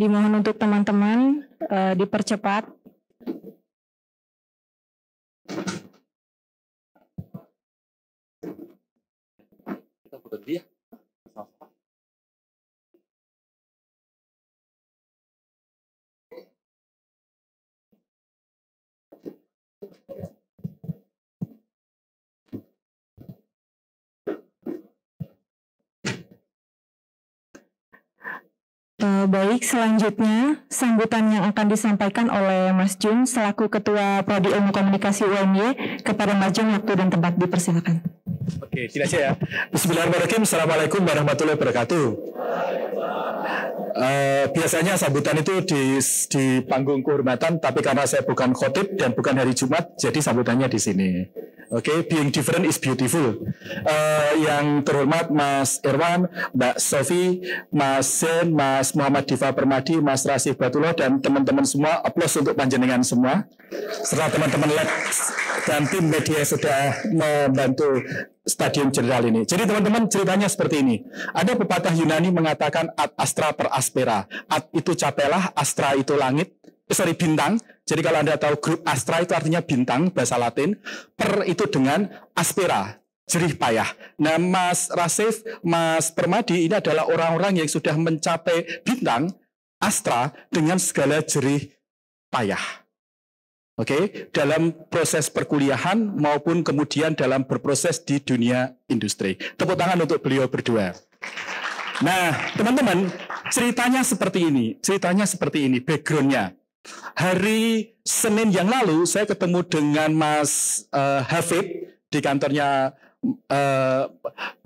Dimohon untuk teman-teman uh, dipercepat. Kita berhenti ya. Uh, baik, selanjutnya sambutan yang akan disampaikan oleh Mas Jun selaku Ketua Prodi Ilmu Komunikasi UMY kepada Mas Jun waktu dan tempat dipersilakan. Oke, tidak saya. Bismillahirrahmanirrahim. Assalamualaikum warahmatullahi wabarakatuh. Uh, biasanya sambutan itu di, di panggung kehormatan, tapi karena saya bukan khotib dan bukan hari Jumat, jadi sambutannya di sini. Oke, okay, being different is beautiful. Uh, yang terhormat Mas Irwan, Mbak Sofi, Mas Zen, Mas Muhammad Diva Permadi, Mas Rasif Batullah, dan teman-teman semua, aplaus untuk panjenengan semua. Serta teman-teman lab dan tim media sudah membantu stadium jenderal ini. Jadi teman-teman ceritanya seperti ini. Ada pepatah Yunani mengatakan ad astra per aspera. Ad itu capelah, astra itu langit, eh, sorry bintang. Jadi kalau Anda tahu grup astra itu artinya bintang bahasa Latin, per itu dengan aspera, jerih payah. Nah, Mas Rasif, Mas Permadi ini adalah orang-orang yang sudah mencapai bintang astra dengan segala jerih payah. Oke, okay? dalam proses perkuliahan maupun kemudian dalam berproses di dunia industri. Tepuk tangan untuk beliau berdua. Nah, teman-teman, ceritanya seperti ini. Ceritanya seperti ini, backgroundnya. Hari Senin yang lalu saya ketemu dengan Mas uh, Hafid di kantornya uh,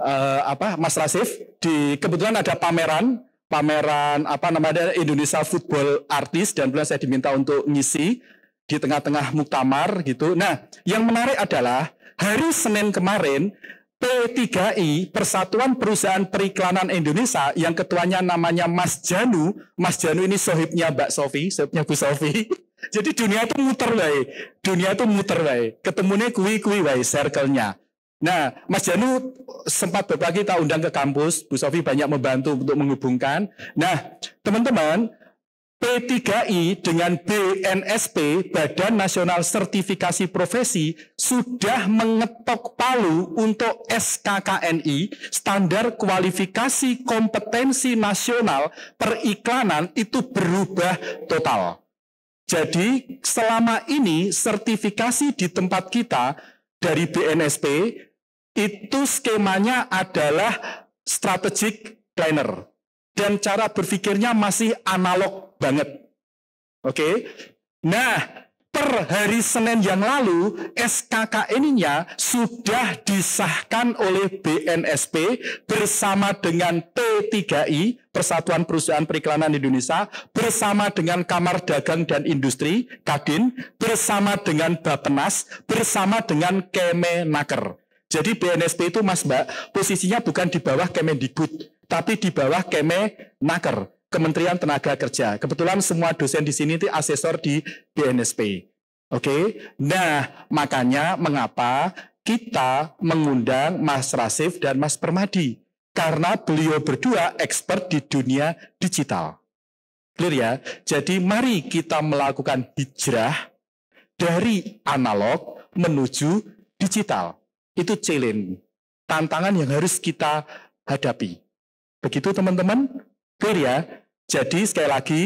uh, apa Mas Rasif. Di kebetulan ada pameran pameran apa namanya Indonesia Football Artist dan beliau saya diminta untuk ngisi di tengah-tengah muktamar gitu. Nah, yang menarik adalah hari Senin kemarin P3I Persatuan Perusahaan Periklanan Indonesia yang ketuanya namanya Mas Janu, Mas Janu ini sohibnya Mbak Sofi, sohibnya Bu Sofi. Jadi dunia itu muter wae. Dunia itu muter wae. Ketemunya kui-kui wae circle-nya. Nah, Mas Janu sempat berbagi kita undang ke kampus, Bu Sofi banyak membantu untuk menghubungkan. Nah, teman-teman, P3I dengan BNSP, Badan Nasional Sertifikasi Profesi, sudah mengetok palu untuk SKKNI, standar kualifikasi kompetensi nasional periklanan itu berubah total. Jadi selama ini sertifikasi di tempat kita dari BNSP itu skemanya adalah strategic planner dan cara berpikirnya masih analog banget. Oke. Okay? Nah, per hari Senin yang lalu SKK nya sudah disahkan oleh BNSP bersama dengan P3I Persatuan Perusahaan Periklanan Indonesia bersama dengan Kamar Dagang dan Industri Kadin bersama dengan Bapenas bersama dengan Kemenaker. Jadi BNSP itu Mas Mbak posisinya bukan di bawah Kemendikbud tapi di bawah Keme Naker, Kementerian Tenaga Kerja. Kebetulan semua dosen di sini itu asesor di BNSP. Oke, okay? nah makanya mengapa kita mengundang Mas Rasif dan Mas Permadi karena beliau berdua expert di dunia digital. Clear ya? Jadi mari kita melakukan hijrah dari analog menuju digital. Itu challenge, tantangan yang harus kita hadapi. Begitu teman-teman? Clear ya? Jadi sekali lagi,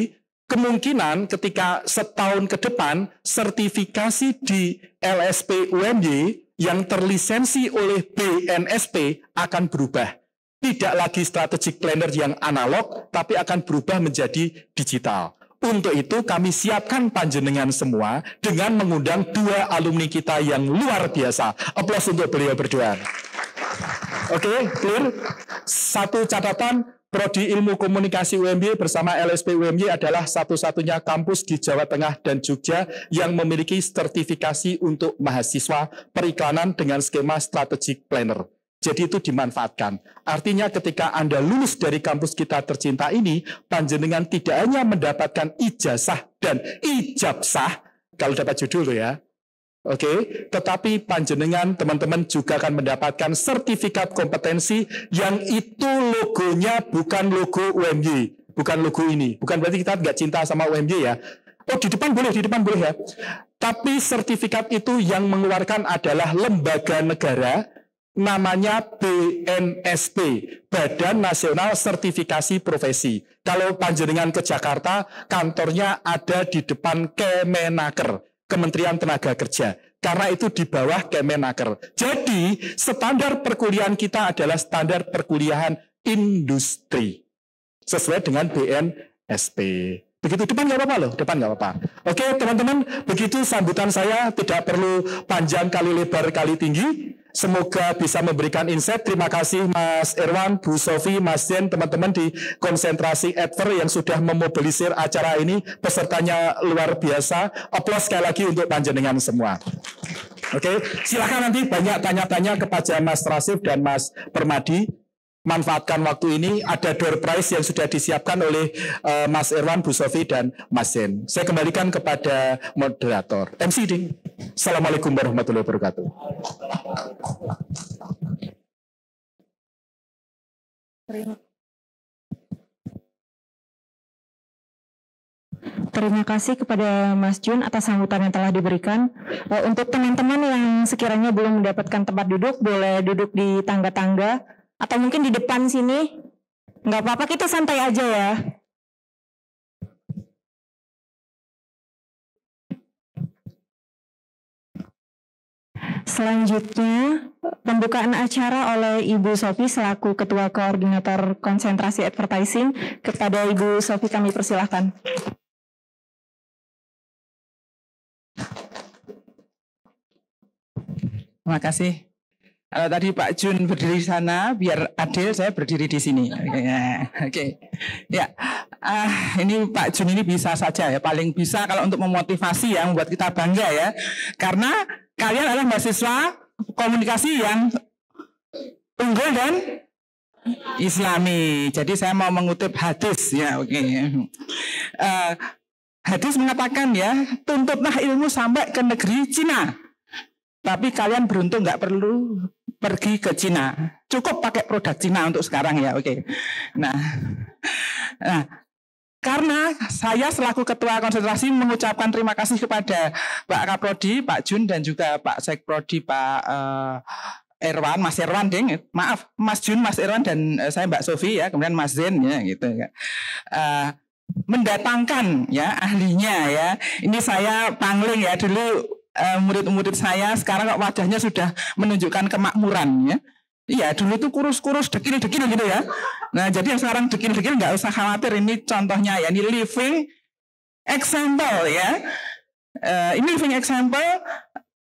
kemungkinan ketika setahun ke depan sertifikasi di LSP UMY yang terlisensi oleh BNSP akan berubah. Tidak lagi strategic planner yang analog, tapi akan berubah menjadi digital. Untuk itu kami siapkan panjenengan semua dengan mengundang dua alumni kita yang luar biasa. Aplaus untuk beliau berdua. Oke, okay, clear? Satu catatan, Prodi Ilmu Komunikasi UMB bersama LSP UMB adalah satu-satunya kampus di Jawa Tengah dan Jogja yang memiliki sertifikasi untuk mahasiswa periklanan dengan skema strategic planner. Jadi itu dimanfaatkan. Artinya ketika Anda lulus dari kampus kita tercinta ini, panjenengan tidak hanya mendapatkan ijazah dan ijab sah, kalau dapat judul ya, Oke, okay? tetapi panjenengan teman-teman juga akan mendapatkan sertifikat kompetensi yang itu logonya bukan logo UMG, bukan logo ini. Bukan berarti kita nggak cinta sama UMG ya. Oh, di depan boleh, di depan boleh ya. Tapi sertifikat itu yang mengeluarkan adalah lembaga negara namanya BNSP, Badan Nasional Sertifikasi Profesi. Kalau panjenengan ke Jakarta, kantornya ada di depan Kemenaker. Kementerian Tenaga Kerja. Karena itu di bawah Kemenaker. Jadi standar perkuliahan kita adalah standar perkuliahan industri. Sesuai dengan BNSP. Begitu depan nggak apa-apa loh, depan nggak apa-apa. Oke teman-teman, begitu sambutan saya tidak perlu panjang kali lebar kali tinggi. Semoga bisa memberikan insight. Terima kasih Mas Erwan, Bu Sofi, Mas Jen, teman-teman di konsentrasi Adver yang sudah memobilisir acara ini. Pesertanya luar biasa. Aplaus sekali lagi untuk panjenengan semua. Oke, okay. silakan nanti banyak tanya-tanya kepada Mas Rasif dan Mas Permadi manfaatkan waktu ini ada door prize yang sudah disiapkan oleh uh, Mas Irwan, Bu Sofi dan Mas Zen. Saya kembalikan kepada moderator. MC Ding. Assalamualaikum warahmatullahi wabarakatuh. Terima. Terima kasih kepada Mas Jun atas sambutan yang telah diberikan. Eh, untuk teman-teman yang sekiranya belum mendapatkan tempat duduk, boleh duduk di tangga-tangga atau mungkin di depan sini nggak apa-apa kita santai aja ya Selanjutnya, pembukaan acara oleh Ibu Sofi selaku Ketua Koordinator Konsentrasi Advertising. Kepada Ibu Sofi kami persilahkan. Terima kasih kalau tadi Pak Jun berdiri sana, biar adil saya berdiri di sini. Oke, okay. ya. Ah, ini Pak Jun ini bisa saja ya, paling bisa kalau untuk memotivasi ya, membuat kita bangga ya. Karena kalian adalah mahasiswa komunikasi yang unggul dan Islami. Jadi saya mau mengutip hadis ya, oke. Okay. Uh, hadis mengatakan ya, tuntutlah ilmu sampai ke negeri Cina. Tapi kalian beruntung nggak perlu pergi ke Cina. Cukup pakai produk Cina untuk sekarang ya, oke. Okay. Nah, nah, karena saya selaku ketua konsentrasi mengucapkan terima kasih kepada Pak Kaprodi, Pak Jun dan juga Pak Sekprodi, Pak uh, Erwan, Mas Erwan ding, maaf Mas Jun, Mas Erwan dan eh, saya Mbak Sofi ya, kemudian Mas Zen ya gitu ya. Uh, mendatangkan ya ahlinya ya. Ini saya pangling ya dulu Eh, murid-murid saya sekarang kok wajahnya sudah menunjukkan kemakmuran ya. Iya, dulu itu kurus-kurus, dekil-dekil gitu ya. Nah, jadi yang sekarang dekil-dekil nggak usah khawatir. Ini contohnya ya, ini living example ya. Uh, ini living example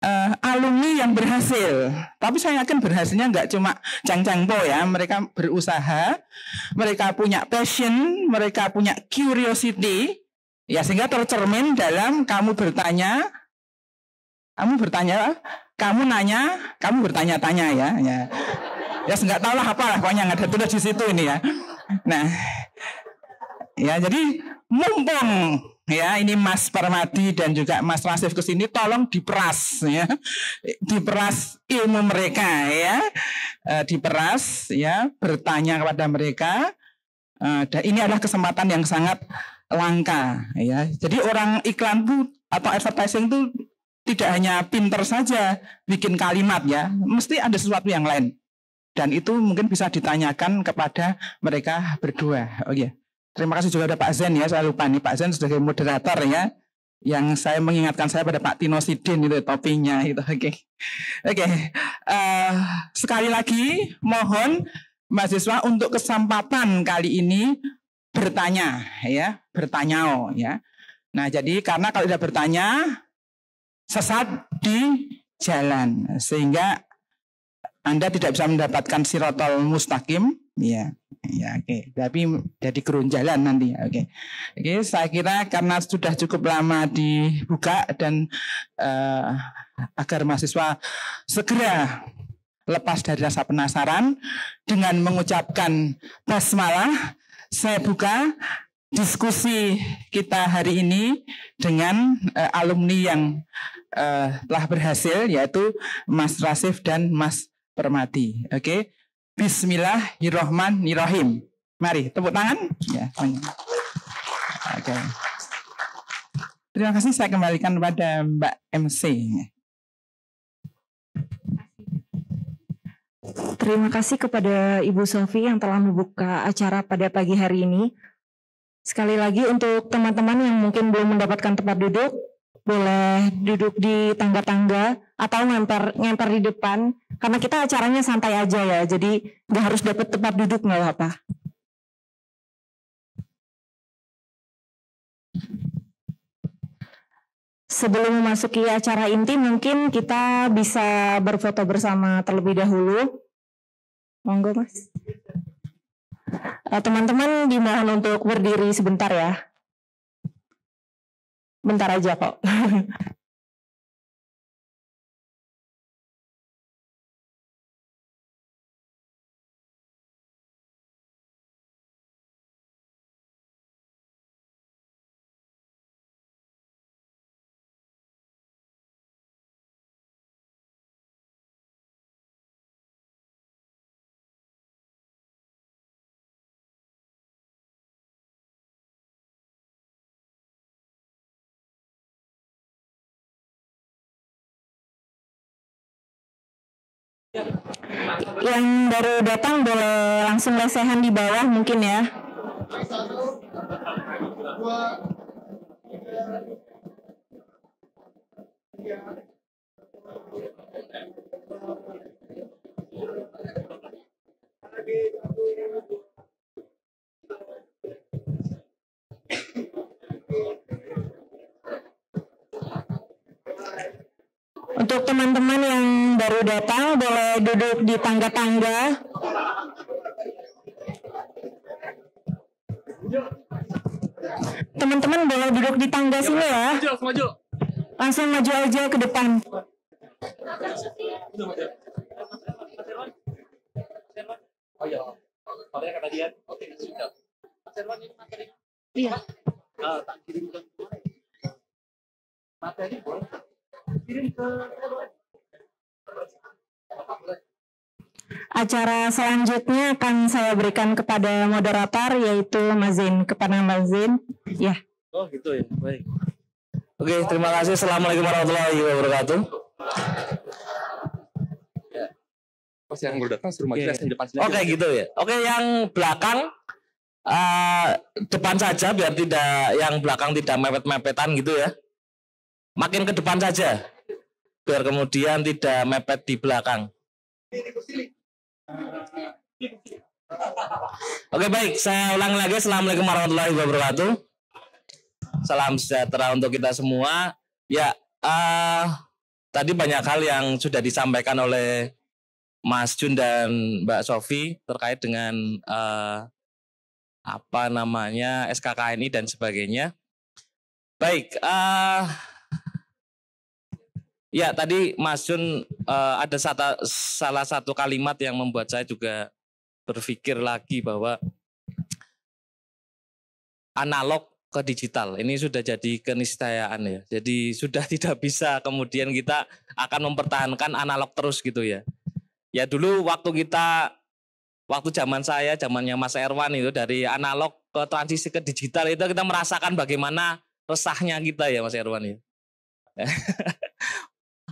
uh, alumni yang berhasil. Tapi saya yakin berhasilnya nggak cuma cang-cangpo ya. Mereka berusaha, mereka punya passion, mereka punya curiosity. Ya, sehingga tercermin dalam kamu bertanya, kamu bertanya, kamu nanya, kamu bertanya-tanya ya. Ya, ya nggak tahu lah apa lah, pokoknya nggak ada tulis di situ ini ya. Nah, ya jadi mumpung ya ini Mas Permadi dan juga Mas Rasif ke tolong diperas ya diperas ilmu mereka ya e, diperas ya bertanya kepada mereka e, dan ini adalah kesempatan yang sangat langka ya jadi orang iklan tuh atau advertising tuh tidak hanya pinter saja bikin kalimat ya, mesti ada sesuatu yang lain. Dan itu mungkin bisa ditanyakan kepada mereka berdua. Oke, oh Okay. Iya, terima kasih juga ada Pak Zen ya, saya lupa nih Pak Zen sebagai moderator ya. Yang saya mengingatkan saya pada Pak Tino Sidin itu topinya itu. Oke. Okay. Oke. Okay. Uh, eh, sekali lagi mohon mahasiswa untuk kesempatan kali ini bertanya ya, bertanya oh ya. Nah, jadi karena kalau tidak bertanya sesat di jalan sehingga Anda tidak bisa mendapatkan sirotol mustaqim ya ya oke okay. tapi jadi kerun jalan nanti oke okay. oke okay, saya kira karena sudah cukup lama dibuka dan uh, agar mahasiswa segera lepas dari rasa penasaran dengan mengucapkan basmalah saya buka diskusi kita hari ini dengan uh, alumni yang uh, telah berhasil yaitu Mas Rasif dan Mas Permati. Oke. Okay? Bismillahirrahmanirrahim. Mari tepuk tangan. Ya, Oke. Okay. Terima kasih saya kembalikan kepada Mbak MC. Terima kasih kepada Ibu Sofi yang telah membuka acara pada pagi hari ini. Sekali lagi untuk teman-teman yang mungkin belum mendapatkan tempat duduk, boleh duduk di tangga-tangga atau ngemper ngemper di depan karena kita acaranya santai aja ya jadi nggak harus dapat tempat duduk nggak apa sebelum memasuki acara inti mungkin kita bisa berfoto bersama terlebih dahulu monggo mas eh, teman-teman dimohon untuk berdiri sebentar ya Bentar aja kok. yang baru datang boleh langsung lesehan di bawah mungkin ya. Thank you. Untuk teman-teman yang baru datang boleh duduk di tangga-tangga. Teman-teman boleh duduk di tangga ya, sini ya. Maju, maju. Langsung maju aja ke depan. Oh iya. Makanya kata dia, oke, sudah. Mas Erwan ini materinya. Iya. Uh, tak kirim ke materi boleh. Acara selanjutnya akan saya berikan kepada moderator yaitu Mazin kepada Mazin. Ya. Oh gitu ya. Baik. Oke, terima kasih. Assalamualaikum warahmatullahi wabarakatuh. Pas yang datang suruh majelis yang depan Oke okay, gitu ya. Oke okay, yang belakang uh, depan saja biar tidak yang belakang tidak mepet-mepetan gitu ya makin ke depan saja biar kemudian tidak mepet di belakang. Oke baik, saya ulang lagi. Assalamualaikum warahmatullahi wabarakatuh. Salam sejahtera untuk kita semua. Ya, uh, tadi banyak hal yang sudah disampaikan oleh Mas Jun dan Mbak Sofi terkait dengan uh, apa namanya SKKNI dan sebagainya. Baik, uh, Ya tadi Mas Jun uh, ada sata, salah satu kalimat yang membuat saya juga berpikir lagi bahwa analog ke digital ini sudah jadi keniscayaan ya. Jadi sudah tidak bisa kemudian kita akan mempertahankan analog terus gitu ya. Ya dulu waktu kita waktu zaman saya zamannya Mas Erwan itu dari analog ke transisi ke digital itu kita merasakan bagaimana resahnya kita ya Mas Erwan ya.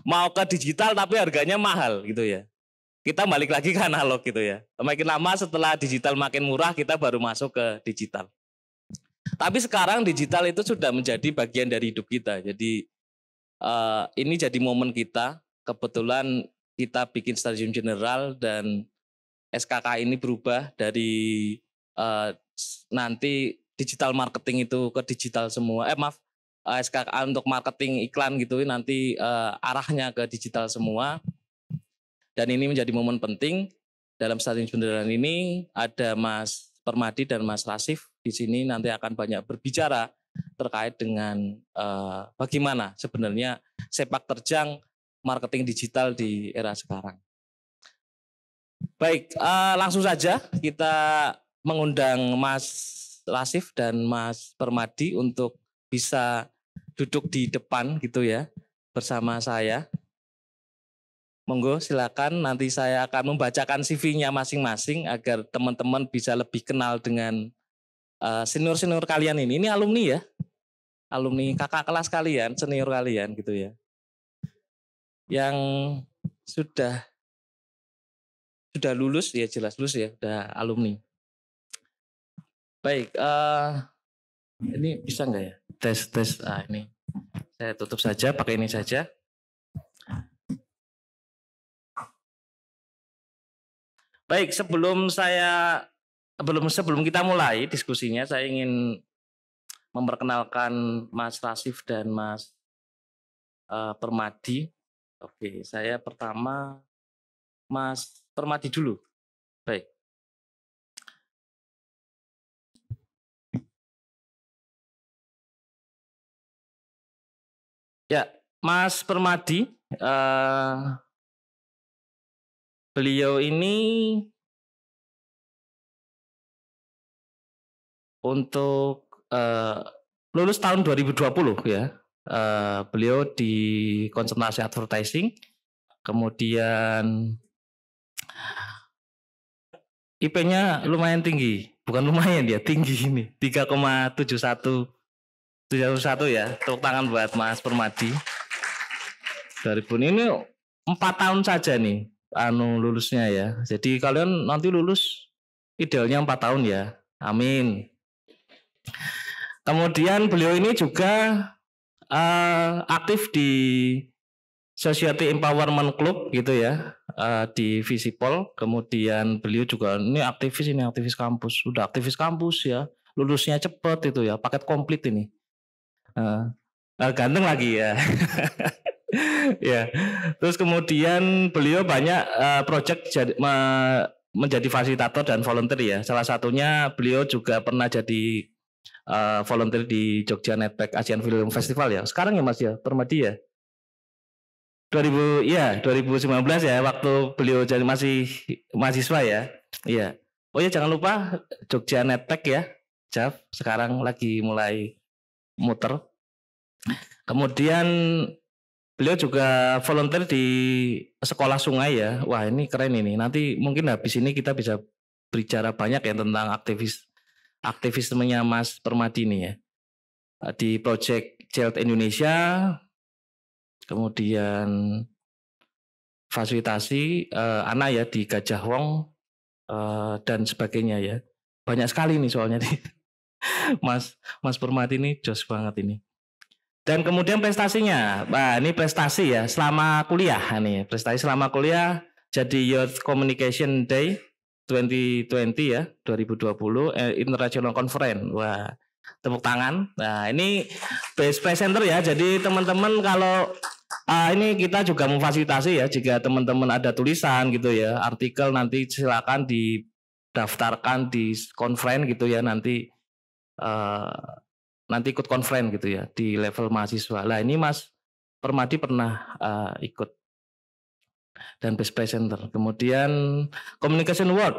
mau ke digital tapi harganya mahal gitu ya. Kita balik lagi ke analog gitu ya. Makin lama setelah digital makin murah kita baru masuk ke digital. Tapi sekarang digital itu sudah menjadi bagian dari hidup kita. Jadi eh, ini jadi momen kita. Kebetulan kita bikin Stadium General dan SKK ini berubah dari eh, nanti digital marketing itu ke digital semua. Eh maaf, Eh, SKKA untuk marketing iklan gitu nanti uh, arahnya ke digital semua. Dan ini menjadi momen penting dalam stasiun bundaran ini ada Mas Permadi dan Mas Rasif di sini nanti akan banyak berbicara terkait dengan uh, bagaimana sebenarnya sepak terjang marketing digital di era sekarang. Baik, uh, langsung saja kita mengundang Mas Rasif dan Mas Permadi untuk bisa duduk di depan gitu ya bersama saya. Monggo silakan nanti saya akan membacakan CV-nya masing-masing agar teman-teman bisa lebih kenal dengan eh, senior-senior uh, kalian ini. Ini alumni ya. Alumni kakak kelas kalian, senior kalian gitu ya. Yang sudah sudah lulus ya jelas lulus ya, sudah alumni. Baik, uh, ini bisa nggak ya? Tes tes ah ini. Saya tutup saja pakai ini saja. Baik, sebelum saya sebelum sebelum kita mulai diskusinya saya ingin memperkenalkan Mas Rasif dan Mas uh, Permadi. Oke, saya pertama Mas Permadi dulu. Baik. Mas Permadi, uh, beliau ini untuk uh, lulus tahun 2020 ya. Uh, beliau di konsentrasi advertising, kemudian IP-nya lumayan tinggi, bukan lumayan ya tinggi ini 3,71 71 ya. Tepuk tangan buat Mas Permadi dari pun ini empat tahun saja nih anu lulusnya ya. Jadi kalian nanti lulus idealnya empat tahun ya. Amin. Kemudian beliau ini juga uh, aktif di Society Empowerment Club gitu ya uh, di Visipol. Kemudian beliau juga ini aktivis ini aktivis kampus, sudah aktivis kampus ya, lulusnya cepet itu ya, paket komplit ini. Uh, uh, ganteng lagi ya. ya. Terus kemudian beliau banyak uh, project jadi, me, menjadi fasilitator dan volunteer ya. Salah satunya beliau juga pernah jadi uh, volunteer di Jogja Netpack Asian Film Festival ya. Sekarang ya Mas ya, Permadi ya. 2000 ya 2019 ya waktu beliau jadi masih mahasiswa ya. Iya. Oh ya jangan lupa Jogja Netpack ya. Jav, sekarang lagi mulai muter. Kemudian Beliau juga volunteer di sekolah sungai ya. Wah ini keren ini. Nanti mungkin habis ini kita bisa berbicara banyak ya tentang aktivis aktivismenya Mas Permadi ini ya. Eh, di Project Child Indonesia, kemudian fasilitasi uh, anak ya di Gajah Wong uh, dan sebagainya ya. Banyak sekali nih soalnya nih. Mas Mas Permadi ini jos banget ini. Dan kemudian prestasinya, nah, ini prestasi ya selama kuliah nih, prestasi selama kuliah jadi Youth Communication Day 2020 ya 2020 eh, International Conference. Wah, tepuk tangan. Nah ini best presenter ya, jadi teman-teman kalau uh, ini kita juga memfasilitasi ya jika teman-teman ada tulisan gitu ya artikel nanti silakan didaftarkan di konferen gitu ya nanti uh, nanti ikut konferen gitu ya di level mahasiswa. Lah ini Mas Permadi pernah uh, ikut dan Best Presenter. Kemudian Communication World,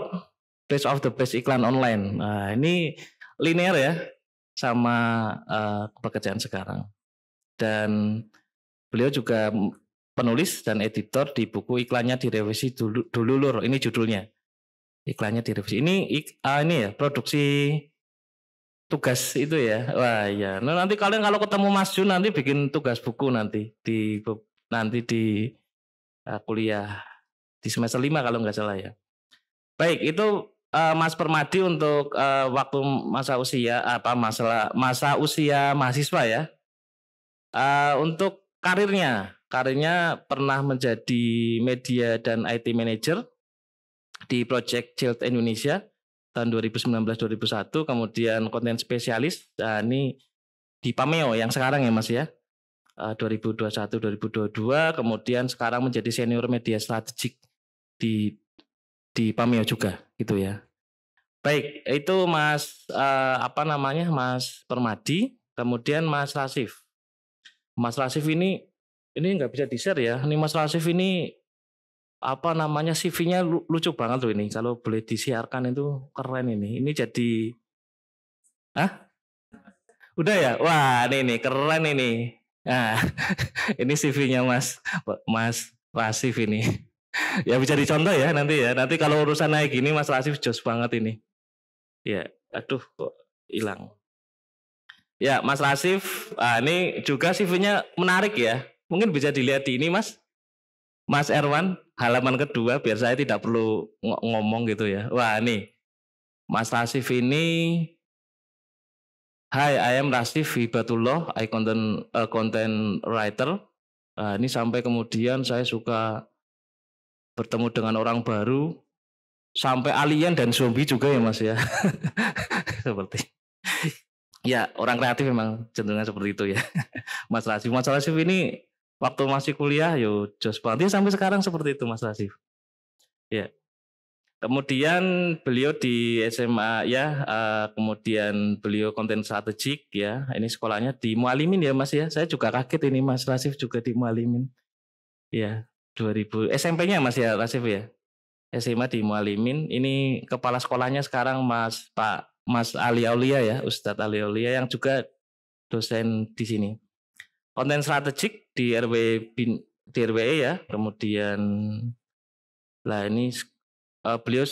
Best of the Best iklan online. Nah, ini linear ya sama uh, pekerjaan sekarang. Dan beliau juga penulis dan editor di buku iklannya direvisi dulu dulu dululur. Ini judulnya. Iklannya direvisi. Ini ik, uh, ini ya produksi tugas itu ya. Wah ya. Nah, nanti kalian kalau ketemu Mas Jun nanti bikin tugas buku nanti di nanti di uh, kuliah di semester lima kalau nggak salah ya. Baik, itu uh, Mas Permadi untuk uh, waktu masa usia apa masalah masa usia mahasiswa ya. Uh, untuk karirnya, karirnya pernah menjadi media dan IT manager di Project Child Indonesia tahun 2019-2001 kemudian konten spesialis nah ini di Pameo yang sekarang ya Mas ya 2021-2022 eh, kemudian sekarang menjadi senior media strategik di di Pameo juga gitu ya baik itu Mas eh, apa namanya Mas Permadi kemudian Mas Rasif Mas Rasif ini ini nggak bisa di share ya ini Mas Rasif ini apa namanya CV-nya lucu banget loh ini. Kalau boleh disiarkan itu keren ini. Ini jadi Hah? Udah ya? Wah, ini nih keren ini. Nah, ini CV-nya Mas Mas Rasif ini. ya bisa dicontoh ya nanti ya. Nanti kalau urusan naik gini Mas Rasif jos banget ini. Ya, aduh kok hilang. Ya, Mas Rasif, ah, ini juga CV-nya menarik ya. Mungkin bisa dilihat di ini, Mas. Mas Erwan, halaman kedua biar saya tidak perlu ng ngomong gitu ya. Wah ini Mas Rasif ini Hai, I am Rasif Hibatullah, I content, uh, content writer. Uh, ini sampai kemudian saya suka bertemu dengan orang baru, sampai alien dan zombie juga ya mas ya. seperti. ya, orang kreatif memang cenderungnya seperti itu ya. Mas Rasif, Mas Rasif ini waktu masih kuliah yo jos banget. Iya, sampai sekarang seperti itu Mas Rasif. Ya. Kemudian beliau di SMA ya, uh, kemudian beliau konten strategik ya. Ini sekolahnya di Mualimin ya Mas ya. Saya juga kaget ini Mas Rasif juga di Mualimin. Ya, 2000 SMP-nya Mas ya Rasif ya. SMA di Mualimin. Ini kepala sekolahnya sekarang Mas Pak Mas Ali Aulia ya, Ustadz Ali Aulia yang juga dosen di sini. Konten strategik di RW bin, di RWE ya kemudian lah ini uh, beliau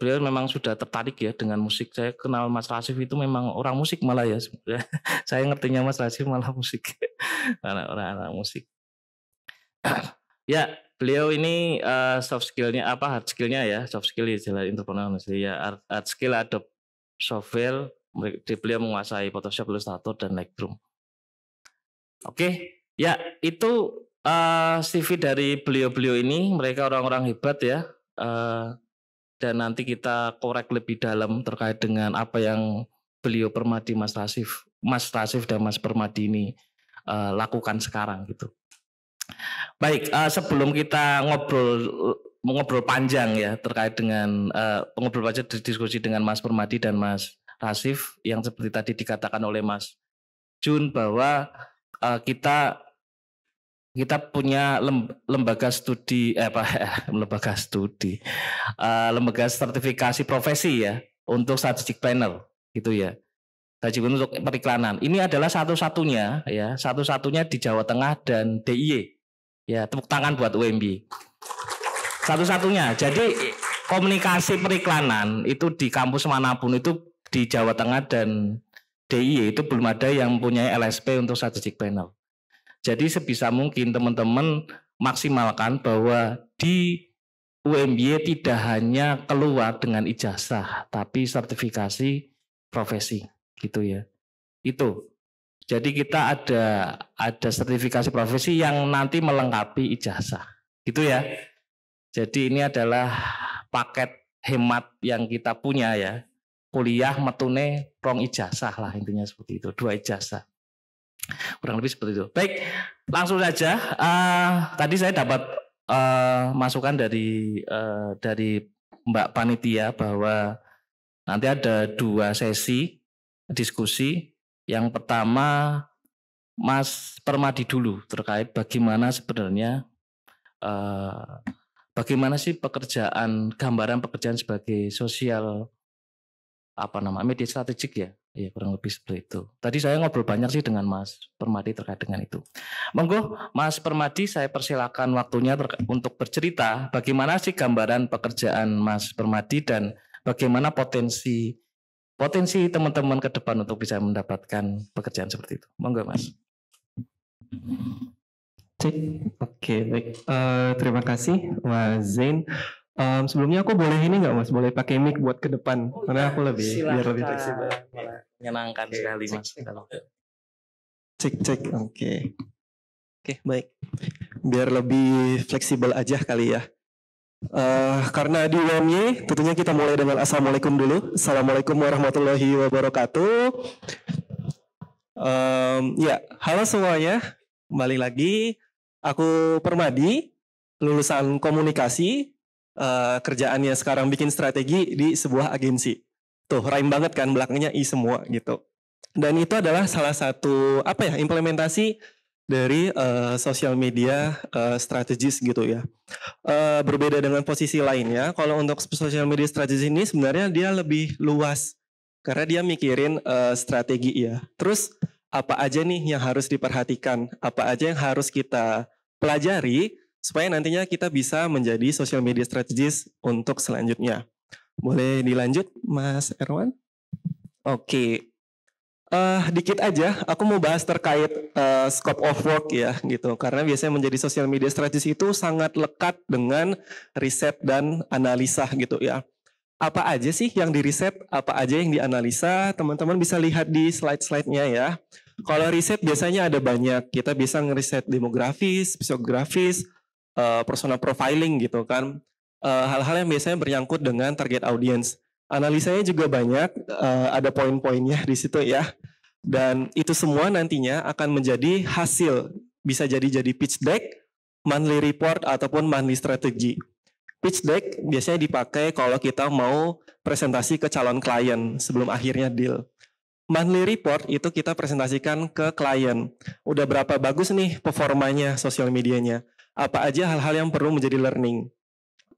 beliau memang sudah tertarik ya dengan musik. Saya kenal Mas Rasif itu memang orang musik malah ya. saya ngertinya Mas Rasif malah musik. orang anak musik. ya, beliau ini uh, soft skillnya apa hard skillnya ya soft skill ya jelas entrepreneur ya hard, skill Adobe software beliau menguasai Photoshop, Illustrator dan Lightroom. Oke, Ya, itu uh, eh, CV dari beliau-beliau ini. Mereka orang-orang hebat ya. Uh, dan nanti kita korek lebih dalam terkait dengan apa yang beliau Permadi Mas Rasif, Mas Rasif dan Mas Permadi ini uh, lakukan sekarang gitu. Baik, uh, sebelum kita ngobrol ngobrol panjang ya terkait dengan uh, ngobrol panjang diskusi dengan Mas Permadi dan Mas Rasif yang seperti tadi dikatakan oleh Mas Jun bahwa uh, kita kita punya lembaga studi eh apa lembaga studi eh, lembaga sertifikasi profesi ya untuk strategic planner gitu ya gaji untuk periklanan ini adalah satu-satunya ya satu-satunya di Jawa Tengah dan DIY ya tepuk tangan buat UMB satu-satunya jadi komunikasi periklanan itu di kampus manapun itu di Jawa Tengah dan DIY itu belum ada yang punya LSP untuk strategic planner jadi sebisa mungkin teman-teman maksimalkan bahwa di UMY tidak hanya keluar dengan ijazah, tapi sertifikasi profesi gitu ya. Itu. Jadi kita ada ada sertifikasi profesi yang nanti melengkapi ijazah. Gitu ya. Jadi ini adalah paket hemat yang kita punya ya. Kuliah metune rong ijazah lah intinya seperti itu, dua ijazah kurang lebih seperti itu. Baik, langsung saja. Uh, tadi saya dapat uh, masukan dari uh, dari Mbak Panitia bahwa nanti ada dua sesi diskusi. Yang pertama Mas Permadi dulu terkait bagaimana sebenarnya uh, bagaimana sih pekerjaan gambaran pekerjaan sebagai sosial apa nama media strategik ya Iya kurang lebih seperti itu. Tadi saya ngobrol banyak sih dengan Mas Permadi terkait dengan itu. Monggo Mas Permadi saya persilakan waktunya untuk bercerita bagaimana sih gambaran pekerjaan Mas Permadi dan bagaimana potensi potensi teman-teman ke depan untuk bisa mendapatkan pekerjaan seperti itu. Monggo Mas. Oke, Oke, baik. Uh, terima kasih Mas Zain. Um, sebelumnya aku boleh ini nggak mas? Boleh pakai mic buat ke depan? Oh, Karena aku lebih silahkan. biar lebih fleksibel. Menyenangkan okay. sekali mas. Cek cek, oke. Okay. Oke okay, baik. Biar lebih fleksibel aja kali ya. Uh, karena di UMY tentunya kita mulai dengan assalamualaikum dulu. Assalamualaikum warahmatullahi wabarakatuh. Um, ya, halo semuanya. Kembali lagi, aku Permadi, lulusan komunikasi uh, kerjaannya sekarang bikin strategi di sebuah agensi. Tuh, rhyme banget kan belakangnya i semua gitu. Dan itu adalah salah satu apa ya implementasi dari uh, sosial media uh, strategis gitu ya. Uh, berbeda dengan posisi lainnya, kalau untuk social media strategis ini sebenarnya dia lebih luas karena dia mikirin uh, strategi ya. Terus apa aja nih yang harus diperhatikan, apa aja yang harus kita pelajari supaya nantinya kita bisa menjadi social media strategis untuk selanjutnya. Boleh dilanjut, Mas Erwan? Oke, uh, dikit aja. Aku mau bahas terkait uh, scope of work ya, gitu. Karena biasanya menjadi social media strategis itu sangat lekat dengan riset dan analisa gitu ya. Apa aja sih yang diriset, apa aja yang dianalisa, teman-teman bisa lihat di slide-slide-nya ya. Kalau riset biasanya ada banyak, kita bisa ngeriset demografis, psikografis, uh, personal profiling gitu kan eh, hal-hal uh, yang biasanya bernyangkut dengan target audience analisanya juga banyak uh, ada poin-poinnya di situ ya dan itu semua nantinya akan menjadi hasil bisa jadi jadi pitch deck monthly report ataupun monthly strategy pitch deck biasanya dipakai kalau kita mau presentasi ke calon klien sebelum akhirnya deal. Monthly report itu kita presentasikan ke klien. Udah berapa bagus nih performanya sosial medianya apa aja hal-hal yang perlu menjadi learning.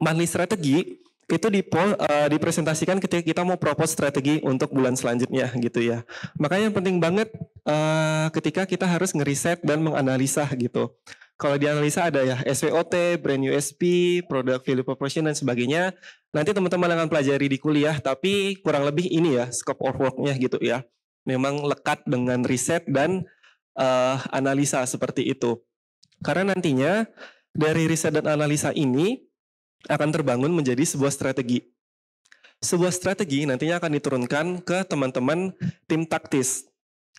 Monthly strategi itu dipo, uh, eh, dipresentasikan ketika kita mau propose strategi untuk bulan selanjutnya gitu ya. Makanya yang penting banget uh, ketika kita harus ngeriset dan menganalisa gitu. Kalau dianalisa ada ya SWOT, brand USP, product value proposition dan sebagainya. Nanti teman-teman akan pelajari di kuliah, tapi kurang lebih ini ya scope of work-nya gitu ya. Memang lekat dengan riset dan uh, analisa seperti itu. Karena nantinya dari riset dan analisa ini akan terbangun menjadi sebuah strategi. Sebuah strategi nantinya akan diturunkan ke teman-teman tim taktis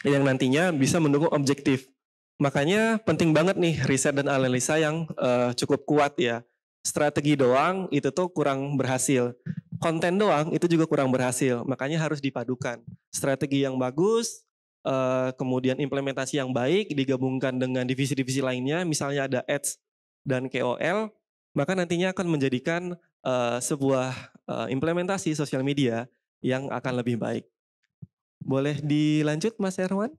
yang nantinya bisa mendukung objektif. Makanya penting banget nih riset dan analisa yang uh, cukup kuat ya. Strategi doang itu tuh kurang berhasil. Konten doang itu juga kurang berhasil. Makanya harus dipadukan. Strategi yang bagus, Eh, kemudian implementasi yang baik digabungkan dengan divisi-divisi lainnya, misalnya ada ads dan KOL, maka nantinya akan menjadikan eh, sebuah eh, implementasi sosial media yang akan lebih baik. Boleh dilanjut Mas Erwan?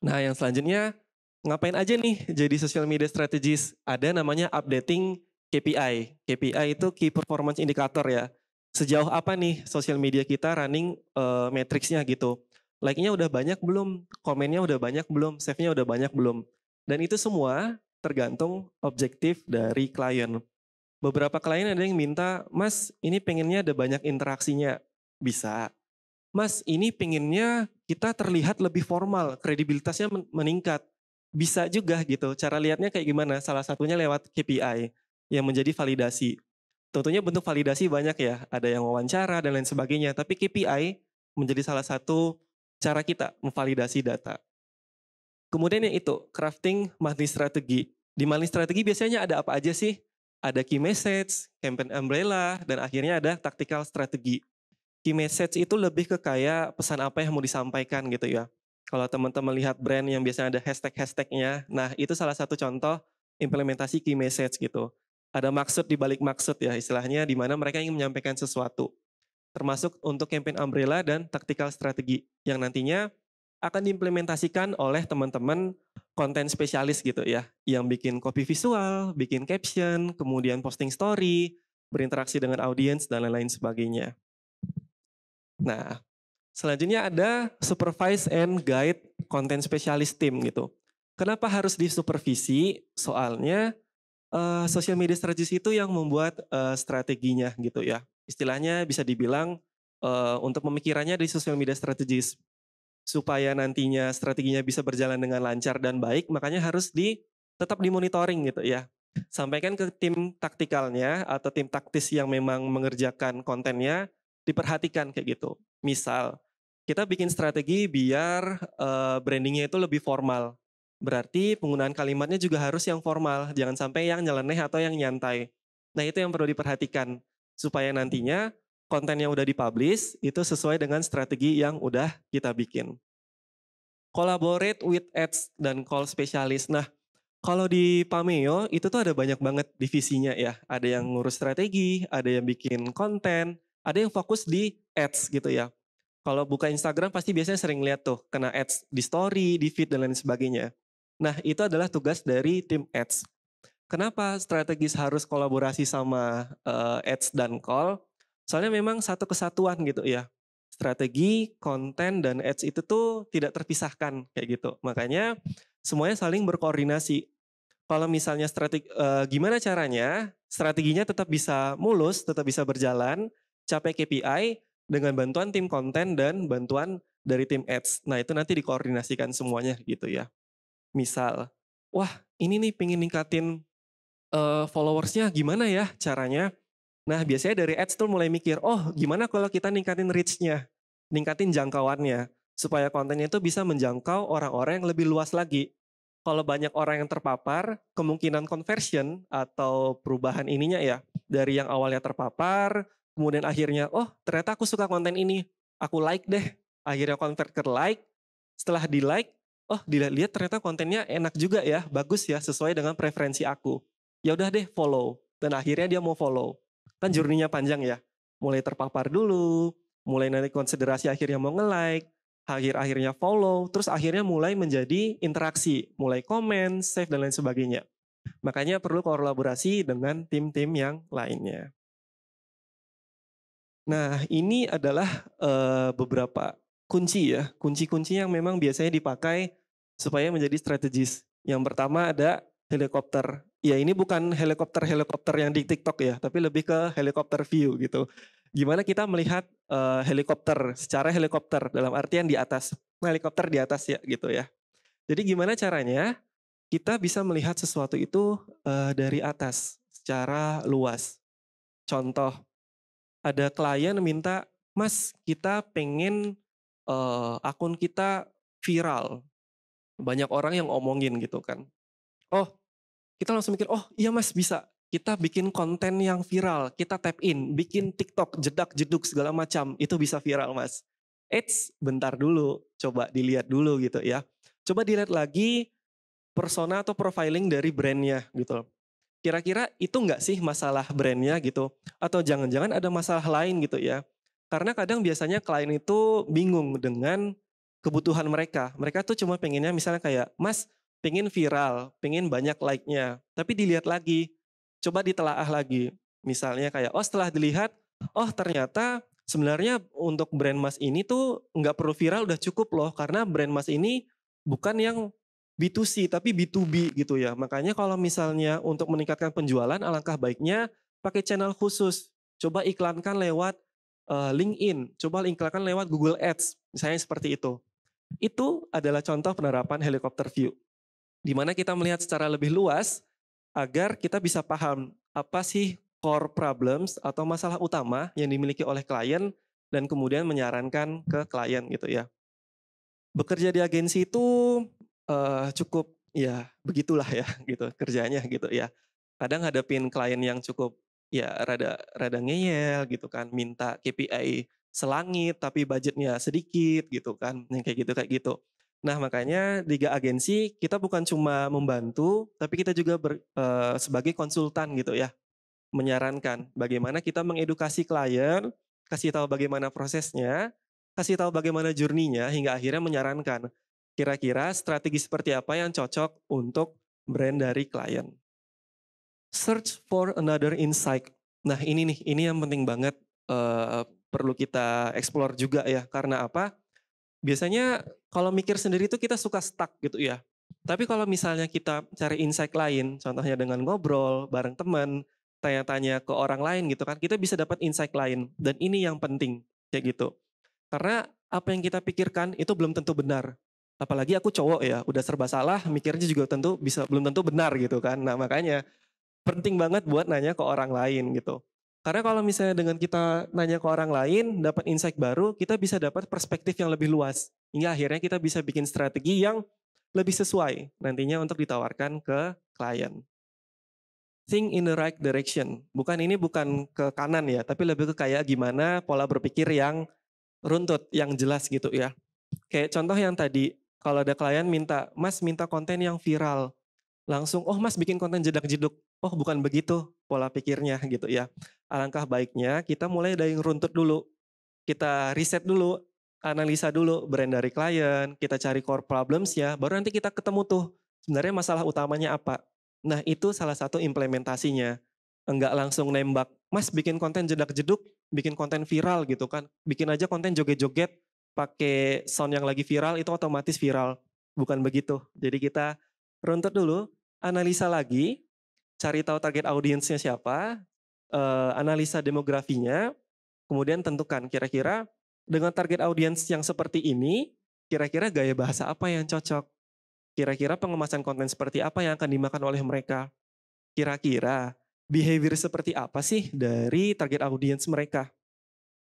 Nah yang selanjutnya, ngapain aja nih jadi social media strategist? Ada namanya updating KPI. KPI itu Key Performance Indicator ya. Sejauh apa nih social media kita running uh, gitu like-nya udah banyak belum, komennya udah banyak belum, save-nya udah banyak belum. Dan itu semua tergantung objektif dari klien. Beberapa klien ada yang minta, mas ini pengennya ada banyak interaksinya. Bisa. Mas ini pengennya kita terlihat lebih formal, kredibilitasnya meningkat. Bisa juga gitu. Cara lihatnya kayak gimana? Salah satunya lewat KPI yang menjadi validasi. Tentunya bentuk validasi banyak ya, ada yang wawancara dan lain sebagainya. Tapi KPI menjadi salah satu cara kita memvalidasi data. Kemudian yang itu, crafting monthly strategi. Di monthly strategi biasanya ada apa aja sih? Ada key message, campaign umbrella, dan akhirnya ada tactical strategi. Key message itu lebih ke kayak pesan apa yang mau disampaikan gitu ya. Kalau teman-teman lihat brand yang biasanya ada hashtag-hashtagnya, nah itu salah satu contoh implementasi key message gitu. Ada maksud di balik maksud ya istilahnya di mana mereka ingin menyampaikan sesuatu termasuk untuk campaign umbrella dan tactical strategi yang nantinya akan diimplementasikan oleh teman-teman konten spesialis gitu ya, yang bikin copy visual, bikin caption, kemudian posting story, berinteraksi dengan audiens dan lain-lain sebagainya. Nah, selanjutnya ada supervise and guide konten spesialis tim gitu. Kenapa harus disupervisi? Soalnya uh, social media strategis itu yang membuat uh, strateginya gitu ya istilahnya bisa dibilang uh, untuk memikirannya di social media strategis supaya nantinya strateginya bisa berjalan dengan lancar dan baik makanya harus di tetap dimonitoring gitu ya sampaikan ke tim taktikalnya atau tim taktis yang memang mengerjakan kontennya diperhatikan kayak gitu misal kita bikin strategi biar uh, brandingnya itu lebih formal berarti penggunaan kalimatnya juga harus yang formal jangan sampai yang nyeleneh atau yang nyantai nah itu yang perlu diperhatikan supaya nantinya konten yang udah dipublish itu sesuai dengan strategi yang udah kita bikin. Collaborate with ads dan call specialist. Nah, kalau di Pameo itu tuh ada banyak banget divisinya ya. Ada yang ngurus strategi, ada yang bikin konten, ada yang fokus di ads gitu ya. Kalau buka Instagram pasti biasanya sering lihat tuh kena ads di story, di feed dan lain sebagainya. Nah, itu adalah tugas dari tim ads. Kenapa strategis harus kolaborasi sama uh, ads dan call? Soalnya memang satu kesatuan gitu ya. Strategi, konten, dan ads itu tuh tidak terpisahkan kayak gitu. Makanya semuanya saling berkoordinasi. Kalau misalnya strategi, uh, gimana caranya strateginya tetap bisa mulus, tetap bisa berjalan, capai KPI dengan bantuan tim konten dan bantuan dari tim ads. Nah itu nanti dikoordinasikan semuanya gitu ya. Misal, wah ini nih pengen ningkatin uh, followersnya gimana ya caranya. Nah biasanya dari ads tuh mulai mikir, oh gimana kalau kita ningkatin reach-nya, ningkatin jangkauannya, supaya kontennya itu bisa menjangkau orang-orang yang lebih luas lagi. Kalau banyak orang yang terpapar, kemungkinan conversion atau perubahan ininya ya, dari yang awalnya terpapar, kemudian akhirnya, oh ternyata aku suka konten ini, aku like deh, akhirnya convert ke like, setelah di like, oh dilihat-lihat ternyata kontennya enak juga ya, bagus ya, sesuai dengan preferensi aku ya udah deh follow dan akhirnya dia mau follow kan hmm. jurninya panjang ya mulai terpapar dulu mulai nanti konsiderasi akhirnya mau nge-like akhir akhirnya follow terus akhirnya mulai menjadi interaksi mulai komen save dan lain sebagainya makanya perlu kolaborasi dengan tim-tim yang lainnya nah ini adalah uh, beberapa kunci ya kunci-kunci yang memang biasanya dipakai supaya menjadi strategis yang pertama ada helikopter. Ya ini bukan helikopter-helikopter yang di TikTok ya, tapi lebih ke helikopter view gitu. Gimana kita melihat uh, helikopter secara helikopter dalam artian di atas, helikopter di atas ya gitu ya. Jadi gimana caranya kita bisa melihat sesuatu itu uh, dari atas secara luas. Contoh, ada klien minta, Mas kita pengen uh, akun kita viral. Banyak orang yang omongin gitu kan. Oh, kita langsung mikir, oh iya mas bisa. Kita bikin konten yang viral, kita tap in, bikin TikTok, jedak-jeduk segala macam, itu bisa viral mas. Eits, bentar dulu, coba dilihat dulu gitu ya. Coba dilihat lagi persona atau profiling dari brandnya gitu loh. Kira-kira itu nggak sih masalah brandnya gitu? Atau jangan-jangan ada masalah lain gitu ya? Karena kadang biasanya klien itu bingung dengan kebutuhan mereka. Mereka tuh cuma pengennya misalnya kayak, mas pengen viral, pengen banyak like-nya. Tapi dilihat lagi, coba ditelaah lagi. Misalnya kayak, oh setelah dilihat, oh ternyata sebenarnya untuk brand mas ini tuh nggak perlu viral udah cukup loh. Karena brand mas ini bukan yang B2C tapi B2B gitu ya. Makanya kalau misalnya untuk meningkatkan penjualan alangkah baiknya pakai channel khusus. Coba iklankan lewat uh, LinkedIn, coba iklankan lewat Google Ads, misalnya seperti itu. Itu adalah contoh penerapan helikopter view di mana kita melihat secara lebih luas agar kita bisa paham apa sih core problems atau masalah utama yang dimiliki oleh klien dan kemudian menyarankan ke klien gitu ya. Bekerja di agensi itu uh, cukup ya begitulah ya gitu kerjanya gitu ya. Kadang hadapin klien yang cukup ya rada rada ngeyel gitu kan, minta KPI selangit tapi budgetnya sedikit gitu kan, yang kayak gitu kayak gitu. Nah, makanya Liga Agensi kita bukan cuma membantu, tapi kita juga ber, e, sebagai konsultan gitu ya, menyarankan bagaimana kita mengedukasi klien, kasih tahu bagaimana prosesnya, kasih tahu bagaimana jurninya hingga akhirnya menyarankan kira-kira strategi seperti apa yang cocok untuk brand dari klien. Search for another insight. Nah, ini nih, ini yang penting banget e, perlu kita explore juga ya. Karena apa? biasanya kalau mikir sendiri itu kita suka stuck gitu ya. Tapi kalau misalnya kita cari insight lain, contohnya dengan ngobrol bareng teman, tanya-tanya ke orang lain gitu kan, kita bisa dapat insight lain. Dan ini yang penting, kayak gitu. Karena apa yang kita pikirkan itu belum tentu benar. Apalagi aku cowok ya, udah serba salah, mikirnya juga tentu bisa belum tentu benar gitu kan. Nah makanya penting banget buat nanya ke orang lain gitu. Karena kalau misalnya dengan kita nanya ke orang lain, dapat insight baru, kita bisa dapat perspektif yang lebih luas. Hingga akhirnya kita bisa bikin strategi yang lebih sesuai nantinya untuk ditawarkan ke klien. Think in the right direction. Bukan ini bukan ke kanan ya, tapi lebih ke kayak gimana pola berpikir yang runtut, yang jelas gitu ya. Kayak contoh yang tadi, kalau ada klien minta, mas minta konten yang viral. Langsung, oh mas bikin konten jedak-jeduk oh bukan begitu pola pikirnya gitu ya. Alangkah baiknya kita mulai dari runtut dulu. Kita riset dulu, analisa dulu brand dari klien, kita cari core problems ya, baru nanti kita ketemu tuh sebenarnya masalah utamanya apa. Nah itu salah satu implementasinya. Enggak langsung nembak, mas bikin konten jedak-jeduk, bikin konten viral gitu kan. Bikin aja konten joget-joget, pakai sound yang lagi viral itu otomatis viral. Bukan begitu. Jadi kita runtut dulu, analisa lagi, cari tahu target audiensnya siapa, eh, analisa demografinya, kemudian tentukan kira-kira dengan target audiens yang seperti ini, kira-kira gaya bahasa apa yang cocok, kira-kira pengemasan konten seperti apa yang akan dimakan oleh mereka, kira-kira behavior seperti apa sih dari target audiens mereka.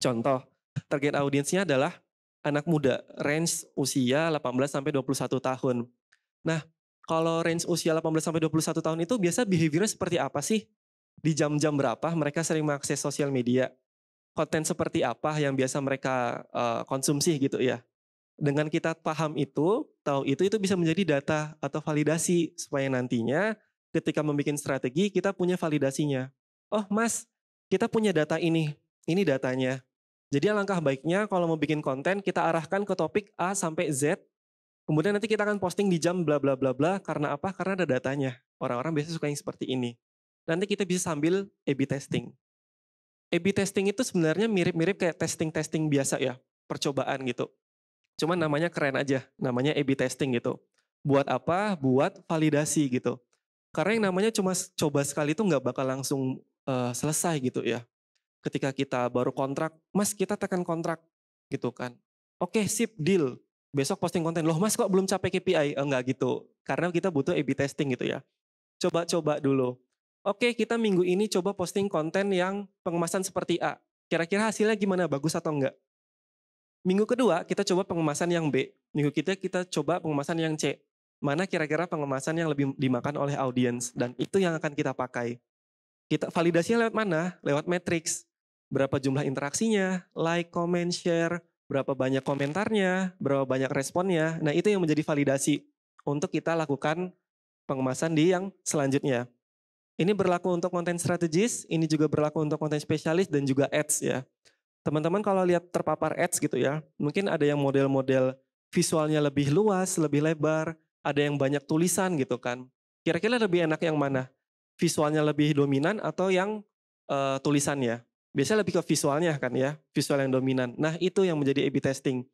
Contoh, target audiensnya adalah anak muda, range usia 18 21 tahun. Nah, kalau range usia 18 sampai 21 tahun itu biasa behaviornya seperti apa sih? Di jam-jam berapa mereka sering mengakses sosial media? Konten seperti apa yang biasa mereka uh, konsumsi gitu ya? Dengan kita paham itu, tahu itu, itu bisa menjadi data atau validasi supaya nantinya ketika membuat strategi kita punya validasinya. Oh mas, kita punya data ini, ini datanya. Jadi alangkah baiknya kalau mau bikin konten kita arahkan ke topik A sampai Z Kemudian nanti kita akan posting di jam bla bla bla bla karena apa? Karena ada datanya. Orang-orang biasanya suka yang seperti ini. Nanti kita bisa sambil A/B testing. A/B testing itu sebenarnya mirip-mirip kayak testing-testing biasa ya, percobaan gitu. Cuman namanya keren aja, namanya A/B testing gitu. Buat apa? Buat validasi gitu. Karena yang namanya cuma coba sekali itu nggak bakal langsung uh, selesai gitu ya. Ketika kita baru kontrak, mas kita tekan kontrak gitu kan. Oke, okay, sip, deal besok posting konten, loh mas kok belum capek KPI? Enggak eh, gitu, karena kita butuh A-B testing gitu ya. Coba-coba dulu. Oke, kita minggu ini coba posting konten yang pengemasan seperti A. Kira-kira hasilnya gimana? Bagus atau enggak? Minggu kedua kita coba pengemasan yang B. Minggu kita kita coba pengemasan yang C. Mana kira-kira pengemasan yang lebih dimakan oleh audiens dan itu yang akan kita pakai. Kita validasinya lewat mana? Lewat matrix. Berapa jumlah interaksinya, like, comment, share, berapa banyak komentarnya, berapa banyak responnya. Nah, itu yang menjadi validasi untuk kita lakukan pengemasan di yang selanjutnya. Ini berlaku untuk konten strategis, ini juga berlaku untuk konten spesialis dan juga ads ya. Teman-teman kalau lihat terpapar ads gitu ya, mungkin ada yang model-model visualnya lebih luas, lebih lebar, ada yang banyak tulisan gitu kan. Kira-kira lebih enak yang mana? Visualnya lebih dominan atau yang uh, tulisannya? Biasanya lebih ke visualnya kan ya, visual yang dominan. Nah itu yang menjadi A-B testing.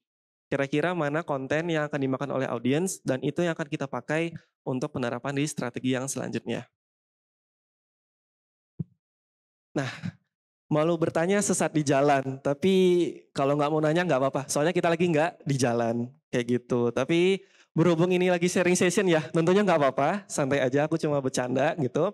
Kira-kira mana konten yang akan dimakan oleh audiens dan itu yang akan kita pakai untuk penerapan di strategi yang selanjutnya. Nah, malu bertanya sesat di jalan, tapi kalau nggak mau nanya nggak apa-apa. Soalnya kita lagi nggak di jalan, kayak gitu. Tapi berhubung ini lagi sharing session ya, tentunya nggak apa-apa, santai aja, aku cuma bercanda gitu.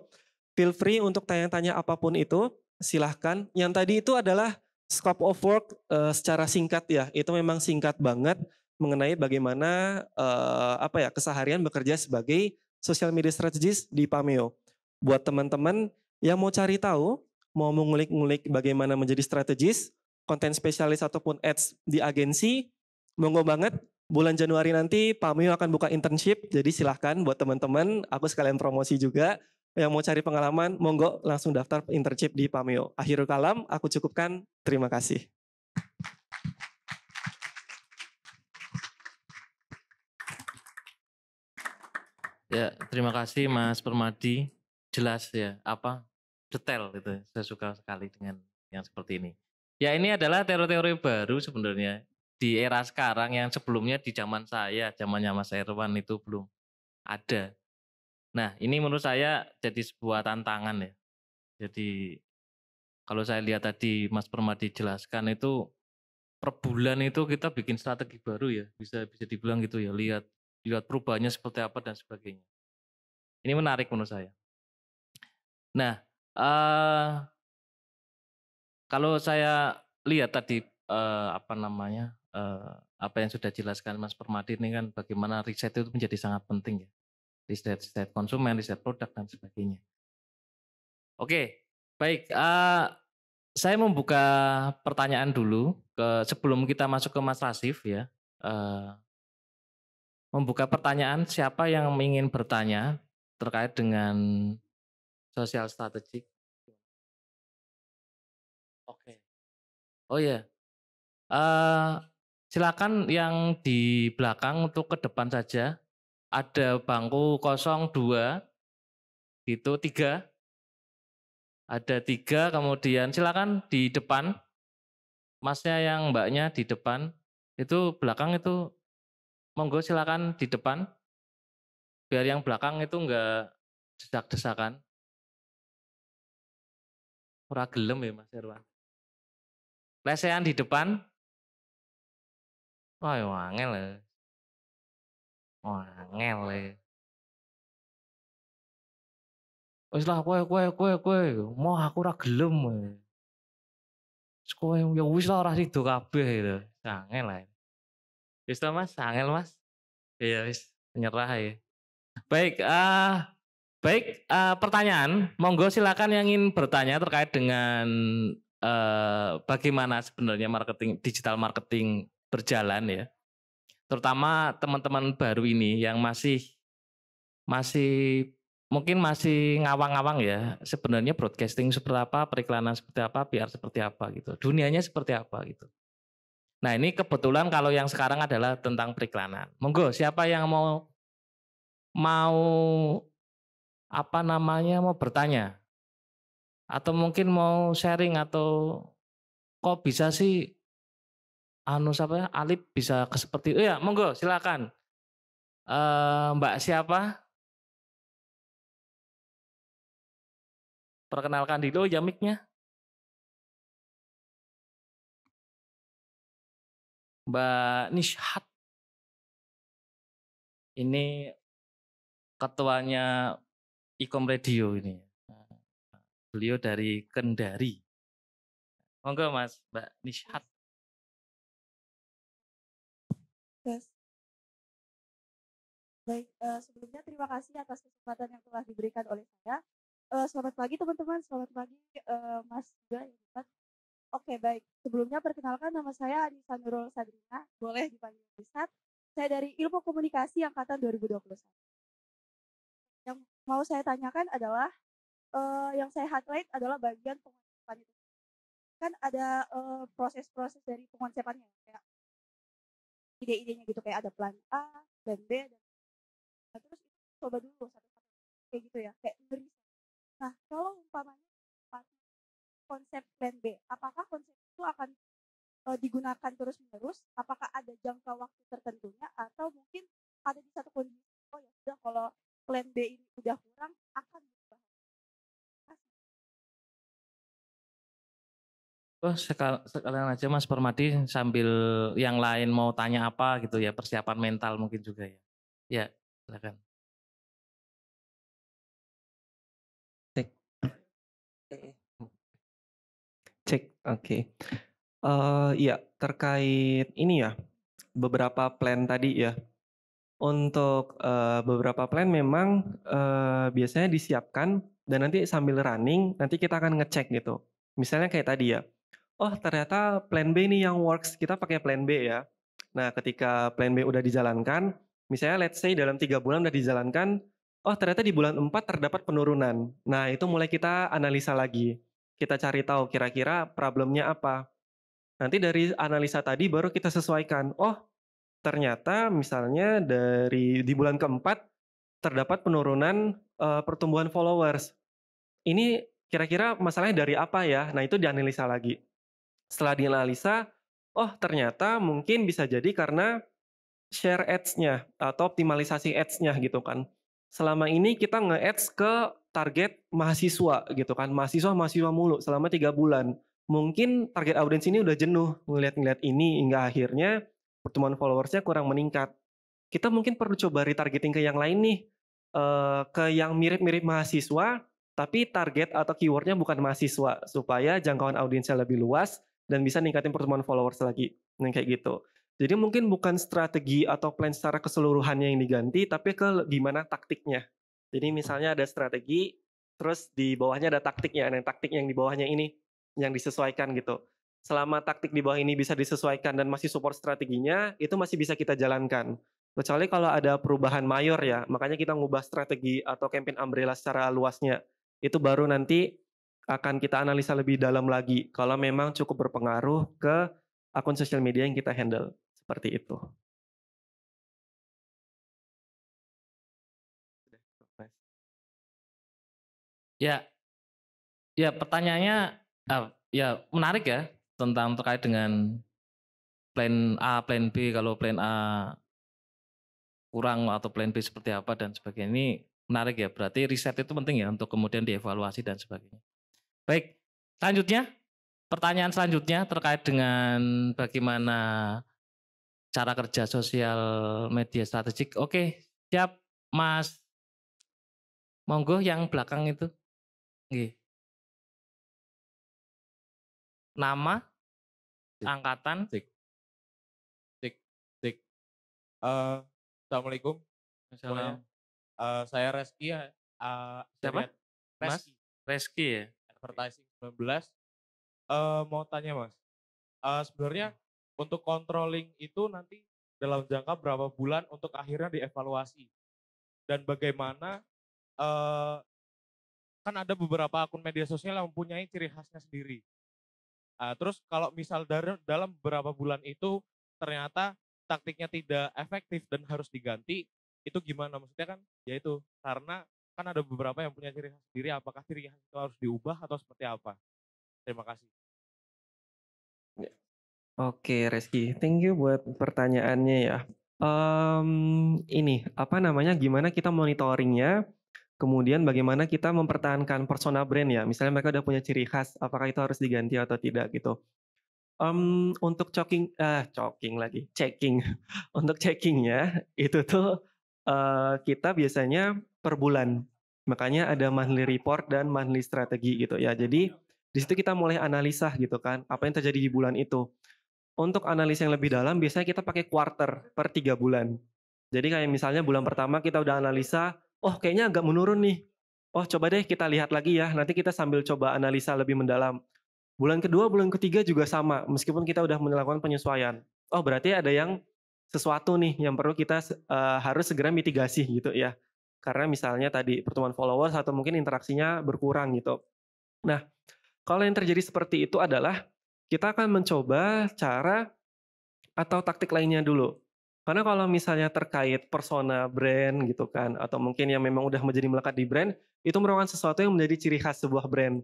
Feel free untuk tanya-tanya apapun itu, silahkan. Yang tadi itu adalah scope of work uh, secara singkat ya. Itu memang singkat banget mengenai bagaimana uh, apa ya keseharian bekerja sebagai social media strategist di Pameo. Buat teman-teman yang mau cari tahu, mau mengulik-ngulik bagaimana menjadi strategis, konten spesialis ataupun ads di agensi, monggo banget. Bulan Januari nanti Pameo akan buka internship, jadi silahkan buat teman-teman, aku sekalian promosi juga yang mau cari pengalaman, monggo langsung daftar internship di Pameo. Akhirul kalam, aku cukupkan. Terima kasih. Ya, terima kasih Mas Permadi. Jelas ya, apa detail itu. Ya. Saya suka sekali dengan yang seperti ini. Ya, ini adalah teori-teori baru sebenarnya di era sekarang yang sebelumnya di zaman saya, zamannya Mas Erwan itu belum ada Nah, ini menurut saya jadi sebuah tantangan ya. Jadi kalau saya lihat tadi Mas Permadi jelaskan itu per bulan itu kita bikin strategi baru ya, bisa bisa dibilang gitu ya, lihat lihat perubahannya seperti apa dan sebagainya. Ini menarik menurut saya. Nah, uh, kalau saya lihat tadi uh, apa namanya uh, apa yang sudah dijelaskan Mas Permadi ini kan bagaimana riset itu menjadi sangat penting ya riset-riset konsumen, riset produk dan sebagainya. Oke, baik. Uh, saya membuka pertanyaan dulu ke sebelum kita masuk ke Mas Rasif ya. Uh, membuka pertanyaan siapa yang ingin bertanya terkait dengan sosial strategik. Oke. Oh ya. Yeah. Uh, silakan yang di belakang untuk ke depan saja ada bangku kosong dua itu tiga ada tiga kemudian silakan di depan masnya yang mbaknya di depan itu belakang itu monggo silakan di depan biar yang belakang itu enggak desak-desakan ora gelem ya Mas Irwan lesehan di depan Wah, oh ya angel ya. Wah, ngele. Ya. Wis lah kue, kue, kue, kue. mau aku ora gelem. Terus kowe ya wis lah ora sido kabeh gitu. Sangel nah, lah. Wis lah Mas, sangel nah, Mas. Iya wis nyerah ya. Baik, uh, baik uh, pertanyaan, monggo silakan yang ingin bertanya terkait dengan uh, bagaimana sebenarnya marketing digital marketing berjalan ya terutama teman-teman baru ini yang masih masih mungkin masih ngawang-ngawang ya sebenarnya broadcasting seperti apa periklanan seperti apa biar seperti apa gitu dunianya seperti apa gitu nah ini kebetulan kalau yang sekarang adalah tentang periklanan monggo siapa yang mau mau apa namanya mau bertanya atau mungkin mau sharing atau kok bisa sih anu siapa ya Alip bisa ke seperti oh ya monggo silakan uh, Mbak siapa perkenalkan dulu ya Mbak Nishat ini ketuanya Ikom Radio ini. Beliau dari Kendari. Monggo Mas, Mbak Nishat. Baik, uh, sebelumnya terima kasih atas kesempatan yang telah diberikan oleh saya. Uh, selamat pagi teman-teman, selamat pagi uh, Mas juga yang Oke, okay, baik. Sebelumnya perkenalkan nama saya Anissa Nurul Sadrina, boleh dipanggil Anissa. Saya dari Ilmu Komunikasi Angkatan 2021. Yang mau saya tanyakan adalah, uh, yang saya highlight adalah bagian pengonsepan itu. Kan ada proses-proses uh, dari pengonsepannya, ide-idenya gitu kayak ada plan A, plan B, dan nah, terus itu coba dulu satu-satu kayak gitu ya, kayak beri. Nah kalau umpamanya konsep plan B, apakah konsep itu akan e, digunakan terus-menerus? Apakah ada jangka waktu tertentunya atau mungkin ada di satu kondisi? Oh ya sudah kalau plan B ini udah kurang akan Oh, sekal sekalian aja Mas Permadi sambil yang lain mau tanya apa gitu ya, persiapan mental mungkin juga ya. Ya, silakan. Cek. Cek, oke. Okay. Uh, eh, ya, terkait ini ya, beberapa plan tadi ya. Untuk uh, beberapa plan memang uh, biasanya disiapkan dan nanti sambil running nanti kita akan ngecek gitu. Misalnya kayak tadi ya, oh ternyata plan B ini yang works, kita pakai plan B ya. Nah ketika plan B udah dijalankan, misalnya let's say dalam tiga bulan udah dijalankan, oh ternyata di bulan 4 terdapat penurunan. Nah itu mulai kita analisa lagi. Kita cari tahu kira-kira problemnya apa. Nanti dari analisa tadi baru kita sesuaikan. Oh ternyata misalnya dari di bulan keempat terdapat penurunan uh, pertumbuhan followers. Ini kira-kira masalahnya dari apa ya? Nah itu dianalisa lagi. Setelah dianalisa, oh ternyata mungkin bisa jadi karena share ads-nya atau optimalisasi ads-nya gitu kan. Selama ini kita nge-ads ke target mahasiswa gitu kan, mahasiswa-mahasiswa mulu selama tiga bulan. Mungkin target audiens ini udah jenuh ngeliat-ngeliat ini hingga akhirnya pertemuan followersnya kurang meningkat. Kita mungkin perlu coba retargeting ke yang lain nih, eh, ke yang mirip-mirip mahasiswa, tapi target atau keywordnya bukan mahasiswa, supaya jangkauan audiensnya lebih luas, dan bisa ningkatin pertemuan followers lagi yang kayak gitu jadi mungkin bukan strategi atau plan secara keseluruhannya yang diganti tapi ke gimana taktiknya jadi misalnya ada strategi terus di bawahnya ada taktiknya dan nah, taktik yang di bawahnya ini yang disesuaikan gitu selama taktik di bawah ini bisa disesuaikan dan masih support strateginya itu masih bisa kita jalankan kecuali kalau ada perubahan mayor ya makanya kita ngubah strategi atau campaign umbrella secara luasnya itu baru nanti akan kita analisa lebih dalam lagi kalau memang cukup berpengaruh ke akun sosial media yang kita handle. Seperti itu. Ya, ya pertanyaannya, uh, ya menarik ya tentang terkait dengan plan A, plan B. Kalau plan A kurang atau plan B seperti apa dan sebagainya ini menarik ya. Berarti riset itu penting ya untuk kemudian dievaluasi dan sebagainya. Baik, selanjutnya pertanyaan selanjutnya terkait dengan bagaimana cara kerja sosial media strategik. Oke, siap Mas. Monggo yang belakang itu. Oke. Nama, Sik. angkatan. Sik. Sik. Sik. Uh, eh, Assalamualaikum. Assalamualaikum. Uh, eh, saya Reski ya. Uh, Siapa? Reski. Reski ya advertising 19 uh, eh, mau tanya mas uh, sebenarnya hmm. untuk controlling itu nanti dalam jangka berapa bulan untuk akhirnya dievaluasi dan bagaimana uh, kan ada beberapa akun media sosial yang mempunyai ciri khasnya sendiri uh, terus kalau misal dari, dalam beberapa bulan itu ternyata taktiknya tidak efektif dan harus diganti itu gimana maksudnya kan yaitu karena kan ada beberapa yang punya ciri khas sendiri apakah ciri khas itu harus diubah atau seperti apa terima kasih ya. Oke Reski, thank you buat pertanyaannya ya. Um, ini apa namanya? Gimana kita monitoringnya? Kemudian bagaimana kita mempertahankan persona brand ya? Misalnya mereka udah punya ciri khas, apakah itu harus diganti atau tidak gitu? Um, untuk checking, eh, uh, checking lagi, checking. untuk checkingnya itu tuh Eh, kita biasanya per bulan. Makanya ada monthly report dan monthly strategi gitu ya. Jadi iya. di situ kita mulai analisa gitu kan, apa yang terjadi di bulan itu. Untuk analisa yang lebih dalam biasanya kita pakai quarter per tiga bulan. Jadi kayak misalnya bulan pertama kita udah analisa, oh kayaknya agak menurun nih. Oh coba deh kita lihat lagi ya, nanti kita sambil coba analisa lebih mendalam. Bulan kedua, bulan ketiga juga sama, meskipun kita udah melakukan penyesuaian. Oh berarti ada yang sesuatu nih yang perlu kita uh, harus segera mitigasi gitu ya. Karena misalnya tadi pertemuan followers atau mungkin interaksinya berkurang gitu. Nah, kalau yang terjadi seperti itu adalah kita akan mencoba cara atau taktik lainnya dulu. Karena kalau misalnya terkait persona brand gitu kan, atau mungkin yang memang udah menjadi melekat di brand, itu merupakan sesuatu yang menjadi ciri khas sebuah brand.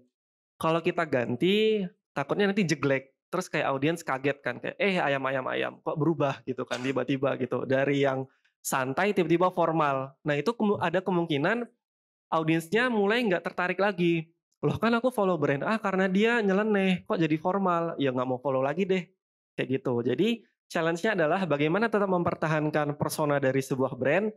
Kalau kita ganti, takutnya nanti jeglek terus kayak audiens kaget kan kayak eh ayam ayam ayam kok berubah gitu kan tiba-tiba gitu dari yang santai tiba-tiba formal nah itu ada kemungkinan audiensnya mulai nggak tertarik lagi loh kan aku follow brand ah karena dia nyeleneh kok jadi formal ya nggak mau follow lagi deh kayak gitu jadi challenge-nya adalah bagaimana tetap mempertahankan persona dari sebuah brand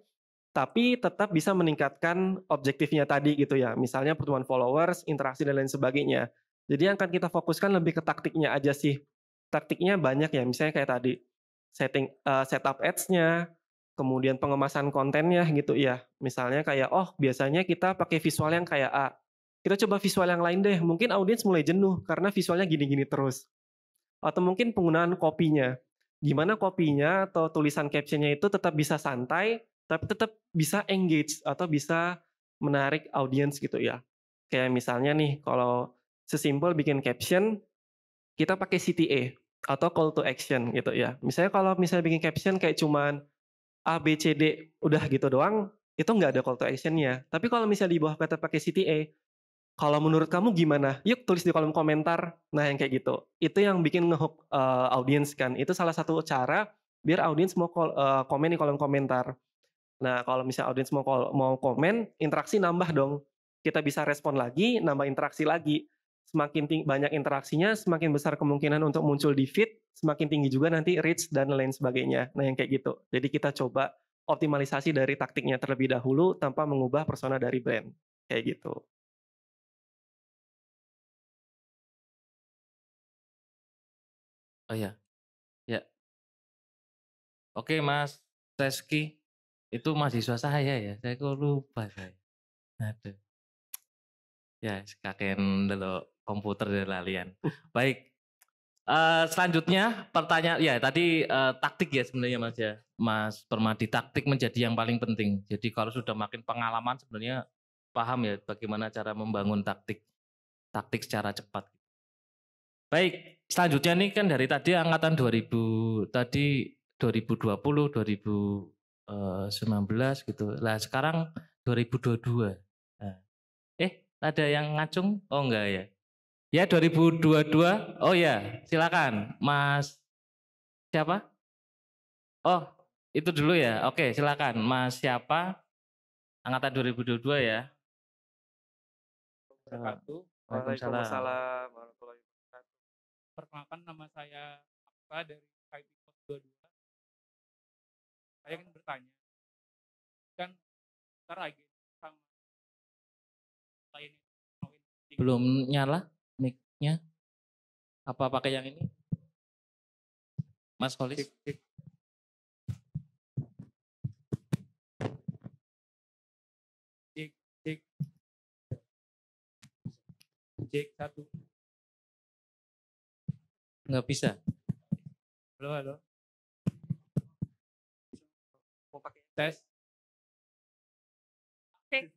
tapi tetap bisa meningkatkan objektifnya tadi gitu ya misalnya pertumbuhan followers interaksi dan lain sebagainya jadi yang akan kita fokuskan lebih ke taktiknya aja sih. Taktiknya banyak ya, misalnya kayak tadi setting uh, setup ads-nya, kemudian pengemasan kontennya gitu ya. Misalnya kayak oh biasanya kita pakai visual yang kayak A. Kita coba visual yang lain deh. Mungkin audiens mulai jenuh karena visualnya gini-gini terus. Atau mungkin penggunaan kopinya. Gimana kopinya atau tulisan captionnya itu tetap bisa santai, tapi tetap bisa engage atau bisa menarik audiens gitu ya. Kayak misalnya nih kalau sesimpel bikin caption kita pakai CTA e atau call to action gitu ya. Misalnya kalau misalnya bikin caption kayak cuman A B C D udah gitu doang, itu nggak ada call to actionnya. Tapi kalau misalnya di bawah kata pakai CTA, e, kalau menurut kamu gimana? Yuk tulis di kolom komentar. Nah yang kayak gitu, itu yang bikin ngehook uh, audience kan. Itu salah satu cara biar audience mau call, uh, komen di kolom komentar. Nah kalau misalnya audience mau call, mau komen, interaksi nambah dong. Kita bisa respon lagi, nambah interaksi lagi semakin banyak interaksinya, semakin besar kemungkinan untuk muncul di feed, semakin tinggi juga nanti reach dan lain sebagainya. Nah, yang kayak gitu. Jadi kita coba optimalisasi dari taktiknya terlebih dahulu tanpa mengubah persona dari brand. Kayak gitu. Oh ya. Ya. Oke, Mas Teski. Itu mahasiswa saya ya. Saya kok lupa saya. Aduh. Ya, kakek dulu komputer dan lain Baik. Uh, selanjutnya pertanyaan ya tadi uh, taktik ya sebenarnya Mas ya. Mas Permadi taktik menjadi yang paling penting. Jadi kalau sudah makin pengalaman sebenarnya paham ya bagaimana cara membangun taktik taktik secara cepat. Baik, selanjutnya ini kan dari tadi angkatan 2000 tadi 2020 2019 eh, gitu. Lah sekarang 2022. Nah, eh, ada yang ngacung? Oh enggak ya. Ya 2022. Oh ya, silakan Mas siapa? Oh, itu dulu ya. Oke, silakan Mas siapa? Angkatan 2022 ya. Waalaikumsalam. Perkenalkan nama saya apa dari IT 22. Saya ingin bertanya. Kan ntar lagi sama belum nyala? ya Apa pakai yang ini? Mas Holis? Cik, cik. Cik, cik. Cik, satu. Nggak bisa. Halo, halo. Mau pakai tes? Cek.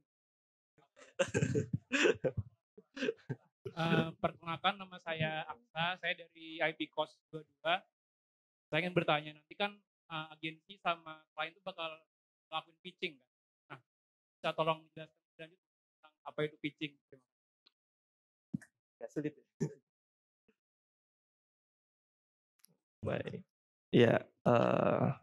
Eh, perkenalkan nama saya Aksa, saya dari IP Cost 22. Saya ingin bertanya, nanti kan uh, agensi sama klien itu bakal lakuin pitching kan? Nah, bisa tolong jelaskan lanjut tentang apa itu pitching. Ya, sulit. Baik. Ya, uh,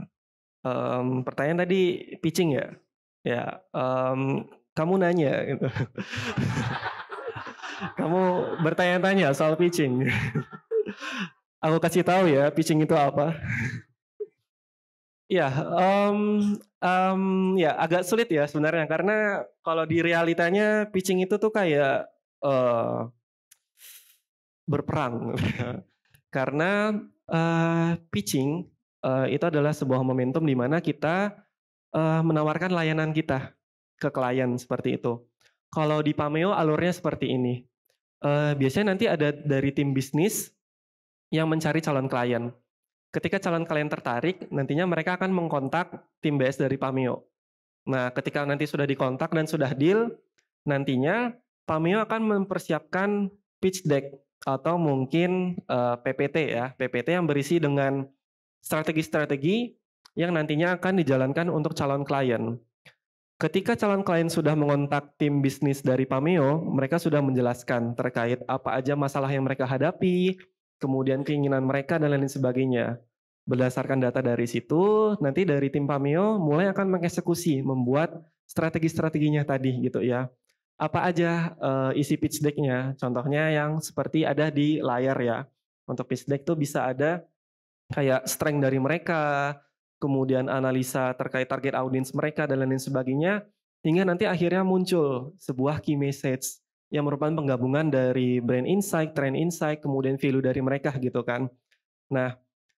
um, pertanyaan tadi pitching ya? Ya, um, kamu nanya gitu. Kamu bertanya-tanya soal pitching. Aku kasih tahu ya, pitching itu apa. Ya, um, um, ya agak sulit ya sebenarnya karena kalau di realitanya pitching itu tuh kayak uh, berperang karena uh, pitching uh, itu adalah sebuah momentum di mana kita uh, menawarkan layanan kita ke klien seperti itu. Kalau di Pameo alurnya seperti ini uh, biasanya nanti ada dari tim bisnis yang mencari calon klien. Ketika calon klien tertarik, nantinya mereka akan mengkontak tim BS dari Pameo. Nah, ketika nanti sudah dikontak dan sudah deal, nantinya Pameo akan mempersiapkan pitch deck atau mungkin uh, eh, PPT ya, PPT yang berisi dengan strategi-strategi yang nantinya akan dijalankan untuk calon klien. Ketika calon klien sudah mengontak tim bisnis dari Pameo, mereka sudah menjelaskan terkait apa aja masalah yang mereka hadapi, kemudian keinginan mereka dan lain sebagainya. Berdasarkan data dari situ, nanti dari tim Pameo mulai akan mengeksekusi, membuat strategi-strateginya tadi gitu ya. Apa aja uh, isi pitch deck-nya? Contohnya yang seperti ada di layar ya. Untuk pitch deck tuh bisa ada kayak strength dari mereka, kemudian analisa terkait target audiens mereka dan lain-lain sebagainya, hingga nanti akhirnya muncul sebuah key message yang merupakan penggabungan dari brand insight, trend insight, kemudian value dari mereka gitu kan. Nah,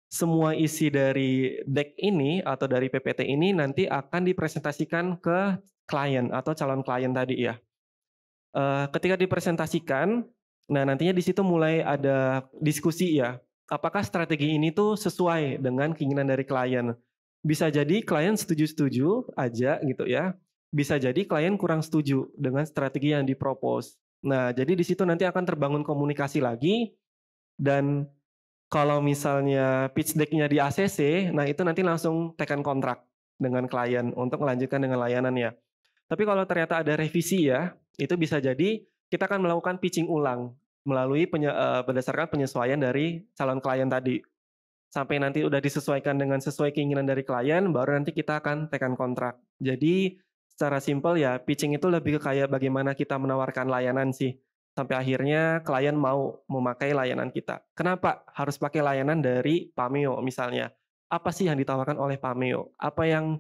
semua isi dari deck ini atau dari PPT ini nanti akan dipresentasikan ke klien atau calon klien tadi ya. Eh, ketika dipresentasikan, nah nantinya di situ mulai ada diskusi ya apakah strategi ini tuh sesuai dengan keinginan dari klien bisa jadi klien setuju-setuju aja gitu ya. Bisa jadi klien kurang setuju dengan strategi yang dipropos. Nah, jadi di situ nanti akan terbangun komunikasi lagi dan kalau misalnya pitch deck-nya di ACC, nah itu nanti langsung tekan kontrak dengan klien untuk melanjutkan dengan layanannya. Tapi kalau ternyata ada revisi ya, itu bisa jadi kita akan melakukan pitching ulang melalui penye, eh, berdasarkan penyesuaian dari calon klien tadi sampai nanti udah disesuaikan dengan sesuai keinginan dari klien, baru nanti kita akan tekan kontrak. Jadi secara simpel ya pitching itu lebih ke kayak bagaimana kita menawarkan layanan sih sampai akhirnya klien mau memakai layanan kita. Kenapa harus pakai layanan dari Pameo misalnya? Apa sih yang ditawarkan oleh Pameo? Apa yang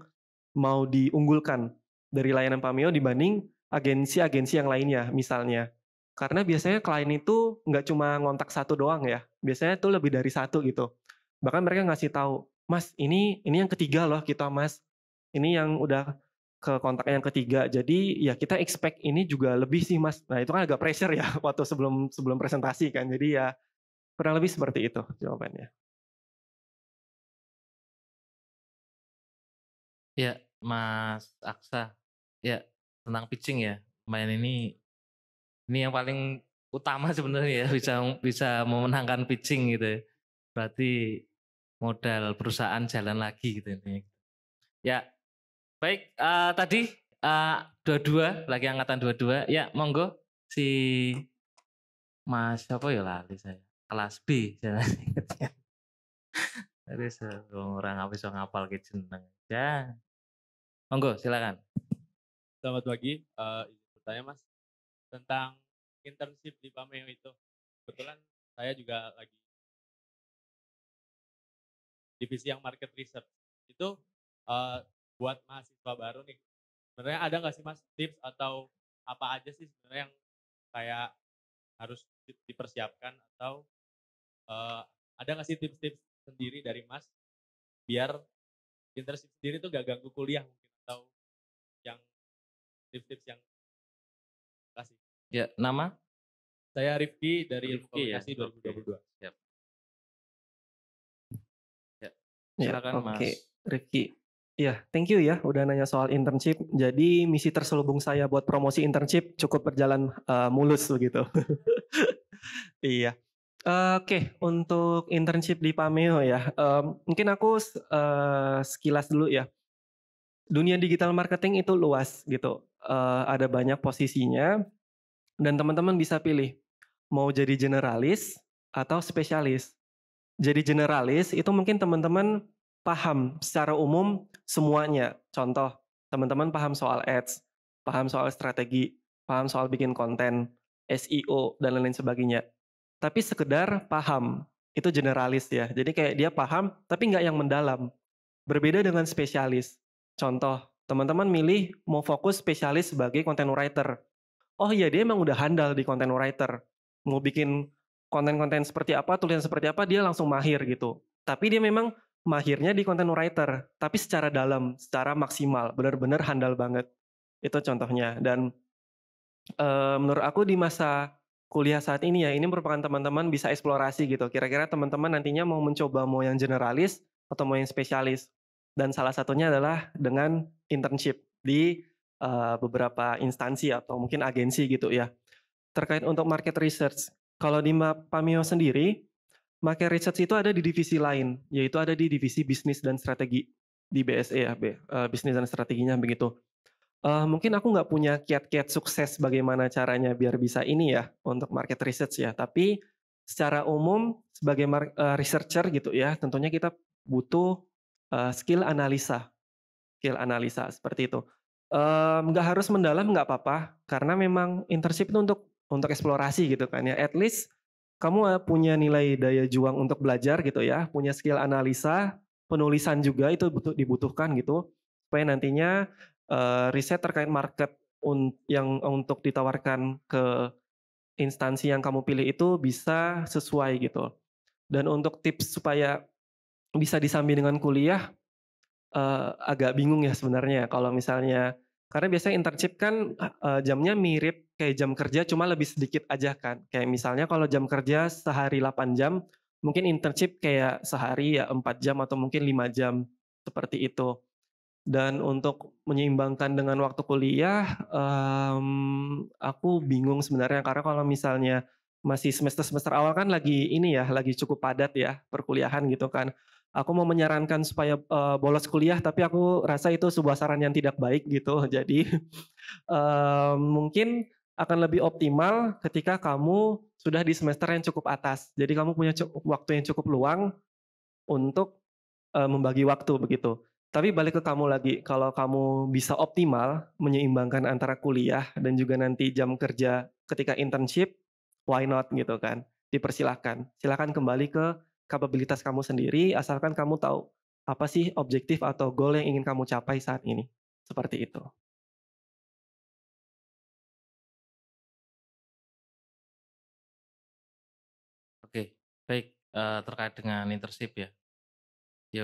mau diunggulkan dari layanan Pameo dibanding agensi-agensi yang lainnya misalnya? Karena biasanya klien itu nggak cuma ngontak satu doang ya, biasanya itu lebih dari satu gitu bahkan mereka ngasih tahu mas ini ini yang ketiga loh kita gitu, mas ini yang udah ke kontak yang ketiga jadi ya kita expect ini juga lebih sih mas nah itu kan agak pressure ya waktu sebelum sebelum presentasi kan jadi ya kurang lebih seperti itu jawabannya ya mas Aksa ya tentang pitching ya main ini ini yang paling utama sebenarnya ya bisa bisa memenangkan pitching gitu ya. berarti modal perusahaan jalan lagi gitu ini. Ya. Baik, uh, tadi uh, eh, dua lagi angkatan dua Ya, monggo si Mas apa ya lali saya. Kelas B saya ingat Tadi orang apa sih ngapal ke jeneng. Ya. Monggo silakan. Selamat pagi. Uh, eh, bertanya Mas tentang internship di Pameo itu. Kebetulan saya juga lagi divisi yang market research itu uh, buat mahasiswa baru nih sebenarnya ada nggak sih mas tips atau apa aja sih sebenarnya yang kayak harus dipersiapkan atau uh, ada nggak sih tips-tips sendiri dari mas biar internship sendiri tuh gak ganggu kuliah mungkin atau yang tips-tips yang kasih ya nama saya Rifki dari Rifki, Ilmu ya, Komunikasi ya? 2022 siap Ya, Silakan ya, Mas. Oke, Rifki. Ya, thank you ya udah nanya soal internship. Jadi misi terselubung saya buat promosi internship cukup berjalan uh, mulus begitu. iya. Oke, okay. untuk internship di Pameo ya, um, mungkin aku uh, sekilas dulu ya. Dunia digital marketing itu luas gitu, uh, ada banyak posisinya, dan teman-teman bisa pilih mau jadi generalis atau spesialis jadi generalis itu mungkin teman-teman paham secara umum semuanya. Contoh, teman-teman paham soal ads, paham soal strategi, paham soal bikin konten, SEO dan lain-lain sebagainya. Tapi sekedar paham, itu generalis ya. Jadi kayak dia paham tapi nggak yang mendalam. Berbeda dengan spesialis. Contoh, teman-teman milih mau fokus spesialis sebagai content writer. Oh iya, dia emang udah handal di content writer. Mau bikin konten-konten seperti apa, tulisan seperti apa, dia langsung mahir gitu. Tapi dia memang mahirnya di konten writer, tapi secara dalam, secara maksimal, benar-benar handal banget. Itu contohnya. Dan e, menurut aku di masa kuliah saat ini ya, ini merupakan teman-teman bisa eksplorasi gitu. Kira-kira teman-teman nantinya mau mencoba mau yang generalis atau mau yang spesialis. Dan salah satunya adalah dengan internship di e, beberapa instansi atau mungkin agensi gitu ya. Terkait untuk market research, kalau di Pamio sendiri, market research itu ada di divisi lain, yaitu ada di divisi bisnis dan strategi di BSE ya, eh, bisnis dan strateginya begitu. Uh, mungkin aku nggak punya kiat-kiat sukses bagaimana caranya biar bisa ini ya untuk market research ya. Tapi secara umum sebagai uh, researcher gitu ya, tentunya kita butuh uh, skill analisa, skill analisa seperti itu. Nggak um, harus mendalam nggak apa-apa, karena memang internship itu untuk untuk eksplorasi gitu kan ya. At least kamu eh, punya nilai daya juang untuk belajar gitu ya, punya skill analisa, penulisan juga itu butuh dibutuhkan gitu supaya nantinya uh, riset terkait market un yang untuk ditawarkan ke instansi yang kamu pilih itu bisa sesuai gitu. Dan untuk tips supaya bisa disambi dengan kuliah uh, agak bingung ya sebenarnya kalau misalnya karena biasanya internship kan uh, jamnya mirip kayak jam kerja cuma lebih sedikit aja kan. Kayak misalnya kalau jam kerja sehari 8 jam, mungkin internship kayak sehari ya 4 jam atau mungkin 5 jam seperti itu. Dan untuk menyeimbangkan dengan waktu kuliah, um, aku bingung sebenarnya karena kalau misalnya masih semester-semester awal kan lagi ini ya, lagi cukup padat ya perkuliahan gitu kan aku mau menyarankan supaya uh, bolos kuliah tapi aku rasa itu sebuah saran yang tidak baik gitu jadi uh, mungkin akan lebih optimal ketika kamu sudah di semester yang cukup atas jadi kamu punya cukup, waktu yang cukup luang untuk uh, membagi waktu begitu tapi balik ke kamu lagi kalau kamu bisa optimal menyeimbangkan antara kuliah dan juga nanti jam kerja ketika internship why not gitu kan dipersilahkan silahkan kembali ke kapabilitas kamu sendiri asalkan kamu tahu apa sih objektif atau goal yang ingin kamu capai saat ini. Seperti itu. Oke, baik uh, terkait dengan internship ya. Yo,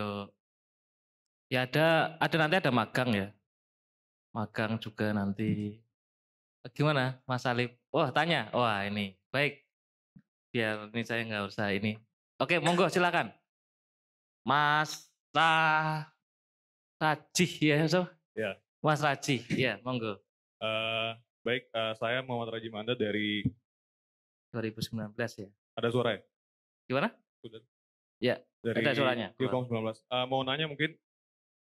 ya ada ada nanti ada magang ya, magang juga nanti. Eh, gimana, Mas Alif? Wah tanya, wah ini baik. Biar ini saya nggak usah ini Oke, monggo silakan. Mas Ra... Rajih ya, so? Ya. Mas Rajih, ya, monggo. Uh, baik, uh, saya Muhammad Rajih Manda dari 2019 ya. Ada suara ya? Gimana? Sudah. Ya, dari ada suaranya. Ilkom 19. Uh, mau nanya mungkin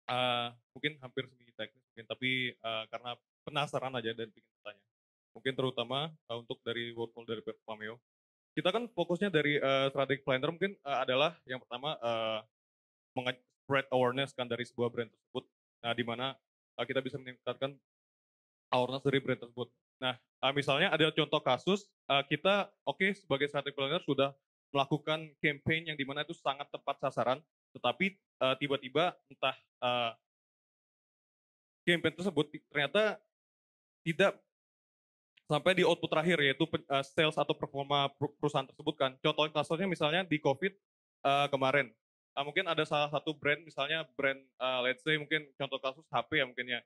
uh, mungkin hampir semi teknis mungkin tapi uh, karena penasaran aja dan ingin bertanya. Mungkin terutama uh, untuk dari workflow dari Pameo kita kan fokusnya dari uh, strategic planner mungkin uh, adalah yang pertama uh, spread awareness kan dari sebuah brand tersebut. Nah, di mana uh, kita bisa meningkatkan awareness dari brand tersebut. Nah, uh, misalnya ada contoh kasus uh, kita oke okay, sebagai strategic planner sudah melakukan campaign yang dimana itu sangat tepat sasaran, tetapi tiba tiba-tiba entah uh, campaign tersebut ternyata tidak sampai di output terakhir yaitu uh, sales atau performa perusahaan tersebut kan. Contoh kasusnya misalnya di COVID uh, kemarin, uh, mungkin ada salah satu brand misalnya brand uh, let's say mungkin contoh kasus HP ya mungkin ya,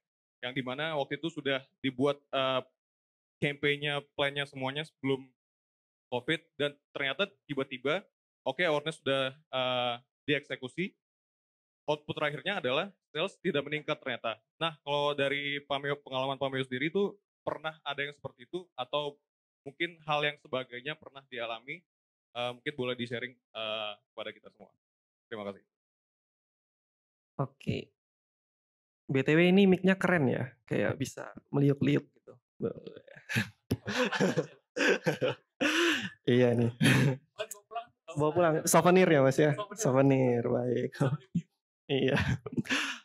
yang dimana waktu itu sudah dibuat uh, campaign-nya, plan-nya semuanya sebelum COVID dan ternyata tiba-tiba oke okay, awareness sudah uh, dieksekusi, output terakhirnya adalah sales tidak meningkat ternyata. Nah kalau dari pengalaman Pameo sendiri itu pernah ada yang seperti itu atau mungkin hal yang sebagainya pernah dialami uh, mungkin boleh di sharing uh, eh, kepada kita semua terima kasih oke okay. btw ini micnya keren ya kayak bisa meliuk-liuk gitu iya nih bawa pulang souvenir ya mas ya souvenir, souvenir baik iya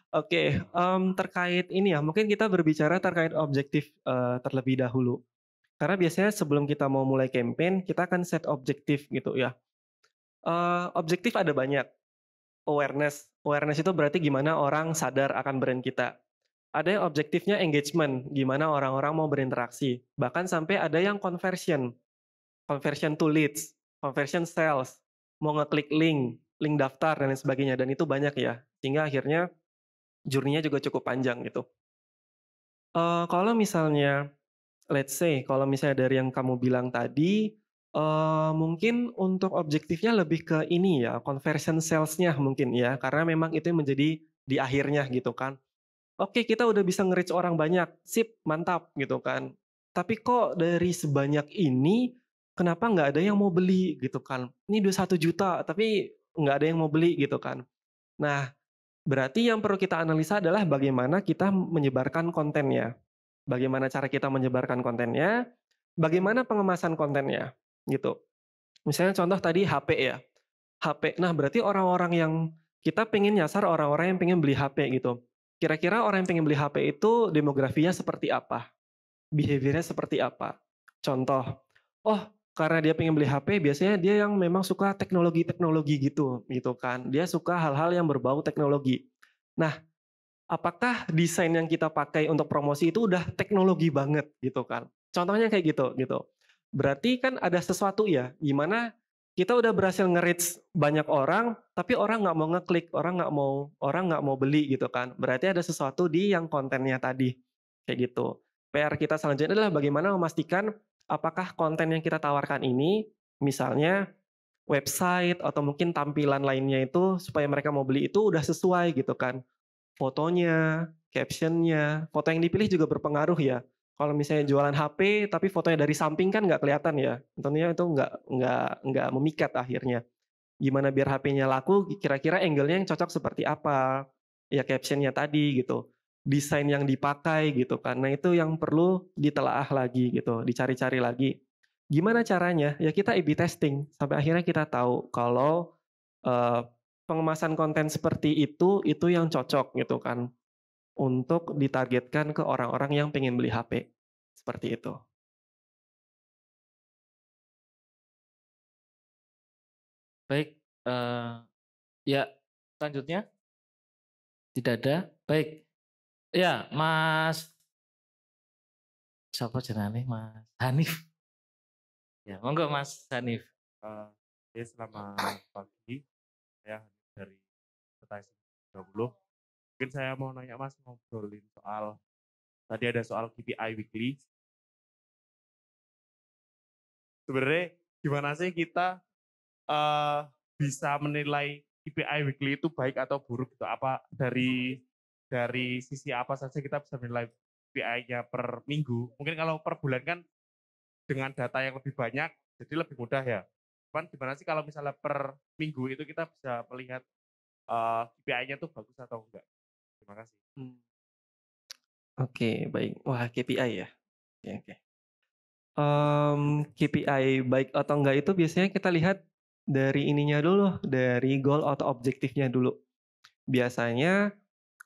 Oke, um, terkait ini ya, mungkin kita berbicara terkait objektif uh, terlebih dahulu. Karena biasanya sebelum kita mau mulai campaign, kita akan set objektif gitu ya. Uh, objektif ada banyak. Awareness, awareness itu berarti gimana orang sadar akan brand kita. Ada yang objektifnya engagement, gimana orang-orang mau berinteraksi. Bahkan sampai ada yang conversion, conversion to leads, conversion sales, mau ngeklik link, link daftar dan lain sebagainya. Dan itu banyak ya. Sehingga akhirnya jurninya juga cukup panjang gitu. Uh, kalau misalnya, let's say, kalau misalnya dari yang kamu bilang tadi, uh, mungkin untuk objektifnya lebih ke ini ya, conversion sales-nya mungkin ya, karena memang itu yang menjadi di akhirnya gitu kan. Oke, kita udah bisa nge-reach orang banyak, sip, mantap gitu kan. Tapi kok dari sebanyak ini, kenapa nggak ada yang mau beli gitu kan? Ini 21 juta, tapi nggak ada yang mau beli gitu kan. Nah, Berarti yang perlu kita analisa adalah bagaimana kita menyebarkan kontennya. Bagaimana cara kita menyebarkan kontennya, bagaimana pengemasan kontennya gitu. Misalnya contoh tadi HP ya. HP. Nah, berarti orang-orang yang kita pengen nyasar orang-orang yang pengen beli HP gitu. Kira-kira orang yang pengen beli HP itu demografinya seperti apa? Behaviornya seperti apa? Contoh, oh karena dia pengen beli HP, biasanya dia yang memang suka teknologi-teknologi gitu, gitu kan. Dia suka hal-hal yang berbau teknologi. Nah, apakah desain yang kita pakai untuk promosi itu udah teknologi banget gitu kan? Contohnya kayak gitu, gitu. Berarti kan ada sesuatu ya, gimana kita udah berhasil nge banyak orang, tapi orang nggak mau ngeklik, orang nggak mau orang nggak mau beli gitu kan. Berarti ada sesuatu di yang kontennya tadi, kayak gitu. PR kita selanjutnya adalah bagaimana memastikan apakah konten yang kita tawarkan ini, misalnya website atau mungkin tampilan lainnya itu supaya mereka mau beli itu udah sesuai gitu kan. Fotonya, captionnya, foto yang dipilih juga berpengaruh ya. Kalau misalnya jualan HP tapi fotonya dari samping kan nggak kelihatan ya. Tentunya itu nggak nggak nggak memikat akhirnya. Gimana biar HP-nya laku? Kira-kira angle-nya yang cocok seperti apa? Ya captionnya tadi gitu desain yang dipakai gitu kan. Nah itu yang perlu ditelaah lagi gitu, dicari-cari lagi. Gimana caranya? Ya kita A/B testing sampai akhirnya kita tahu kalau uh, pengemasan konten seperti itu itu yang cocok gitu kan untuk ditargetkan ke orang-orang yang pengen beli HP seperti itu. Baik, uh, ya selanjutnya tidak ada. Baik, Ya, Mas siapa jenane Mas Hanif. Ya, monggo Mas Hanif. Uh, eh, ya, selama pagi saya dari Petasi 20. Mungkin saya mau nanya Mas ngobrolin soal tadi ada soal KPI weekly. Sebenarnya gimana sih kita uh, bisa menilai KPI weekly itu baik atau buruk gitu? Apa dari dari sisi apa saja kita bisa menilai BI-nya per minggu. Mungkin kalau per bulan kan dengan data yang lebih banyak, jadi lebih mudah ya. Cuman gimana sih kalau misalnya per minggu itu kita bisa melihat uh, eh, KPI-nya tuh bagus atau enggak? Terima kasih. Hmm. Oke, okay, baik. Wah, KPI ya. Oke, Okay. Um, mmm, KPI baik atau enggak itu biasanya kita lihat dari ininya dulu, dari goal atau objektifnya dulu. Biasanya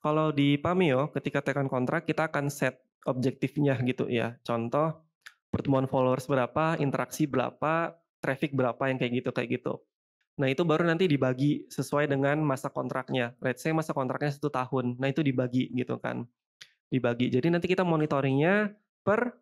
kalau di Pameo, ketika tekan kontrak, kita akan set objektifnya gitu ya. Contoh, pertemuan followers berapa, interaksi berapa, traffic berapa yang kayak gitu kayak gitu. Nah itu baru nanti dibagi sesuai dengan masa kontraknya. Let's say masa kontraknya satu tahun. Nah itu dibagi gitu kan, dibagi. Jadi nanti kita monitoringnya per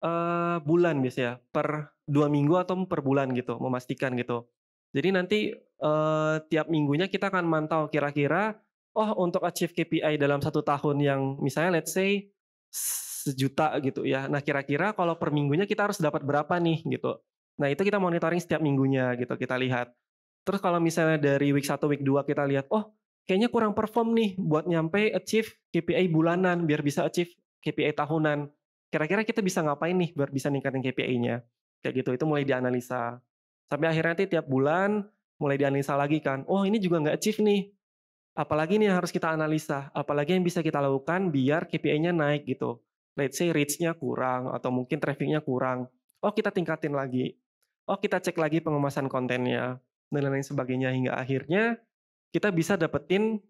uh, bulan biasanya, per dua minggu atau per bulan gitu, memastikan gitu. Jadi nanti uh, tiap minggunya kita akan mantau kira-kira oh untuk achieve KPI dalam satu tahun yang misalnya let's say sejuta gitu ya. Nah kira-kira kalau per minggunya kita harus dapat berapa nih gitu. Nah itu kita monitoring setiap minggunya gitu kita lihat. Terus kalau misalnya dari week 1, week 2 kita lihat, oh kayaknya kurang perform nih buat nyampe achieve KPI bulanan biar bisa achieve KPI tahunan. Kira-kira kita bisa ngapain nih biar bisa ningkatin KPI-nya? Kayak gitu, itu mulai dianalisa. Sampai akhirnya nanti tiap bulan mulai dianalisa lagi kan, oh ini juga nggak achieve nih, apalagi ini yang harus kita analisa, apalagi yang bisa kita lakukan biar KPI-nya naik gitu. Let's say reach-nya kurang atau mungkin traffic-nya kurang. Oh kita tingkatin lagi. Oh kita cek lagi pengemasan kontennya dan lain-lain sebagainya hingga akhirnya kita bisa dapetin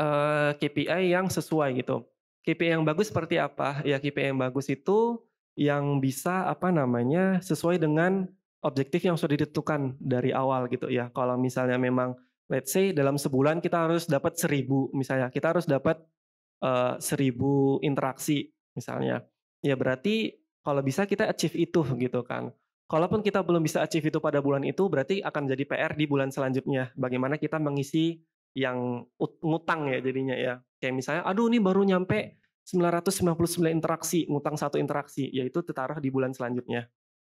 uh, eh, KPI yang sesuai gitu. KPI yang bagus seperti apa? Ya KPI yang bagus itu yang bisa apa namanya sesuai dengan objektif yang sudah ditentukan dari awal gitu ya. Kalau misalnya memang let's say dalam sebulan kita harus dapat seribu misalnya, kita harus dapat uh, seribu interaksi misalnya. Ya berarti kalau bisa kita achieve itu gitu kan. Kalaupun kita belum bisa achieve itu pada bulan itu, berarti akan jadi PR di bulan selanjutnya. Bagaimana kita mengisi yang ngutang ya jadinya ya. Kayak misalnya, aduh ini baru nyampe 999 interaksi, ngutang satu interaksi, yaitu ditaruh di bulan selanjutnya.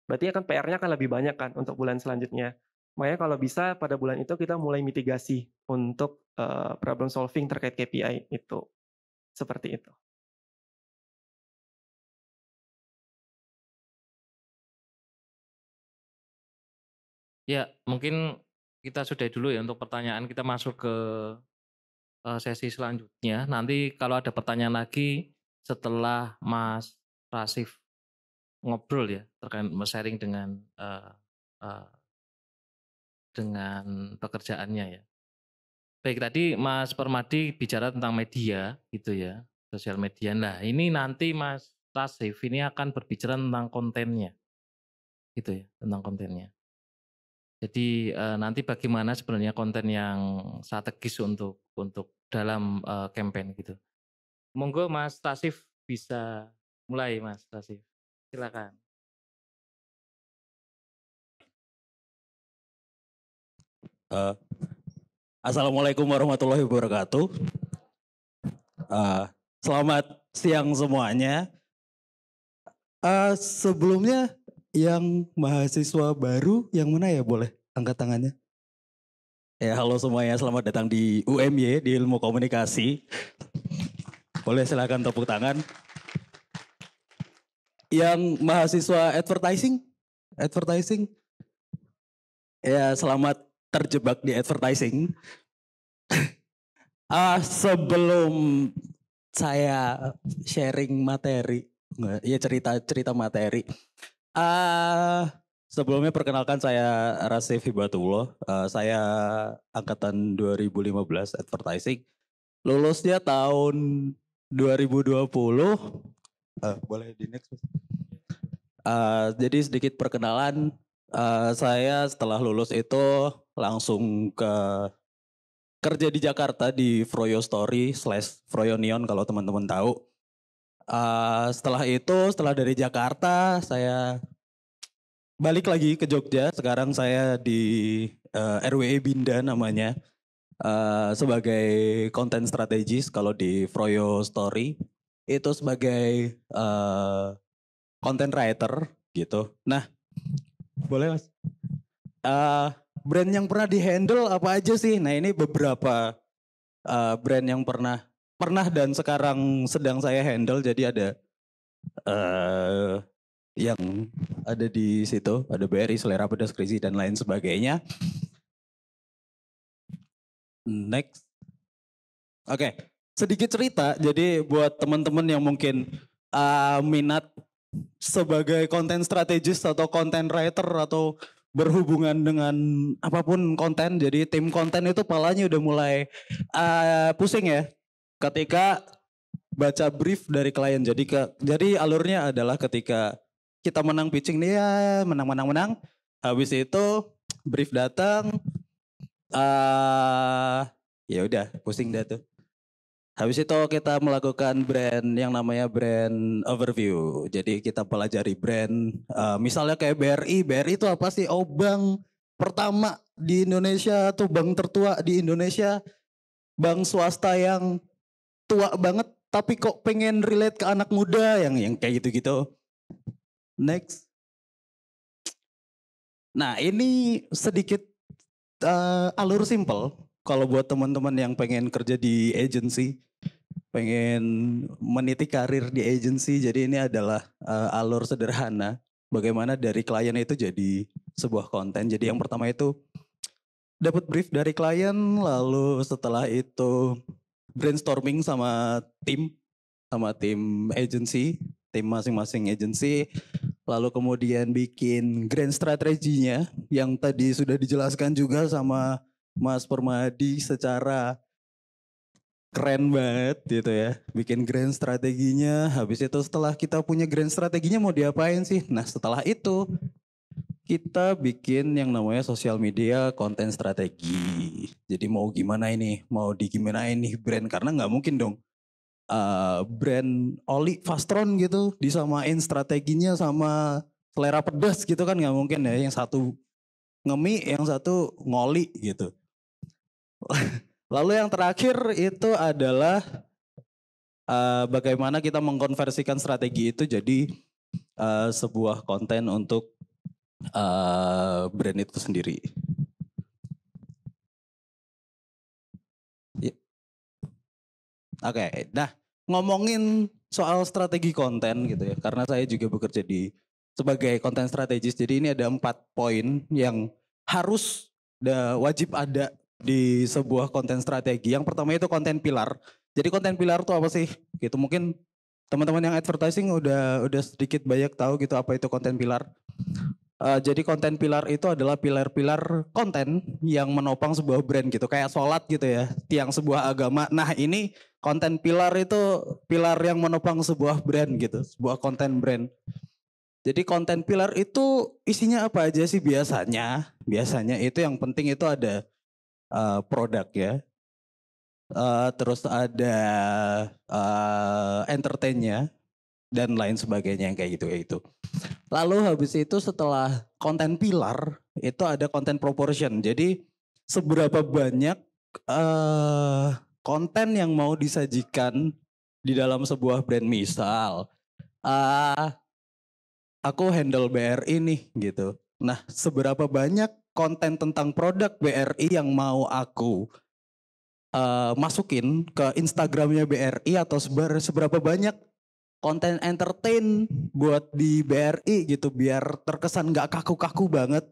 Berarti akan PR-nya akan lebih banyak kan untuk bulan selanjutnya. Makanya kalau bisa pada bulan itu kita mulai mitigasi untuk uh, problem solving terkait KPI itu. Seperti itu. Ya, mungkin kita sudah dulu ya untuk pertanyaan. Kita masuk ke eh, sesi selanjutnya. Nanti kalau ada pertanyaan lagi setelah Mas Rasif ngobrol ya terkait sharing dengan uh, uh, dengan pekerjaannya ya. Baik tadi Mas Permadi bicara tentang media gitu ya, sosial media. Nah ini nanti Mas Tasif ini akan berbicara tentang kontennya, gitu ya, tentang kontennya. Jadi eh, nanti bagaimana sebenarnya konten yang strategis untuk untuk dalam eh, campaign gitu. Monggo Mas Tasif bisa mulai Mas Tasif, silakan. Uh, Assalamualaikum warahmatullahi wabarakatuh. Uh, selamat siang semuanya. Uh, sebelumnya yang mahasiswa baru yang mana ya boleh angkat tangannya? Ya halo semuanya, selamat datang di UMY di Ilmu Komunikasi. Boleh silakan tepuk tangan. Yang mahasiswa advertising, advertising. Ya selamat terjebak di advertising. uh, sebelum saya sharing materi, ya cerita cerita materi. Uh, sebelumnya perkenalkan saya Rasif Hibatullah. Uh, saya angkatan 2015 advertising. Lulusnya tahun 2020. Uh, boleh di next. Uh, jadi sedikit perkenalan Uh, saya setelah lulus itu langsung ke kerja di Jakarta di Froyo Story slash Froyo Neon kalau teman-teman tahu. Uh, setelah itu, setelah dari Jakarta, saya balik lagi ke Jogja. Sekarang saya di uh, eh, RWE Binda namanya uh, sebagai konten strategis kalau di Froyo Story itu sebagai uh, content writer gitu. Nah, boleh mas. Uh, brand yang pernah dihandle apa aja sih? Nah ini beberapa uh, brand yang pernah pernah dan sekarang sedang saya handle. Jadi ada uh, yang ada di situ, ada BRI, selera pedas krizi dan lain sebagainya. Next. Oke, okay. sedikit cerita. Jadi buat teman-teman yang mungkin uh, minat sebagai konten strategis atau konten writer atau berhubungan dengan apapun konten. Jadi tim konten itu palanya udah mulai uh, pusing ya. Ketika baca brief dari klien. Jadi ke, jadi alurnya adalah ketika kita menang pitching nih ya menang menang menang. Habis itu brief datang. Uh, ya udah pusing dah tuh. Habis itu kita melakukan brand yang namanya brand overview. Jadi kita pelajari brand, uh, misalnya kayak BRI. BRI itu apa sih? Oh bank pertama di Indonesia atau bank tertua di Indonesia. Bank swasta yang tua banget tapi kok pengen relate ke anak muda yang yang kayak gitu-gitu. Next. Nah ini sedikit uh, alur simple kalau buat teman-teman yang pengen kerja di agency, pengen meniti karir di agency, jadi ini adalah uh, alur sederhana bagaimana dari klien itu jadi sebuah konten. Jadi yang pertama itu dapat brief dari klien, lalu setelah itu brainstorming sama tim, sama tim agency, tim masing-masing agency, lalu kemudian bikin grand strategy-nya yang tadi sudah dijelaskan juga sama Mas Permadi secara keren banget gitu ya. Bikin grand strateginya, habis itu setelah kita punya grand strateginya mau diapain sih? Nah setelah itu kita bikin yang namanya sosial media konten strategi. Jadi mau gimana ini, mau di gimana ini brand karena nggak mungkin dong uh, brand Oli Fastron gitu disamain strateginya sama selera pedas gitu kan nggak mungkin ya yang satu ngemi yang satu ngoli gitu. Lalu yang terakhir itu adalah uh, bagaimana kita mengkonversikan strategi itu jadi uh, sebuah konten untuk uh, brand itu sendiri. Ya. Oke, okay. nah ngomongin soal strategi konten gitu ya, karena saya juga bekerja di sebagai konten strategis. Jadi ini ada empat poin yang harus wajib ada di sebuah konten strategi. Yang pertama itu konten pilar. Jadi konten pilar itu apa sih? Gitu mungkin teman-teman yang advertising udah udah sedikit banyak tahu gitu apa itu konten pilar. Uh, jadi konten pilar itu adalah pilar-pilar konten yang menopang sebuah brand gitu, kayak sholat gitu ya, tiang sebuah agama. Nah ini konten pilar itu pilar yang menopang sebuah brand gitu, sebuah konten brand. Jadi konten pilar itu isinya apa aja sih biasanya? Biasanya itu yang penting itu ada uh, produk ya. Uh, terus ada uh, entertainnya dan lain sebagainya yang kayak gitu kayak gitu. Lalu habis itu setelah konten pilar itu ada konten proportion. Jadi seberapa banyak uh, konten yang mau disajikan di dalam sebuah brand misal uh, aku handle BRI nih gitu. Nah, seberapa banyak konten tentang produk BRI yang mau aku uh, masukin ke Instagramnya BRI atau seber, seberapa banyak konten entertain buat di BRI gitu biar terkesan nggak kaku-kaku banget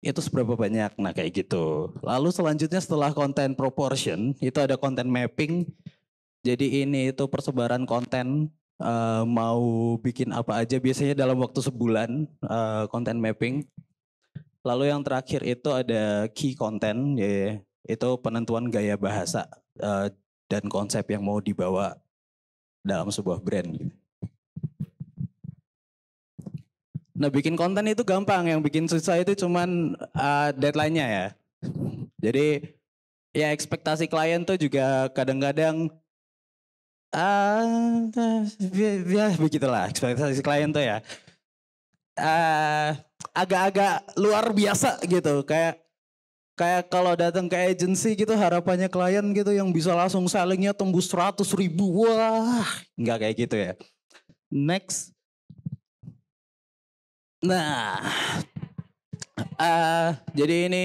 itu seberapa banyak nah kayak gitu lalu selanjutnya setelah konten proportion itu ada konten mapping jadi ini itu persebaran konten uh, mau bikin apa aja biasanya dalam waktu sebulan uh, konten mapping Lalu yang terakhir itu ada key content, ya, itu penentuan gaya bahasa uh, dan konsep yang mau dibawa dalam sebuah brand. Nah bikin konten itu gampang, yang bikin susah itu cuman uh, deadline-nya ya. Jadi ya ekspektasi klien tuh juga kadang-kadang ah eh, -kadang, ya, uh, ya begitulah ekspektasi klien tuh ya agak eh, agak-agak luar biasa gitu kayak kayak kalau datang ke agency gitu harapannya klien gitu yang bisa langsung sellingnya tembus 100 ribu wah nggak kayak gitu ya next nah uh, jadi ini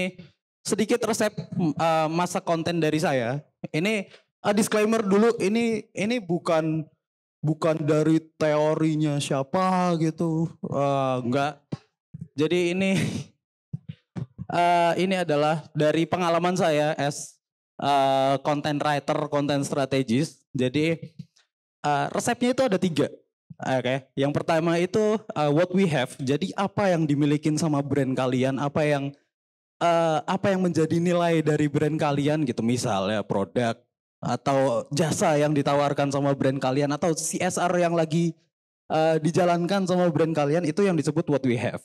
sedikit resep uh, eh, masak konten dari saya ini uh, disclaimer dulu ini ini bukan bukan dari teorinya siapa gitu uh, enggak jadi ini uh, ini adalah dari pengalaman saya as uh, content writer content strategist. jadi uh, resepnya itu ada tiga oke okay. yang pertama itu uh, what we have jadi apa yang dimilikin sama brand kalian apa yang uh, apa yang menjadi nilai dari brand kalian gitu misalnya produk atau jasa yang ditawarkan sama brand kalian atau CSR yang lagi uh, dijalankan sama brand kalian itu yang disebut what we have.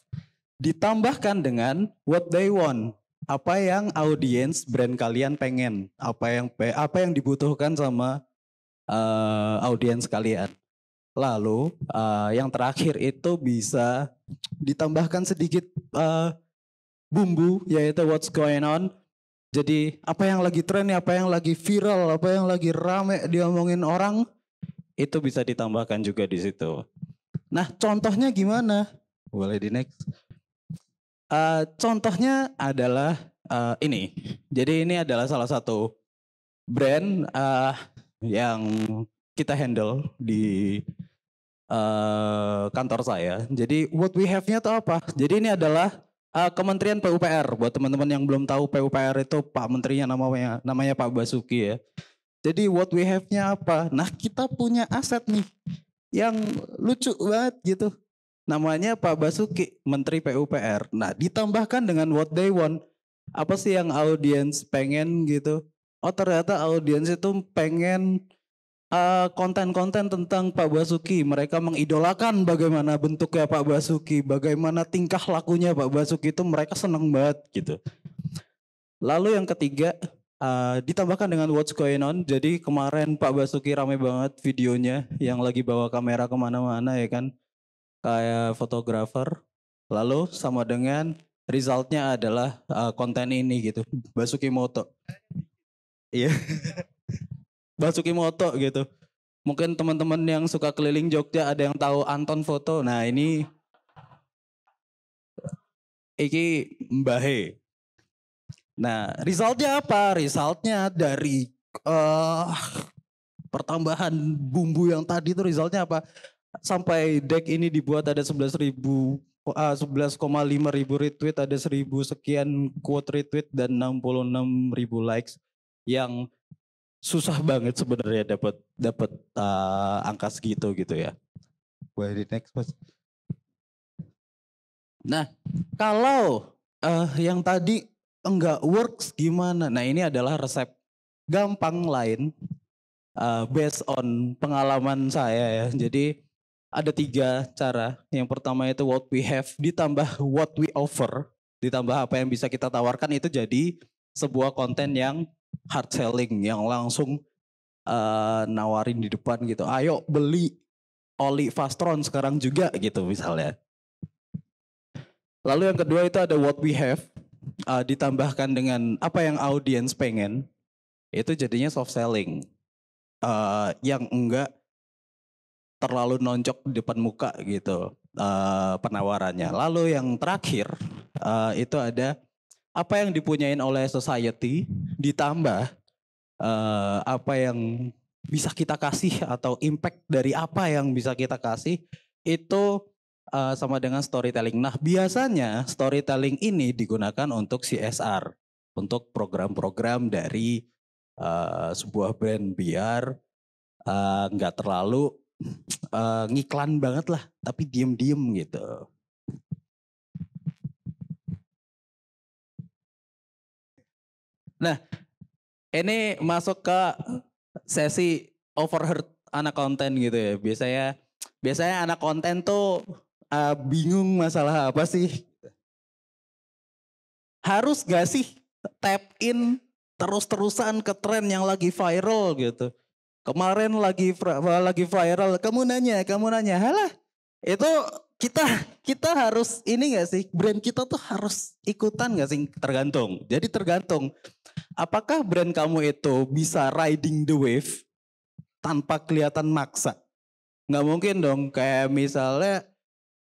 Ditambahkan dengan what they want, apa yang audiens brand kalian pengen, apa yang apa yang dibutuhkan sama uh, eh, audiens kalian. Lalu uh, yang terakhir itu bisa ditambahkan sedikit uh, bumbu yaitu what's going on jadi apa yang lagi tren, ya, apa yang lagi viral, apa yang lagi rame diomongin orang, itu bisa ditambahkan juga di situ. Nah contohnya gimana? Boleh di next. Uh, contohnya adalah uh, ini. Jadi ini adalah salah satu brand uh, yang kita handle di uh, kantor saya. Jadi what we have-nya itu apa? Jadi ini adalah Uh, Kementerian PUPR buat teman-teman yang belum tahu PUPR itu Pak Menterinya namanya namanya Pak Basuki ya. Jadi what we have-nya apa? Nah, kita punya aset nih yang lucu banget gitu. Namanya Pak Basuki, Menteri PUPR. Nah, ditambahkan dengan what they want. Apa sih yang audiens pengen gitu? Oh, ternyata audiens itu pengen Eh, konten-konten uh, tentang Pak Basuki. Mereka mengidolakan bagaimana bentuknya Pak Basuki, bagaimana tingkah lakunya Pak Basuki itu mereka seneng banget gitu. Lalu yang ketiga uh, ditambahkan dengan What's Going On. Jadi kemarin Pak Basuki rame banget videonya yang lagi bawa kamera kemana-mana ya kan, kayak fotografer. Lalu sama dengan resultnya adalah uh, konten ini gitu, Basuki Moto. Iya. Basuki Moto gitu. Mungkin teman-teman yang suka keliling Jogja ada yang tahu Anton Foto. Nah ini iki Mbahe. Nah, resultnya apa? Resultnya dari uh, pertambahan bumbu yang tadi itu resultnya apa? Sampai deck ini dibuat ada 11 ribu, uh, eh, 11,5 ribu retweet, ada seribu sekian quote retweet dan 66 ribu likes yang susah banget sebenarnya dapat dapat uh, eh, angka segitu gitu ya. Boleh di next mas. Nah kalau uh, yang tadi enggak works gimana? Nah ini adalah resep gampang lain uh, based on pengalaman saya ya. Jadi ada tiga cara. Yang pertama itu what we have ditambah what we offer ditambah apa yang bisa kita tawarkan itu jadi sebuah konten yang hard selling yang langsung uh, nawarin di depan gitu. Ayo beli oli Fastron sekarang juga gitu misalnya. Lalu yang kedua itu ada what we have uh, ditambahkan dengan apa yang audiens pengen itu jadinya soft selling uh, yang enggak terlalu noncok di depan muka gitu uh, penawarannya. Lalu yang terakhir uh, itu ada apa yang dipunyain oleh society ditambah uh, apa yang bisa kita kasih atau impact dari apa yang bisa kita kasih itu uh, sama dengan storytelling. Nah, biasanya storytelling ini digunakan untuk CSR, untuk program-program dari uh, sebuah brand biar nggak uh, terlalu uh, ngiklan banget lah, tapi diem-diem gitu. Nah, ini masuk ke sesi overheard anak konten gitu ya. Biasanya biasanya anak konten tuh uh, bingung masalah apa sih? Harus gak sih tap in terus-terusan ke tren yang lagi viral gitu. Kemarin lagi lagi viral, kamu nanya, kamu nanya, halah itu kita kita harus ini gak sih brand kita tuh harus ikutan gak sih tergantung jadi tergantung apakah brand kamu itu bisa riding the wave tanpa kelihatan maksa nggak mungkin dong kayak misalnya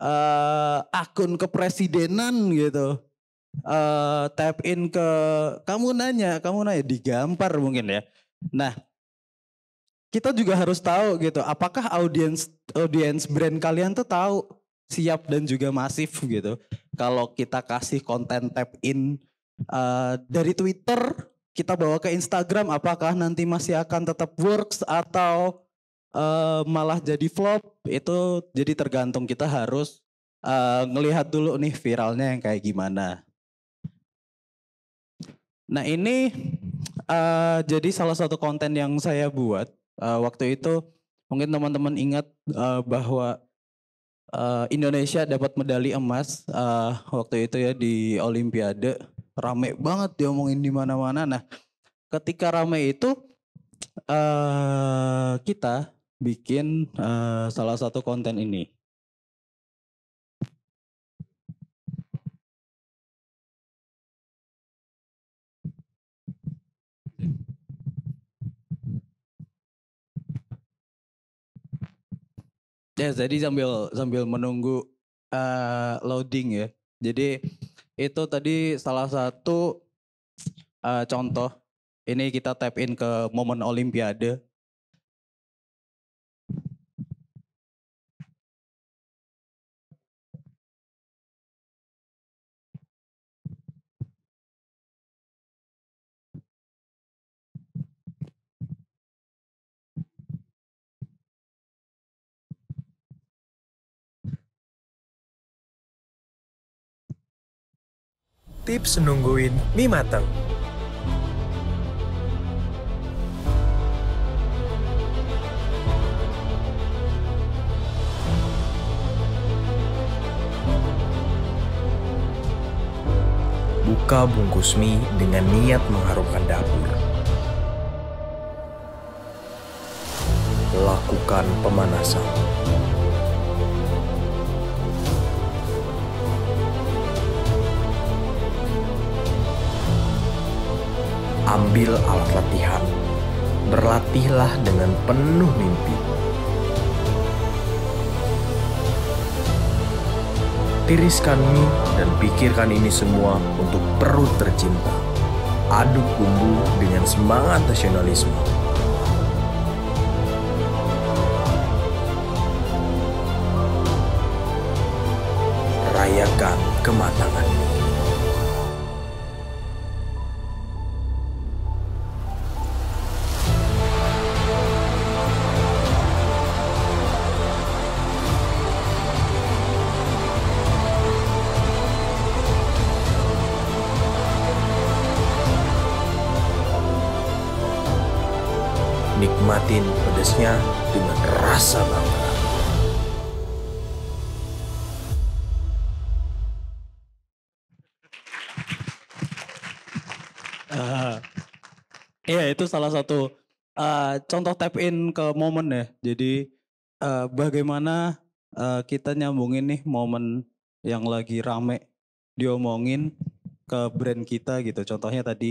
uh, akun kepresidenan gitu uh, tap in ke kamu nanya kamu nanya digampar mungkin ya nah kita juga harus tahu gitu apakah audiens audiens brand kalian tuh tahu siap dan juga masif gitu. Kalau kita kasih konten tap in uh, dari Twitter kita bawa ke Instagram, apakah nanti masih akan tetap works atau uh, malah jadi flop? Itu jadi tergantung kita harus uh, ngelihat dulu nih viralnya yang kayak gimana. Nah ini uh, jadi salah satu konten yang saya buat uh, waktu itu mungkin teman-teman ingat uh, bahwa uh, Indonesia dapat medali emas uh, waktu itu ya di Olimpiade rame banget diomongin di mana-mana nah ketika rame itu uh, kita bikin uh, salah satu konten ini Ya jadi sambil sambil menunggu uh, loading ya. Jadi itu tadi salah satu uh, contoh. Ini kita tap in ke momen Olimpiade tips nungguin mie mateng. Buka bungkus mie dengan niat mengharumkan dapur. Lakukan pemanasan. ambil alat latihan. Berlatihlah dengan penuh mimpi. Tiriskan mie dan pikirkan ini semua untuk perut tercinta. Aduk bumbu dengan semangat nasionalisme. Rayakan kematanganmu. tugasnya dengan rasa bangga. Uh, iya itu salah satu uh, contoh tap in ke momen ya. Jadi uh, bagaimana uh, kita nyambungin nih momen yang lagi rame diomongin ke brand kita gitu. Contohnya tadi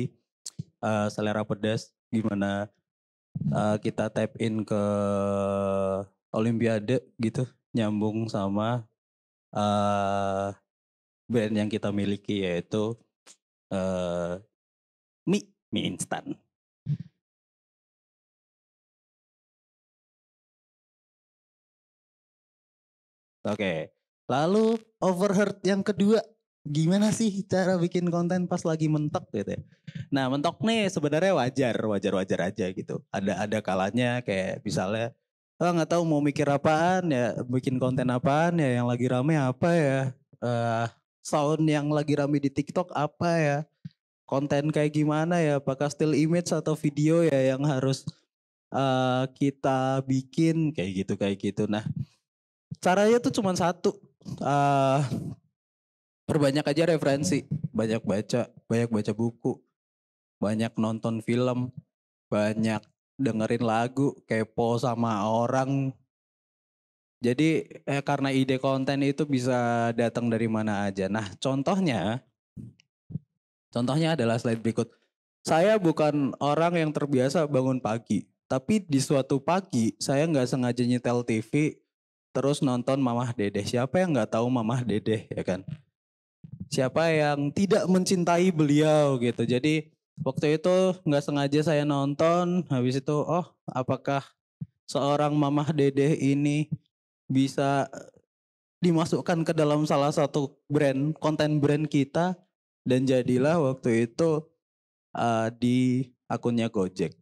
uh, selera pedas gimana uh, kita tap in ke Olimpiade gitu nyambung sama uh, brand yang kita miliki yaitu uh, eh, mie mie instan. Oke, okay. lalu overheard yang kedua gimana sih cara bikin konten pas lagi mentok gitu ya. Nah mentok nih sebenarnya wajar, wajar-wajar aja gitu. Ada ada kalanya kayak misalnya oh nggak tahu mau mikir apaan ya, bikin konten apaan ya, yang lagi rame apa ya, uh, sound yang lagi rame di TikTok apa ya, konten kayak gimana ya, apakah still image atau video ya yang harus uh, kita bikin kayak gitu kayak gitu. Nah caranya tuh cuma satu. Uh, perbanyak aja referensi banyak baca banyak baca buku banyak nonton film banyak dengerin lagu kepo sama orang jadi eh, karena ide konten itu bisa datang dari mana aja nah contohnya contohnya adalah slide berikut saya bukan orang yang terbiasa bangun pagi tapi di suatu pagi saya nggak sengaja nyetel TV terus nonton Mamah Dedeh siapa yang nggak tahu Mamah Dedeh ya kan siapa yang tidak mencintai beliau gitu. Jadi waktu itu nggak sengaja saya nonton, habis itu oh apakah seorang mamah dede ini bisa dimasukkan ke dalam salah satu brand konten brand kita dan jadilah waktu itu uh, di akunnya Gojek.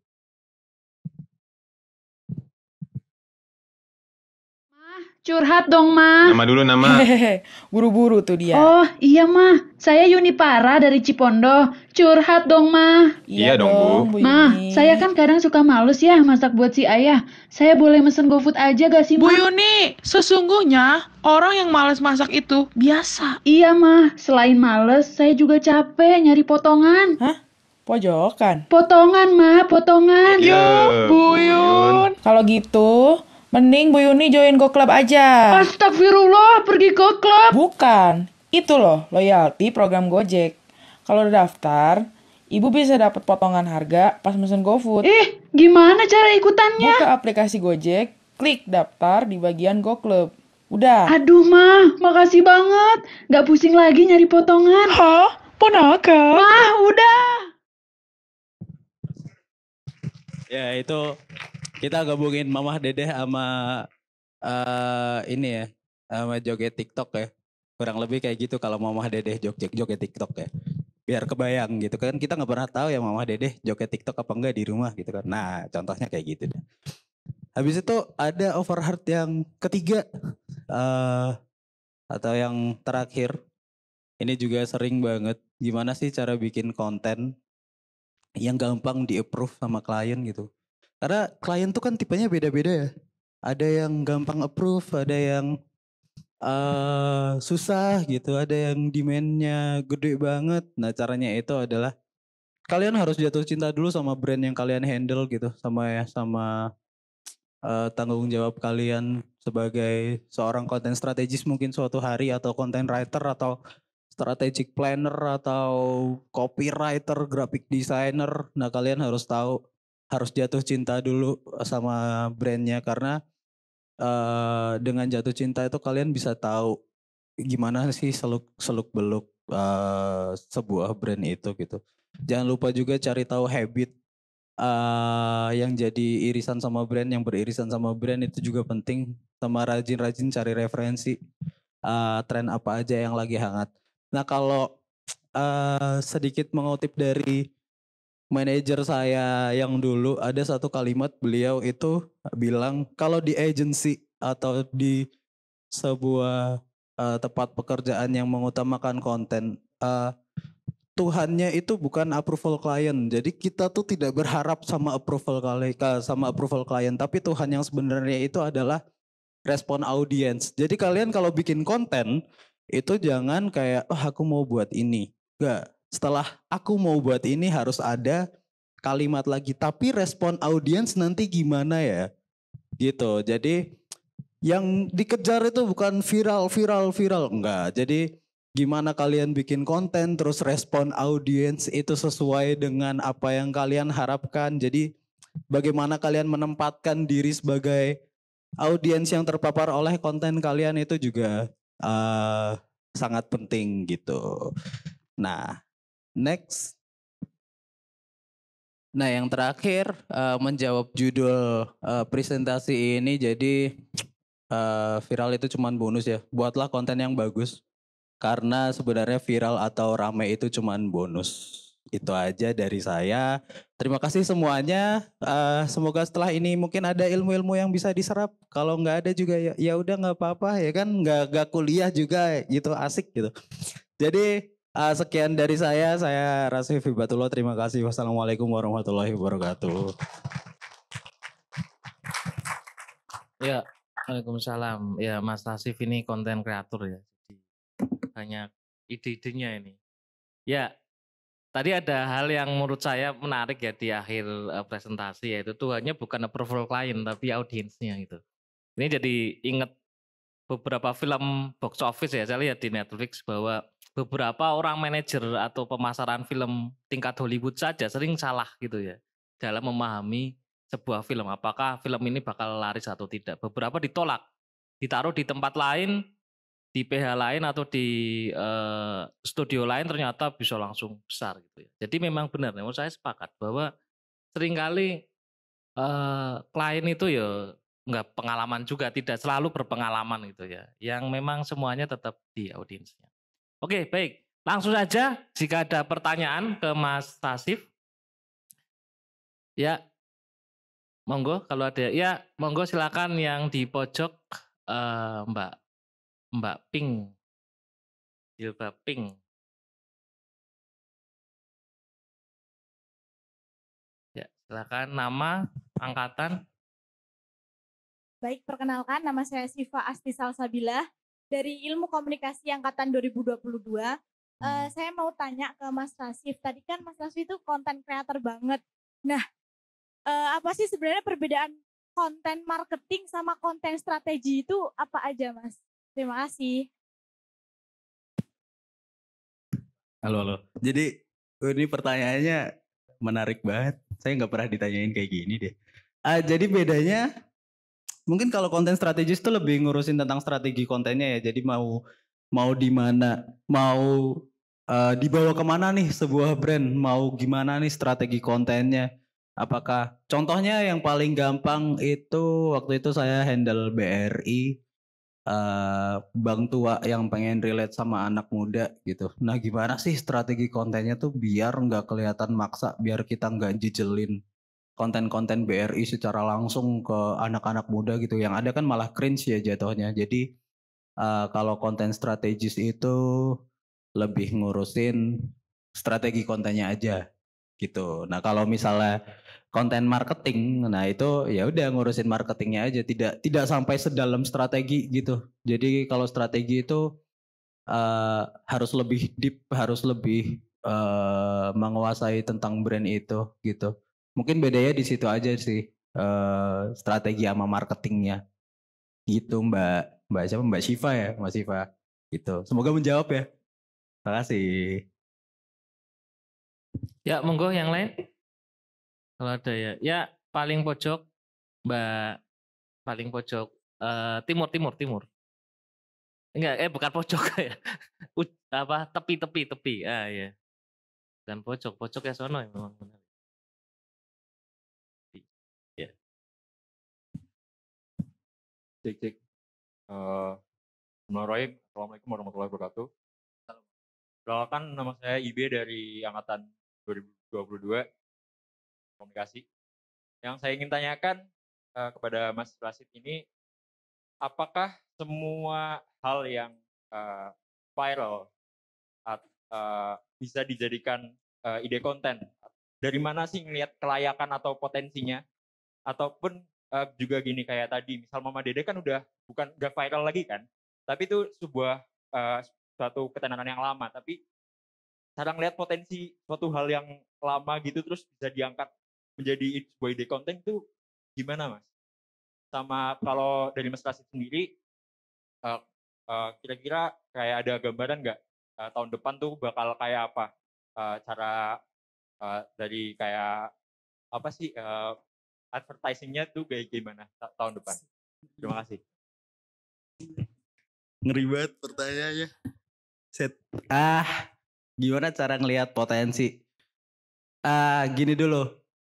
Curhat dong, Ma. Nama dulu nama. Buru-buru tuh dia. Oh, iya, Ma. Saya Yuni Yunipara dari Cipondo. Curhat dong, Ma. Iya, iya dong, Bu. Ma, saya kan kadang suka males ya masak buat si Ayah. Saya boleh mesen GoFood aja gak sih, Ma? Bu Yuni, sesungguhnya orang yang males masak itu biasa. Iya, Ma. Selain males, saya juga capek nyari potongan. Hah? Pojokan? Potongan, Ma. Potongan. Iya, Yuk, Bu Yun. Kalau gitu, Mending Bu Yuni join Go Club aja. Astagfirullah, pergi Go Club. Bukan, itu loh loyalty program Gojek. Kalau udah daftar, Ibu bisa dapat potongan harga pas mesen GoFood. Eh, gimana cara ikutannya? Buka aplikasi Gojek, klik daftar di bagian Go Club. Udah. Aduh, Mah. Makasih banget. Gak pusing lagi nyari potongan. Hah? Ponaka? Mah, udah. Ya, itu kita gabungin Mamah Dedeh sama uh, ini ya, sama joget TikTok ya. Kurang lebih kayak gitu kalau Mamah Dedeh joget joget TikTok ya. Biar kebayang gitu kan kita nggak pernah tahu ya Mamah Dedeh joget TikTok apa enggak di rumah gitu kan. Nah, contohnya kayak gitu deh. Habis itu ada overheart yang ketiga uh, atau yang terakhir. Ini juga sering banget. Gimana sih cara bikin konten yang gampang di approve sama klien gitu? Karena klien tuh kan tipenya beda-beda ya. Ada yang gampang approve, ada yang uh, susah gitu, ada yang demandnya gede banget. Nah caranya itu adalah kalian harus jatuh cinta dulu sama brand yang kalian handle gitu, sama ya sama uh, tanggung jawab kalian sebagai seorang konten strategis mungkin suatu hari atau content writer atau strategic planner atau copywriter, graphic designer. Nah, kalian harus tahu harus jatuh cinta dulu eh, sama brandnya karena uh, dengan jatuh cinta itu kalian bisa tahu gimana sih seluk seluk beluk uh, eh, sebuah brand itu gitu. Jangan lupa juga cari tahu habit uh, yang jadi irisan sama brand, yang beririsan sama brand itu juga penting. Sama rajin-rajin cari referensi uh, tren apa aja yang lagi hangat. Nah kalau uh, sedikit mengutip dari manajer saya yang dulu ada satu kalimat beliau itu bilang kalau di agency atau di sebuah uh, tempat pekerjaan yang mengutamakan konten uh, Tuhannya itu bukan approval klien. Jadi kita tuh tidak berharap sama approval kalian, sama approval klien, tapi Tuhan yang sebenarnya itu adalah respon audiens. Jadi kalian kalau bikin konten itu jangan kayak oh, aku mau buat ini. Enggak setelah aku mau buat ini harus ada kalimat lagi. Tapi respon audiens nanti gimana ya? Gitu. Jadi yang dikejar itu bukan viral, viral, viral. Enggak. Jadi gimana kalian bikin konten terus respon audiens itu sesuai dengan apa yang kalian harapkan. Jadi bagaimana kalian menempatkan diri sebagai audiens yang terpapar oleh konten kalian itu juga uh, sangat penting gitu. Nah, Next. Nah, yang terakhir uh, menjawab judul uh, presentasi ini jadi uh, viral itu cuma bonus ya. Buatlah konten yang bagus karena sebenarnya viral atau rame itu cuma bonus. Itu aja dari saya. Terima kasih semuanya. Uh, semoga setelah ini mungkin ada ilmu-ilmu yang bisa diserap. Kalau nggak ada juga ya, ya udah nggak apa-apa ya kan nggak nggak kuliah juga gitu asik gitu. Jadi Uh, sekian dari saya, saya Rasif Fibatullah. Terima kasih. Wassalamualaikum warahmatullahi wabarakatuh. Ya, Waalaikumsalam. Ya, Mas Rasif ini konten kreator ya. Jadi banyak ide-idenya ini. Ya, tadi ada hal yang menurut saya menarik ya di akhir eh, presentasi yaitu Tuhannya bukan approval client tapi audiensnya gitu. Ini jadi ingat beberapa film box office ya saya lihat di Netflix bahwa beberapa orang manajer atau pemasaran film tingkat Hollywood saja sering salah gitu ya dalam memahami sebuah film apakah film ini bakal laris atau tidak beberapa ditolak ditaruh di tempat lain di PH lain atau di uh, studio lain ternyata bisa langsung besar gitu ya jadi memang benar menurut saya sepakat bahwa seringkali uh, klien itu ya nggak pengalaman juga tidak selalu berpengalaman gitu ya yang memang semuanya tetap di audiensnya Oke, baik. Langsung saja jika ada pertanyaan ke Mas Tasif. Ya, monggo kalau ada. Ya, monggo silakan yang di pojok uh, Mbak Mbak Pink. Jilbab Pink. Ya, silakan nama, angkatan. Baik, perkenalkan nama saya Siva Asti Salsabila dari Ilmu Komunikasi Angkatan 2022. Uh, eh, hmm. saya mau tanya ke Mas Rasif, tadi kan Mas Rasif itu konten creator banget. Nah, uh, apa sih sebenarnya perbedaan konten marketing sama konten strategi itu apa aja Mas? Terima kasih. Halo, halo. Jadi ini pertanyaannya menarik banget. Saya nggak pernah ditanyain kayak gini deh. Uh, jadi bedanya mungkin kalau konten strategis tuh lebih ngurusin tentang strategi kontennya ya. Jadi mau mau di mana, mau uh, dibawa kemana nih sebuah brand, mau gimana nih strategi kontennya. Apakah contohnya yang paling gampang itu waktu itu saya handle BRI uh, eh, bank tua yang pengen relate sama anak muda gitu. Nah gimana sih strategi kontennya tuh biar nggak kelihatan maksa, biar kita nggak jijelin konten-konten BRI secara langsung ke anak-anak muda gitu yang ada kan malah cringe ya jatuhnya jadi uh, kalau konten strategis itu lebih ngurusin strategi kontennya aja gitu nah kalau misalnya konten marketing nah itu ya udah ngurusin marketingnya aja tidak tidak sampai sedalam strategi gitu jadi kalau strategi itu uh, harus lebih deep harus lebih uh, menguasai tentang brand itu gitu mungkin bedanya di situ aja sih uh, strategi sama marketingnya gitu mbak mbak siapa mbak Shiva ya mbak Shiva gitu semoga menjawab ya terima kasih ya monggo yang lain kalau ada ya ya paling pojok mbak paling pojok uh, timur timur timur enggak eh bukan pojok ya apa tepi tepi tepi ah ya dan pojok pojok ya sono ya memang cek cik. Uh, Assalamualaikum warahmatullahi wabarakatuh. Perkenalkan nama saya IB dari angkatan 2022 komunikasi. Yang saya ingin tanyakan uh, kepada Mas Rasid ini, apakah semua hal yang uh, viral at, uh, bisa dijadikan uh, ide konten? Dari mana sih ngelihat kelayakan atau potensinya? Ataupun uh, juga gini kayak tadi misal mama dede kan udah bukan udah viral lagi kan tapi itu sebuah uh, suatu ketenangan yang lama tapi sekarang lihat potensi suatu hal yang lama gitu terus bisa diangkat menjadi sebuah ide konten itu gimana mas sama kalau dari mas Rasid sendiri uh, uh, kira-kira kayak ada gambaran nggak uh, tahun depan tuh bakal kayak apa uh, cara uh, dari kayak apa sih uh, advertisingnya tuh kayak gimana ta tahun depan? Terima kasih. Ngeri banget pertanyaannya. Set. Ah, gimana cara ngelihat potensi? Ah, gini dulu.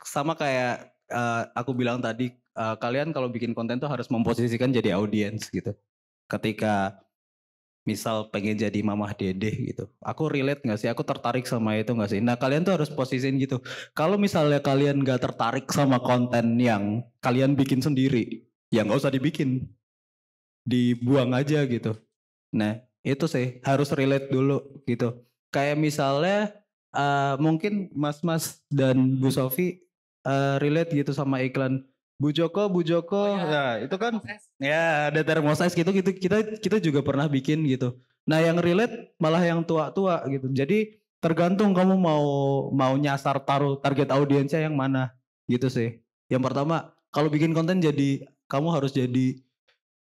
Sama kayak uh, aku bilang tadi, uh, kalian kalau bikin konten tuh harus memposisikan jadi audiens gitu. Ketika misal pengen jadi mamah dede gitu. Aku relate gak sih? Aku tertarik sama itu gak sih? Nah kalian tuh harus posisiin gitu. Kalau misalnya kalian gak tertarik sama konten yang kalian bikin sendiri, ya gak usah dibikin. Dibuang aja gitu. Nah itu sih harus relate dulu gitu. Kayak misalnya uh, mungkin mas-mas dan Bu Sofi uh, relate gitu sama iklan Bu Joko, Bu Joko, oh, ya. nah itu kan termoses. ya ada termosis gitu gitu kita kita juga pernah bikin gitu. Nah yang relate malah yang tua-tua gitu. Jadi tergantung kamu mau mau nyasar taruh target audiensnya yang mana gitu sih. Yang pertama kalau bikin konten jadi kamu harus jadi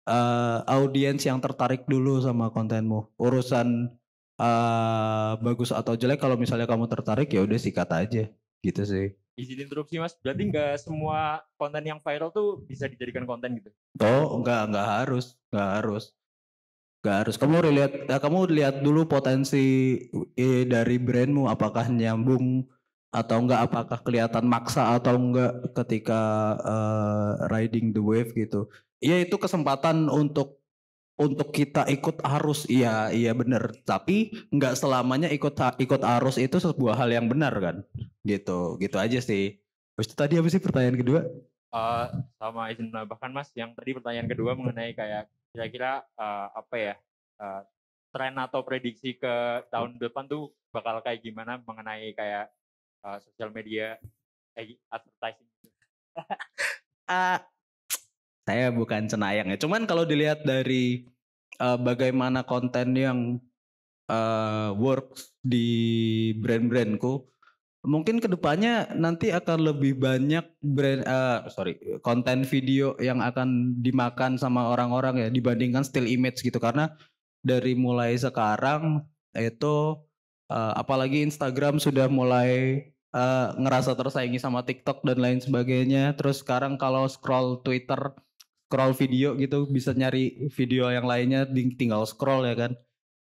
uh, audiens yang tertarik dulu sama kontenmu. Urusan uh, bagus atau jelek kalau misalnya kamu tertarik ya udah sikat aja gitu sih izin interupsi mas berarti hmm. nggak semua konten yang viral tuh bisa dijadikan konten gitu oh nggak nggak harus nggak harus nggak harus kamu lihat ya, eh, kamu lihat dulu potensi eh, dari brandmu apakah nyambung atau enggak apakah kelihatan maksa atau enggak ketika uh, riding the wave gitu ya itu kesempatan untuk untuk kita ikut arus iya iya benar tapi nggak selamanya ikut ikut arus itu sebuah hal yang benar kan gitu gitu aja sih Terus tadi apa sih pertanyaan kedua uh, sama izin menambahkan mas yang tadi pertanyaan kedua mengenai kayak kira-kira uh, apa ya uh, tren atau prediksi ke tahun depan tuh bakal kayak gimana mengenai kayak uh, sosial media eh, advertising uh, saya bukan cenayang ya. Cuman kalau dilihat dari uh, bagaimana konten yang uh, works di brand-brandku, mungkin kedepannya nanti akan lebih banyak brand uh, sorry konten video yang akan dimakan sama orang-orang ya dibandingkan still image gitu karena dari mulai sekarang itu uh, apalagi Instagram sudah mulai uh, ngerasa tersaingi sama TikTok dan lain sebagainya terus sekarang kalau scroll Twitter scroll video gitu bisa nyari video yang lainnya tinggal scroll ya kan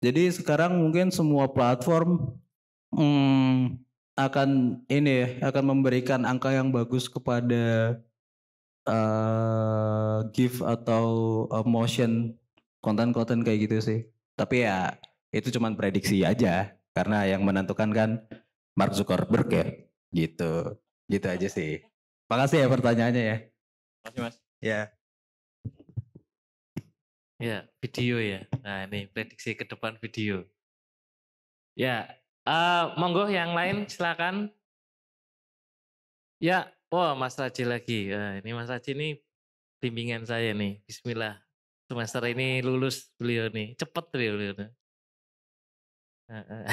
jadi sekarang mungkin semua platform hmm, akan ini ya akan memberikan angka yang bagus kepada uh, GIF atau uh, motion konten-konten kayak gitu sih. Tapi ya itu cuma prediksi aja karena yang menentukan kan Mark Zuckerberg ya. Gitu. Gitu aja sih. Makasih ya pertanyaannya ya. Makasih Mas. Ya. Ya, video ya. Nah ini prediksi ke depan video. Ya, uh, monggo yang lain silakan. Ya, wah oh, Mas Raji lagi. Uh, ini Mas Raji ini bimbingan saya nih. Bismillah. Semester ini lulus beliau nih. Cepet beliau. beliau. Uh, uh.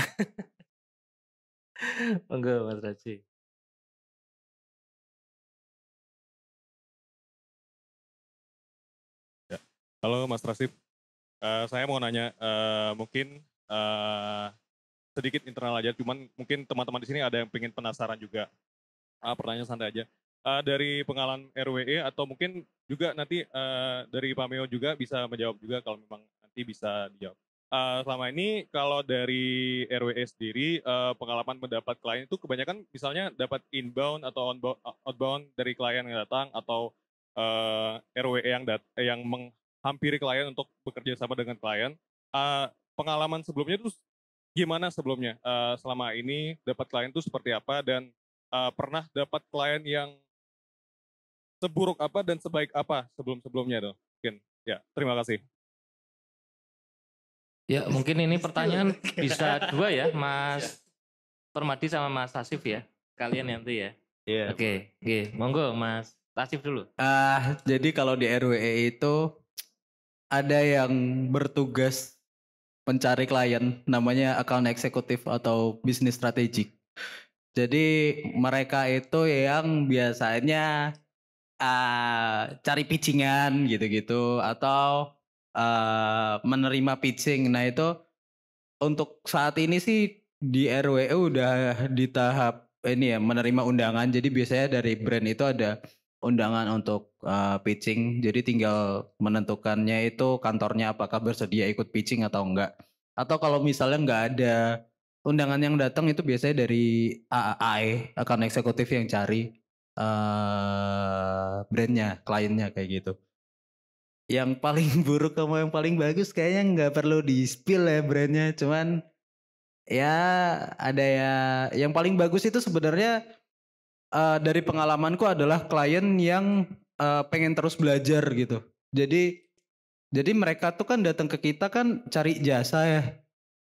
monggo Mas Raji. Halo Mas Rasif, uh, eh, saya mau nanya uh, mungkin uh, sedikit internal aja, cuman mungkin teman-teman di sini ada yang pengen penasaran juga. Uh, pertanyaan santai aja. Uh, dari pengalaman RWE atau mungkin juga nanti uh, dari Meo juga bisa menjawab juga kalau memang nanti bisa dijawab. Uh, selama ini kalau dari RWE sendiri uh, pengalaman mendapat klien itu kebanyakan misalnya dapat inbound atau outbound dari klien yang datang atau uh, RWE yang dat yang hampiri klien untuk bekerja sama dengan klien. Uh, pengalaman sebelumnya itu gimana sebelumnya? Uh, selama ini dapat klien itu seperti apa dan uh, pernah dapat klien yang seburuk apa dan sebaik apa sebelum-sebelumnya Mungkin. Ya, terima kasih. Ya, mungkin ini iya. pertanyaan bisa dua ya, iya. Mas Permadi sama Mas Tasif ya. Kalian nanti ya. Iya. Oke, okay. Okay. Monggo Mas Tasif dulu. uh, jadi kalau di RWE itu ada yang bertugas mencari klien namanya account eksekutif atau bisnis strategik. Jadi mereka itu yang biasanya uh, cari pitchingan gitu-gitu atau uh, menerima pitching. Nah itu untuk saat ini sih di RWE udah di tahap ini ya menerima undangan. Jadi biasanya dari brand itu ada undangan untuk uh, pitching. Jadi tinggal menentukannya itu kantornya apakah bersedia ikut pitching atau enggak. Atau kalau misalnya enggak ada undangan yang datang itu biasanya dari AAI, akan e, eksekutif yang cari uh, brandnya, kliennya kayak gitu. Yang paling buruk sama yang paling bagus kayaknya nggak perlu di spill ya brandnya, cuman ya ada ya yang paling bagus itu sebenarnya uh, dari pengalamanku adalah klien yang uh, pengen terus belajar gitu. Jadi jadi mereka tuh kan datang ke kita kan cari jasa ya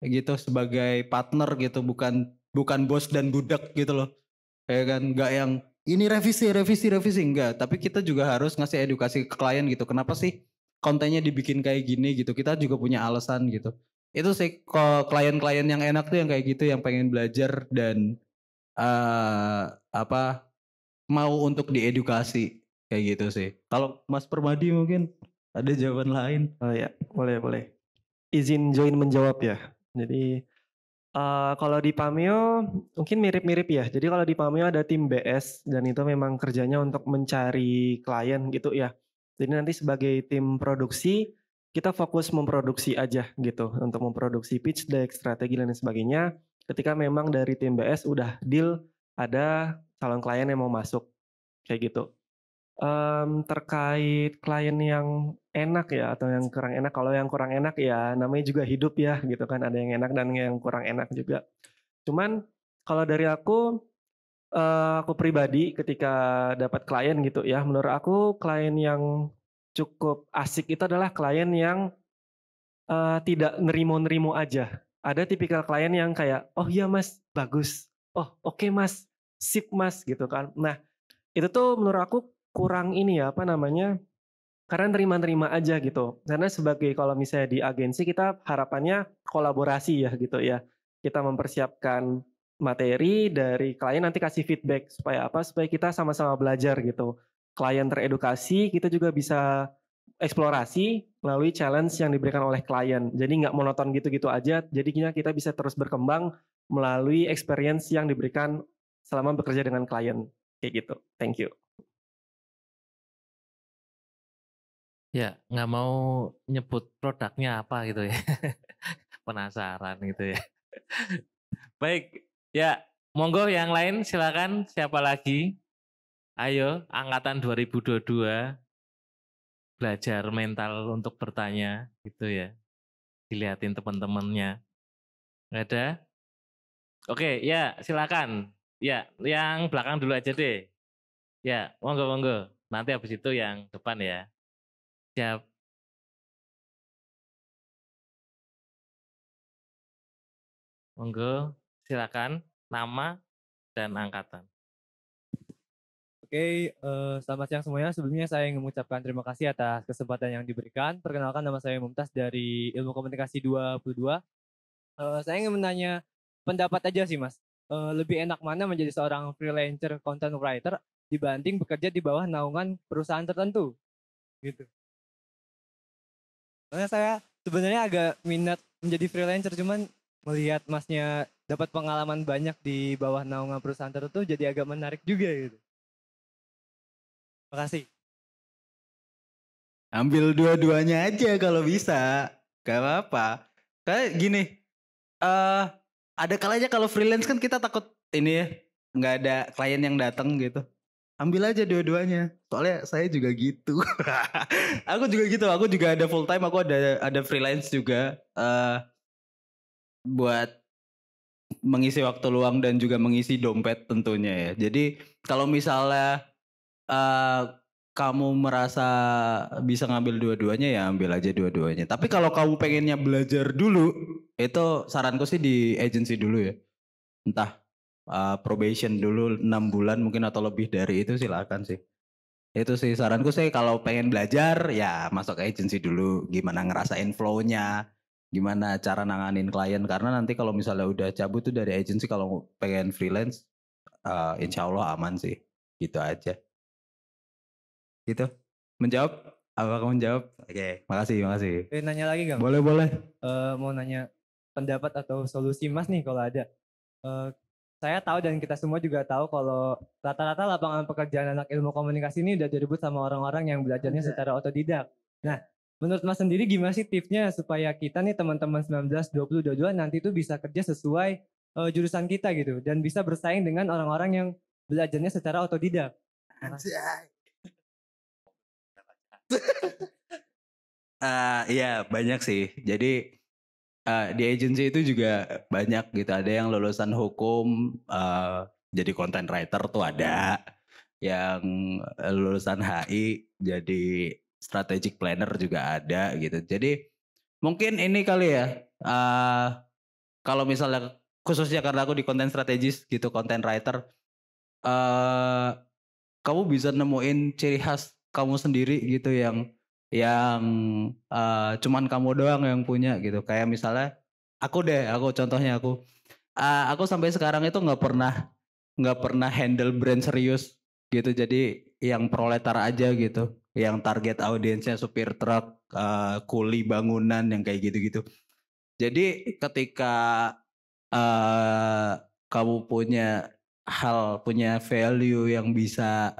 gitu sebagai partner gitu bukan bukan bos dan budak gitu loh. Ya kan nggak yang ini revisi revisi revisi enggak, tapi kita juga harus ngasih edukasi ke klien gitu. Kenapa sih kontennya dibikin kayak gini gitu? Kita juga punya alasan gitu. Itu sih klien-klien yang enak tuh yang kayak gitu yang pengen belajar dan uh, apa mau untuk diedukasi kayak gitu sih. Kalau Mas Permadi mungkin ada jawaban lain. Oh ya, boleh boleh. Izin join menjawab ya. Jadi uh, kalau di Pameo mungkin mirip-mirip ya. Jadi kalau di Pameo ada tim BS dan itu memang kerjanya untuk mencari klien gitu ya. Jadi nanti sebagai tim produksi kita fokus memproduksi aja gitu untuk memproduksi pitch deck, strategi dan sebagainya ketika memang dari tim BS udah deal ada calon klien yang mau masuk kayak gitu. Um, terkait klien yang enak ya atau yang kurang enak, kalau yang kurang enak ya namanya juga hidup ya gitu kan ada yang enak dan yang kurang enak juga. Cuman kalau dari aku uh, aku pribadi ketika dapat klien gitu ya, menurut aku klien yang cukup asik itu adalah klien yang uh, tidak nerimo-nerimo aja ada tipikal klien yang kayak oh iya mas bagus oh oke okay, mas sip mas gitu kan nah itu tuh menurut aku kurang ini ya apa namanya karena terima-terima aja gitu karena sebagai kalau misalnya di agensi kita harapannya kolaborasi ya gitu ya kita mempersiapkan materi dari klien nanti kasih feedback supaya apa supaya kita sama-sama belajar gitu klien teredukasi kita juga bisa eksplorasi melalui challenge yang diberikan oleh klien. Jadi nggak monoton gitu-gitu aja. Jadinya kita bisa terus berkembang melalui experience yang diberikan selama bekerja dengan klien. Kayak gitu. Thank you. Ya, nggak mau nyebut produknya apa gitu ya. Penasaran gitu ya. Baik, ya monggo yang lain silakan siapa lagi? Ayo, angkatan 2022 belajar mental untuk bertanya gitu ya dilihatin teman-temannya nggak ada oke ya silakan ya yang belakang dulu aja deh ya monggo monggo nanti habis itu yang depan ya siap monggo silakan nama dan angkatan Oke, uh, selamat siang semuanya. Sebelumnya saya ingin mengucapkan terima kasih atas kesempatan yang diberikan. Perkenalkan nama saya Mumtaz dari Ilmu Komunikasi 22. Uh, eh, saya ingin menanya pendapat aja sih, Mas. Uh, lebih enak mana menjadi seorang freelancer content writer dibanding bekerja di bawah naungan perusahaan tertentu? Gitu. Karena saya sebenarnya agak minat menjadi freelancer, cuman melihat masnya dapat pengalaman banyak di bawah naungan perusahaan tertentu jadi agak menarik juga gitu. Makasih. Ambil dua-duanya aja kalau bisa. Gak apa-apa. Kayak gini. uh, ada kalanya kalau freelance kan kita takut ini ya. Gak ada klien yang datang gitu. Ambil aja dua-duanya. Soalnya saya juga gitu. aku juga gitu. Aku juga ada full time. Aku ada ada freelance juga. Uh, buat mengisi waktu luang dan juga mengisi dompet tentunya ya. Jadi kalau misalnya uh, kamu merasa bisa ngambil dua-duanya ya ambil aja dua-duanya. Tapi kalau kamu pengennya belajar dulu, itu saranku sih di agency dulu ya. Entah uh, probation dulu enam bulan mungkin atau lebih dari itu silakan sih. Itu sih saranku sih kalau pengen belajar ya masuk ke agency dulu gimana ngerasain flow-nya, gimana cara nanganin klien karena nanti kalau misalnya udah cabut tuh dari agency kalau pengen freelance uh, insya Allah aman sih gitu aja. Gitu. Menjawab? Apa kamu menjawab? Oke, makasih, makasih. Eh, nanya lagi gak Boleh, boleh. Uh, mau nanya pendapat atau solusi Mas nih kalau ada. Uh, saya tahu dan kita semua juga tahu kalau rata-rata lapangan pekerjaan anak ilmu komunikasi ini udah direbut sama orang-orang yang belajarnya Tidak. secara otodidak. Nah, menurut Mas sendiri gimana sih tipsnya supaya kita nih teman-teman 19, 20, 22 nanti tuh bisa kerja sesuai uh, jurusan kita gitu dan bisa bersaing dengan orang-orang yang belajarnya secara otodidak? Anjay uh, iya banyak sih. Jadi uh, di agency itu juga banyak gitu. Ada yang lulusan hukum uh, jadi content writer tuh ada. Yang lulusan HI jadi strategic planner juga ada gitu. Jadi mungkin ini kali ya. Uh, kalau misalnya khususnya karena aku di konten strategis gitu, konten writer. Uh, kamu bisa nemuin ciri khas kamu sendiri gitu yang yang uh, cuman kamu doang yang punya gitu kayak misalnya aku deh aku contohnya aku uh, aku sampai sekarang itu nggak pernah nggak pernah handle brand serius gitu jadi yang proletar aja gitu yang target audiensnya supir truk uh, kuli bangunan yang kayak gitu-gitu jadi ketika uh, kamu punya hal punya value yang bisa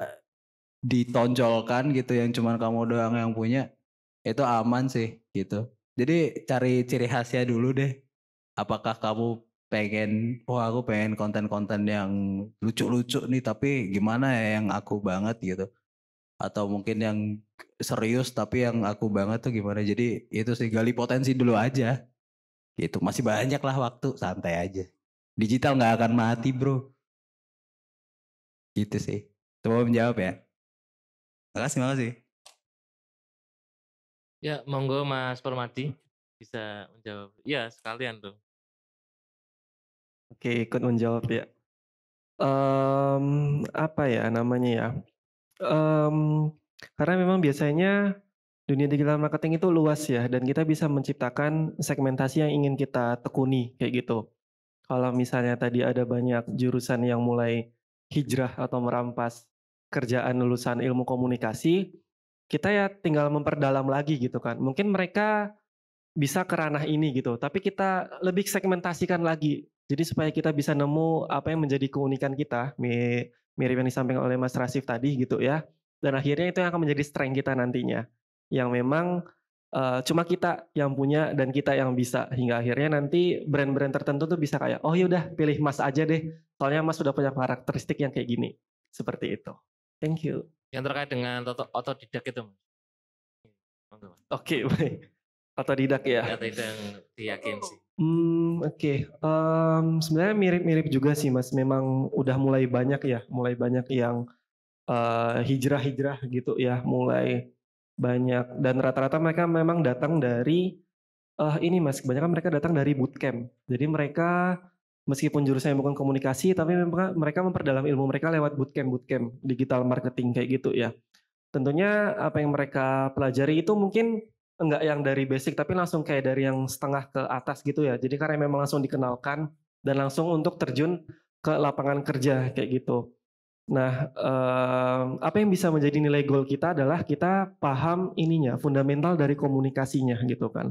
ditonjolkan gitu yang cuman kamu doang yang punya itu aman sih gitu. Jadi cari ciri khasnya dulu deh. Apakah kamu pengen oh, aku pengen konten-konten yang lucu-lucu nih tapi gimana ya yang aku banget gitu. Atau mungkin yang serius tapi yang aku banget tuh gimana. Jadi itu sih gali potensi dulu aja. Gitu masih banyak lah waktu santai aja. Digital nggak akan mati bro. Gitu sih. Coba menjawab ya. Makasih, makasih. Ya, monggo Mas Permadi bisa menjawab. Iya, sekalian tuh. Oke, ikut menjawab ya. Um, apa ya namanya ya? Um, karena memang biasanya dunia digital marketing itu luas ya dan kita bisa menciptakan segmentasi yang ingin kita tekuni kayak gitu. Kalau misalnya tadi ada banyak jurusan yang mulai hijrah atau merampas kerjaan lulusan ilmu komunikasi, kita ya tinggal memperdalam lagi gitu kan. Mungkin mereka bisa ke ranah ini gitu, tapi kita lebih segmentasikan lagi. Jadi supaya kita bisa nemu apa yang menjadi keunikan kita, mirip yang disampaikan oleh Mas Rasif tadi gitu ya. Dan akhirnya itu yang akan menjadi strength kita nantinya. Yang memang uh, cuma kita yang punya dan kita yang bisa hingga akhirnya nanti brand-brand tertentu tuh bisa kayak oh yaudah pilih Mas aja deh soalnya Mas sudah punya karakteristik yang kayak gini seperti itu. Thank you. Yang terkait dengan otodidak itu. Oke, okay, baik. Otodidak ya. Otodidak diyakin sih. Hmm, oke. Okay. Um, mmm, sebenarnya mirip-mirip juga sih, Mas. Memang udah mulai banyak ya, mulai banyak yang hijrah-hijrah uh, gitu ya, mulai banyak dan rata-rata mereka memang datang dari uh, ini Mas, kebanyakan mereka datang dari bootcamp. Jadi mereka meskipun jurusannya bukan komunikasi tapi mereka memperdalam ilmu mereka lewat bootcamp bootcamp digital marketing kayak gitu ya tentunya apa yang mereka pelajari itu mungkin enggak yang dari basic tapi langsung kayak dari yang setengah ke atas gitu ya jadi karena memang langsung dikenalkan dan langsung untuk terjun ke lapangan kerja kayak gitu nah eh, apa yang bisa menjadi nilai goal kita adalah kita paham ininya fundamental dari komunikasinya gitu kan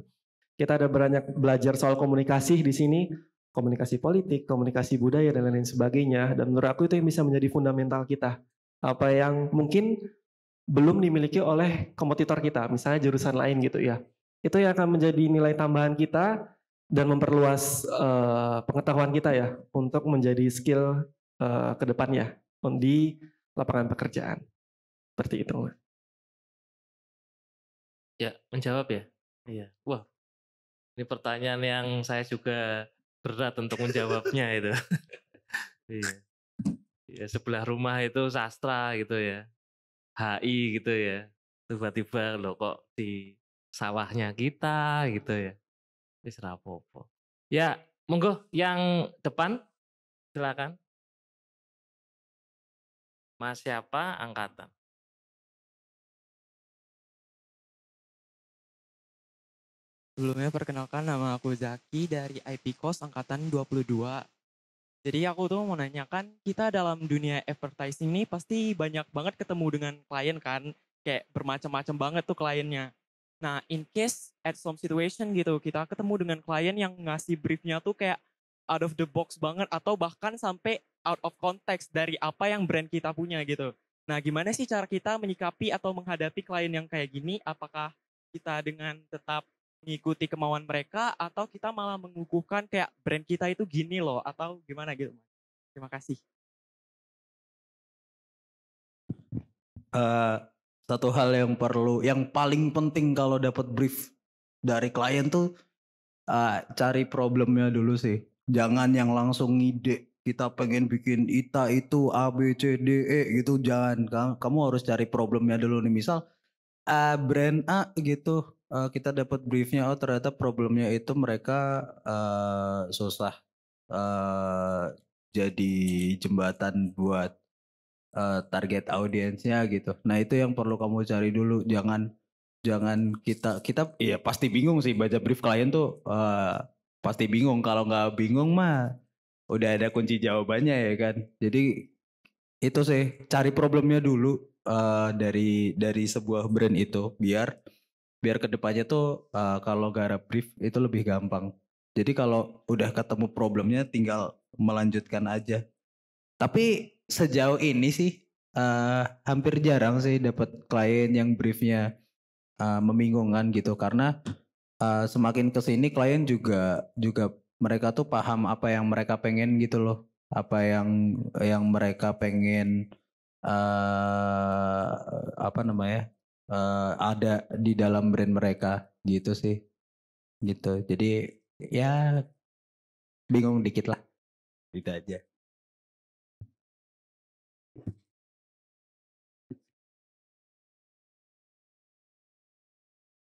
kita ada banyak belajar soal komunikasi di sini komunikasi politik, komunikasi budaya dan lain-lain sebagainya. Dan menurut aku itu yang bisa menjadi fundamental kita. Apa yang mungkin belum dimiliki oleh kompetitor kita, misalnya jurusan lain gitu ya. Itu yang akan menjadi nilai tambahan kita dan memperluas uh, pengetahuan kita ya untuk menjadi skill uh, ke depannya di lapangan pekerjaan. Seperti itu. Ya, menjawab ya? Iya. Wah, ini pertanyaan yang saya juga berat untuk menjawabnya itu. iya. Ya, sebelah rumah itu sastra gitu ya. HI gitu ya. Tiba-tiba loh kok di sawahnya kita gitu ya. Wis rapopo. Ya, monggo yang depan silakan. Mas siapa angkatan? Sebelumnya perkenalkan nama aku Zaki dari IP Cost Angkatan 22. Jadi aku tuh mau nanyakan, kita dalam dunia advertising ini pasti banyak banget ketemu dengan klien kan? Kayak bermacam-macam banget tuh kliennya. Nah, in case at some situation gitu, kita ketemu dengan klien yang ngasih briefnya tuh kayak out of the box banget atau bahkan sampai out of context dari apa yang brand kita punya gitu. Nah, gimana sih cara kita menyikapi atau menghadapi klien yang kayak gini? Apakah kita dengan tetap mengikuti kemauan mereka atau kita malah mengukuhkan kayak brand kita itu gini loh atau gimana gitu mas terima kasih uh, satu hal yang perlu yang paling penting kalau dapat brief dari klien tuh uh, cari problemnya dulu sih jangan yang langsung ngide kita pengen bikin ita itu a b c d e gitu jangan kamu harus cari problemnya dulu nih misal uh, brand a gitu uh, kita dapat briefnya oh ternyata problemnya itu mereka uh, susah uh, jadi jembatan buat uh, target audiensnya gitu. Nah itu yang perlu kamu cari dulu. Jangan jangan kita kita ya pasti bingung sih baca brief klien tuh uh, pasti bingung. Kalau nggak bingung mah udah ada kunci jawabannya ya kan. Jadi itu sih cari problemnya dulu uh, dari dari sebuah brand itu biar biar kedepannya tuh uh, kalau garap brief itu lebih gampang. Jadi kalau udah ketemu problemnya tinggal melanjutkan aja. Tapi sejauh ini sih uh, hampir jarang sih dapat klien yang briefnya uh, eh, membingungkan gitu karena uh, semakin kesini klien juga juga mereka tuh paham apa yang mereka pengen gitu loh, apa yang yang mereka pengen uh, apa namanya uh, ada di dalam brand mereka gitu sih gitu jadi ya bingung dikit lah itu aja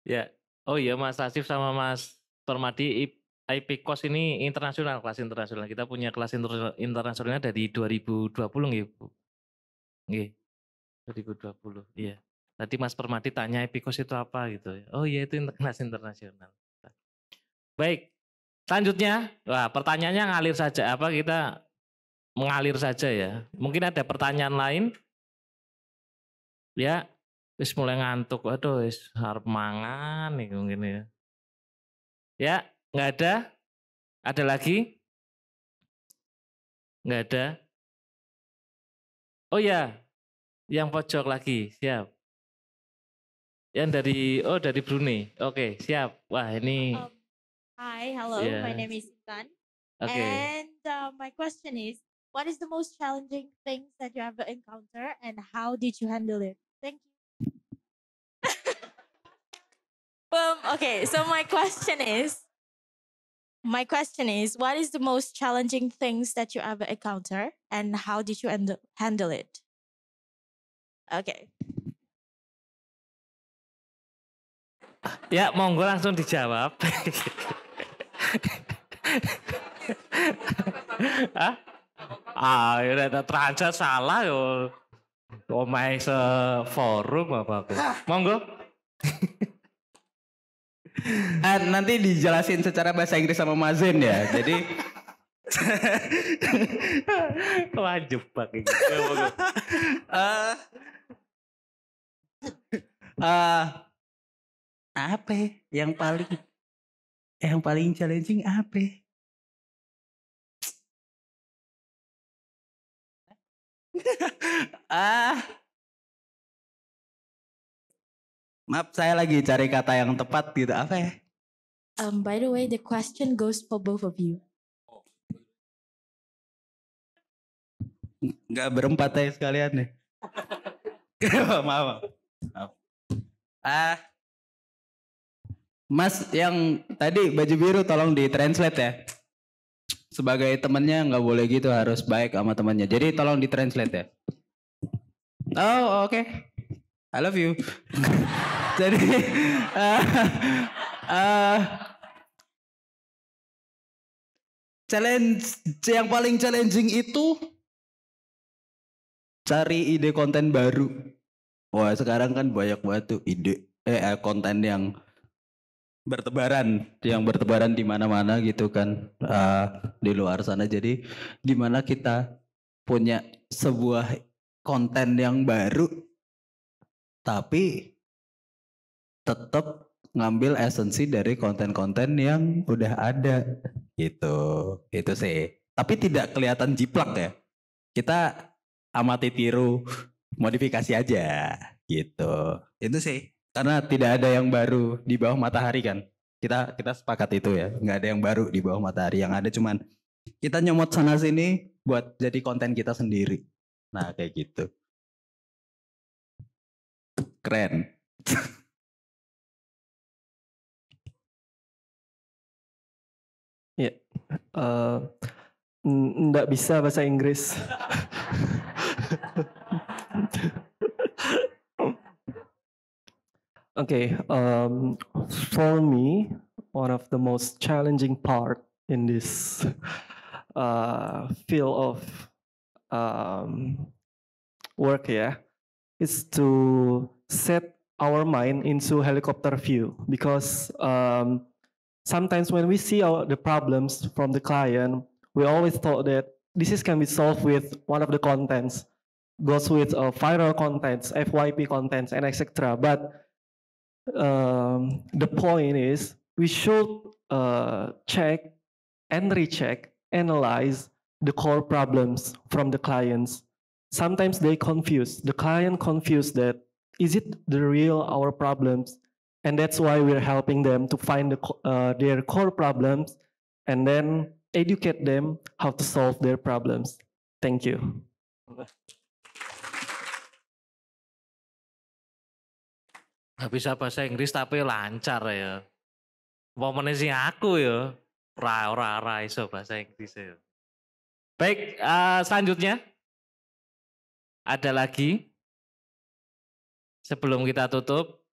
ya oh iya mas Asif sama mas Permadi IP cost ini internasional kelas internasional kita punya kelas internasionalnya dari 2020 nggih Bu nggih 2020 iya Tadi Mas Permadi tanya epicos itu apa gitu. Ya. Oh iya itu kelas internasional. Baik, selanjutnya, wah pertanyaannya ngalir saja. Apa kita mengalir saja ya? Mungkin ada pertanyaan lain? Ya, wis mulai ngantuk. Aduh, wis harap mangan nih mungkin ya. Ya, nggak ada? Ada lagi? Nggak ada? Oh ya, yang pojok lagi, siap. Yang dari oh dari Brunei. Oke, okay, siap. Wah, ini um, Hi, hello. Yeah. My name is Tan. Okay. And uh, my question is what is the most challenging things that you ever encounter and how did you handle it? Thank you. um okay, so my question is my question is what is the most challenging things that you ever encounter and how did you handle it? Okay. Ya, monggo langsung dijawab. Ah, Ah, ya transfer salah yo. Omai se forum apa aku. Monggo. ah, nanti dijelasin secara bahasa Inggris sama Mazen ya. Jadi wajib pakai Ah, eh, uh, eh, uh, apa yang paling yang paling challenging apa ah maaf saya lagi cari kata yang tepat gitu apa ya um, by the way the question goes for both of you nggak berempat ya sekalian nih maaf maaf ah Mas yang tadi baju biru tolong di translate ya. Sebagai temennya nggak boleh gitu harus baik sama temannya. Jadi tolong di translate ya. Oh oke. Okay. I love you. Jadi uh, uh, challenge yang paling challenging itu cari ide konten baru. Wah sekarang kan banyak banget tuh ide eh, eh konten yang bertebaran yang bertebaran di mana-mana gitu kan uh, di luar sana jadi dimana kita punya sebuah konten yang baru tapi tetap ngambil esensi dari konten-konten yang udah ada gitu itu sih tapi tidak kelihatan jiplak ya kita amati tiru modifikasi aja gitu itu sih karena tidak ada yang baru di bawah matahari kan kita kita sepakat itu ya nggak ada yang baru di bawah matahari yang ada cuman kita nyomot sana sini buat jadi konten kita sendiri nah kayak gitu keren ya yeah. uh, nggak bisa bahasa Inggris Okay, um, for me, one of the most challenging part in this uh, field of um, work, yeah, is to set our mind into helicopter view because um, sometimes when we see our, the problems from the client, we always thought that this is can be solved with one of the contents, goes with uh, viral contents, FYP contents, and etc. But um, the point is we should uh, check and recheck, analyze the core problems from the clients. Sometimes they confuse, the client confuse that is it the real our problems? And that's why we're helping them to find the, uh, their core problems and then educate them how to solve their problems. Thank you. Gak bisa bahasa Inggris tapi lancar ya. Momennya sih aku ya. Ra ora ra iso bahasa Inggris ya. Baik, uh, selanjutnya ada lagi sebelum kita tutup.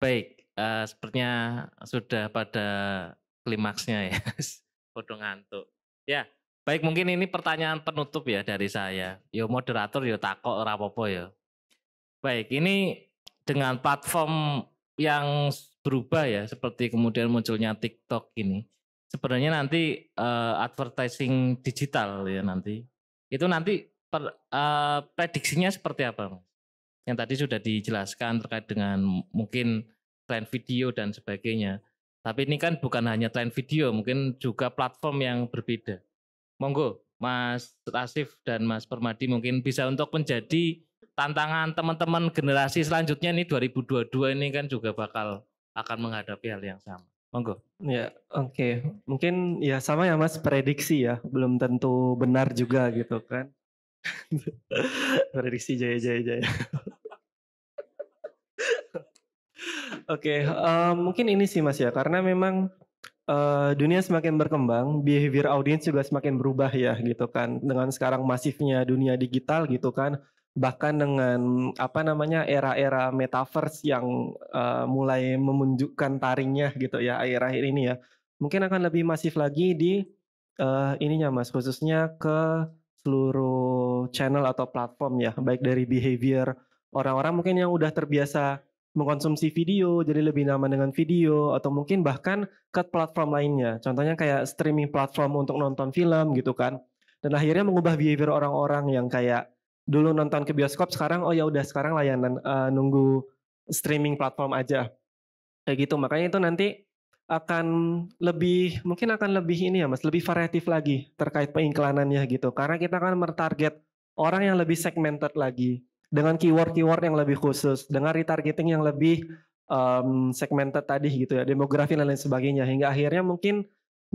Baik, uh, sepertinya sudah pada klimaksnya ya. Bodoh ngantuk. Ya, baik mungkin ini pertanyaan penutup ya dari saya. Yo moderator yo takok ora apa Baik, ini dengan platform yang berubah ya seperti kemudian munculnya TikTok ini sebenarnya nanti uh, advertising digital ya nanti itu nanti per, uh, prediksinya seperti apa yang tadi sudah dijelaskan terkait dengan mungkin tren video dan sebagainya tapi ini kan bukan hanya tren video mungkin juga platform yang berbeda monggo Mas Rasif dan Mas Permadi mungkin bisa untuk menjadi tantangan teman-teman generasi selanjutnya ini 2022 ini kan juga bakal akan menghadapi hal yang sama. Monggo. Ya, oke. Okay. Mungkin ya sama ya Mas prediksi ya, belum tentu benar juga gitu kan. prediksi jaya jaya jaya. Oke, okay, uh, eh, mungkin ini sih Mas ya, karena memang uh, dunia semakin berkembang, behavior audience juga semakin berubah ya gitu kan. Dengan sekarang masifnya dunia digital gitu kan, bahkan dengan apa namanya era-era metaverse yang uh, mulai menunjukkan taringnya gitu ya akhir-akhir ini ya mungkin akan lebih masif lagi di uh, ininya mas khususnya ke seluruh channel atau platform ya baik dari behavior orang-orang mungkin yang udah terbiasa mengkonsumsi video jadi lebih nyaman dengan video atau mungkin bahkan ke platform lainnya contohnya kayak streaming platform untuk nonton film gitu kan dan akhirnya mengubah behavior orang-orang yang kayak dulu nonton ke bioskop sekarang oh ya udah sekarang layanan uh, nunggu streaming platform aja kayak gitu makanya itu nanti akan lebih mungkin akan lebih ini ya mas lebih variatif lagi terkait pengiklanannya gitu karena kita akan mentarget orang yang lebih segmented lagi dengan keyword-keyword yang lebih khusus dengan retargeting yang lebih um, segmented tadi gitu ya demografi dan lain sebagainya hingga akhirnya mungkin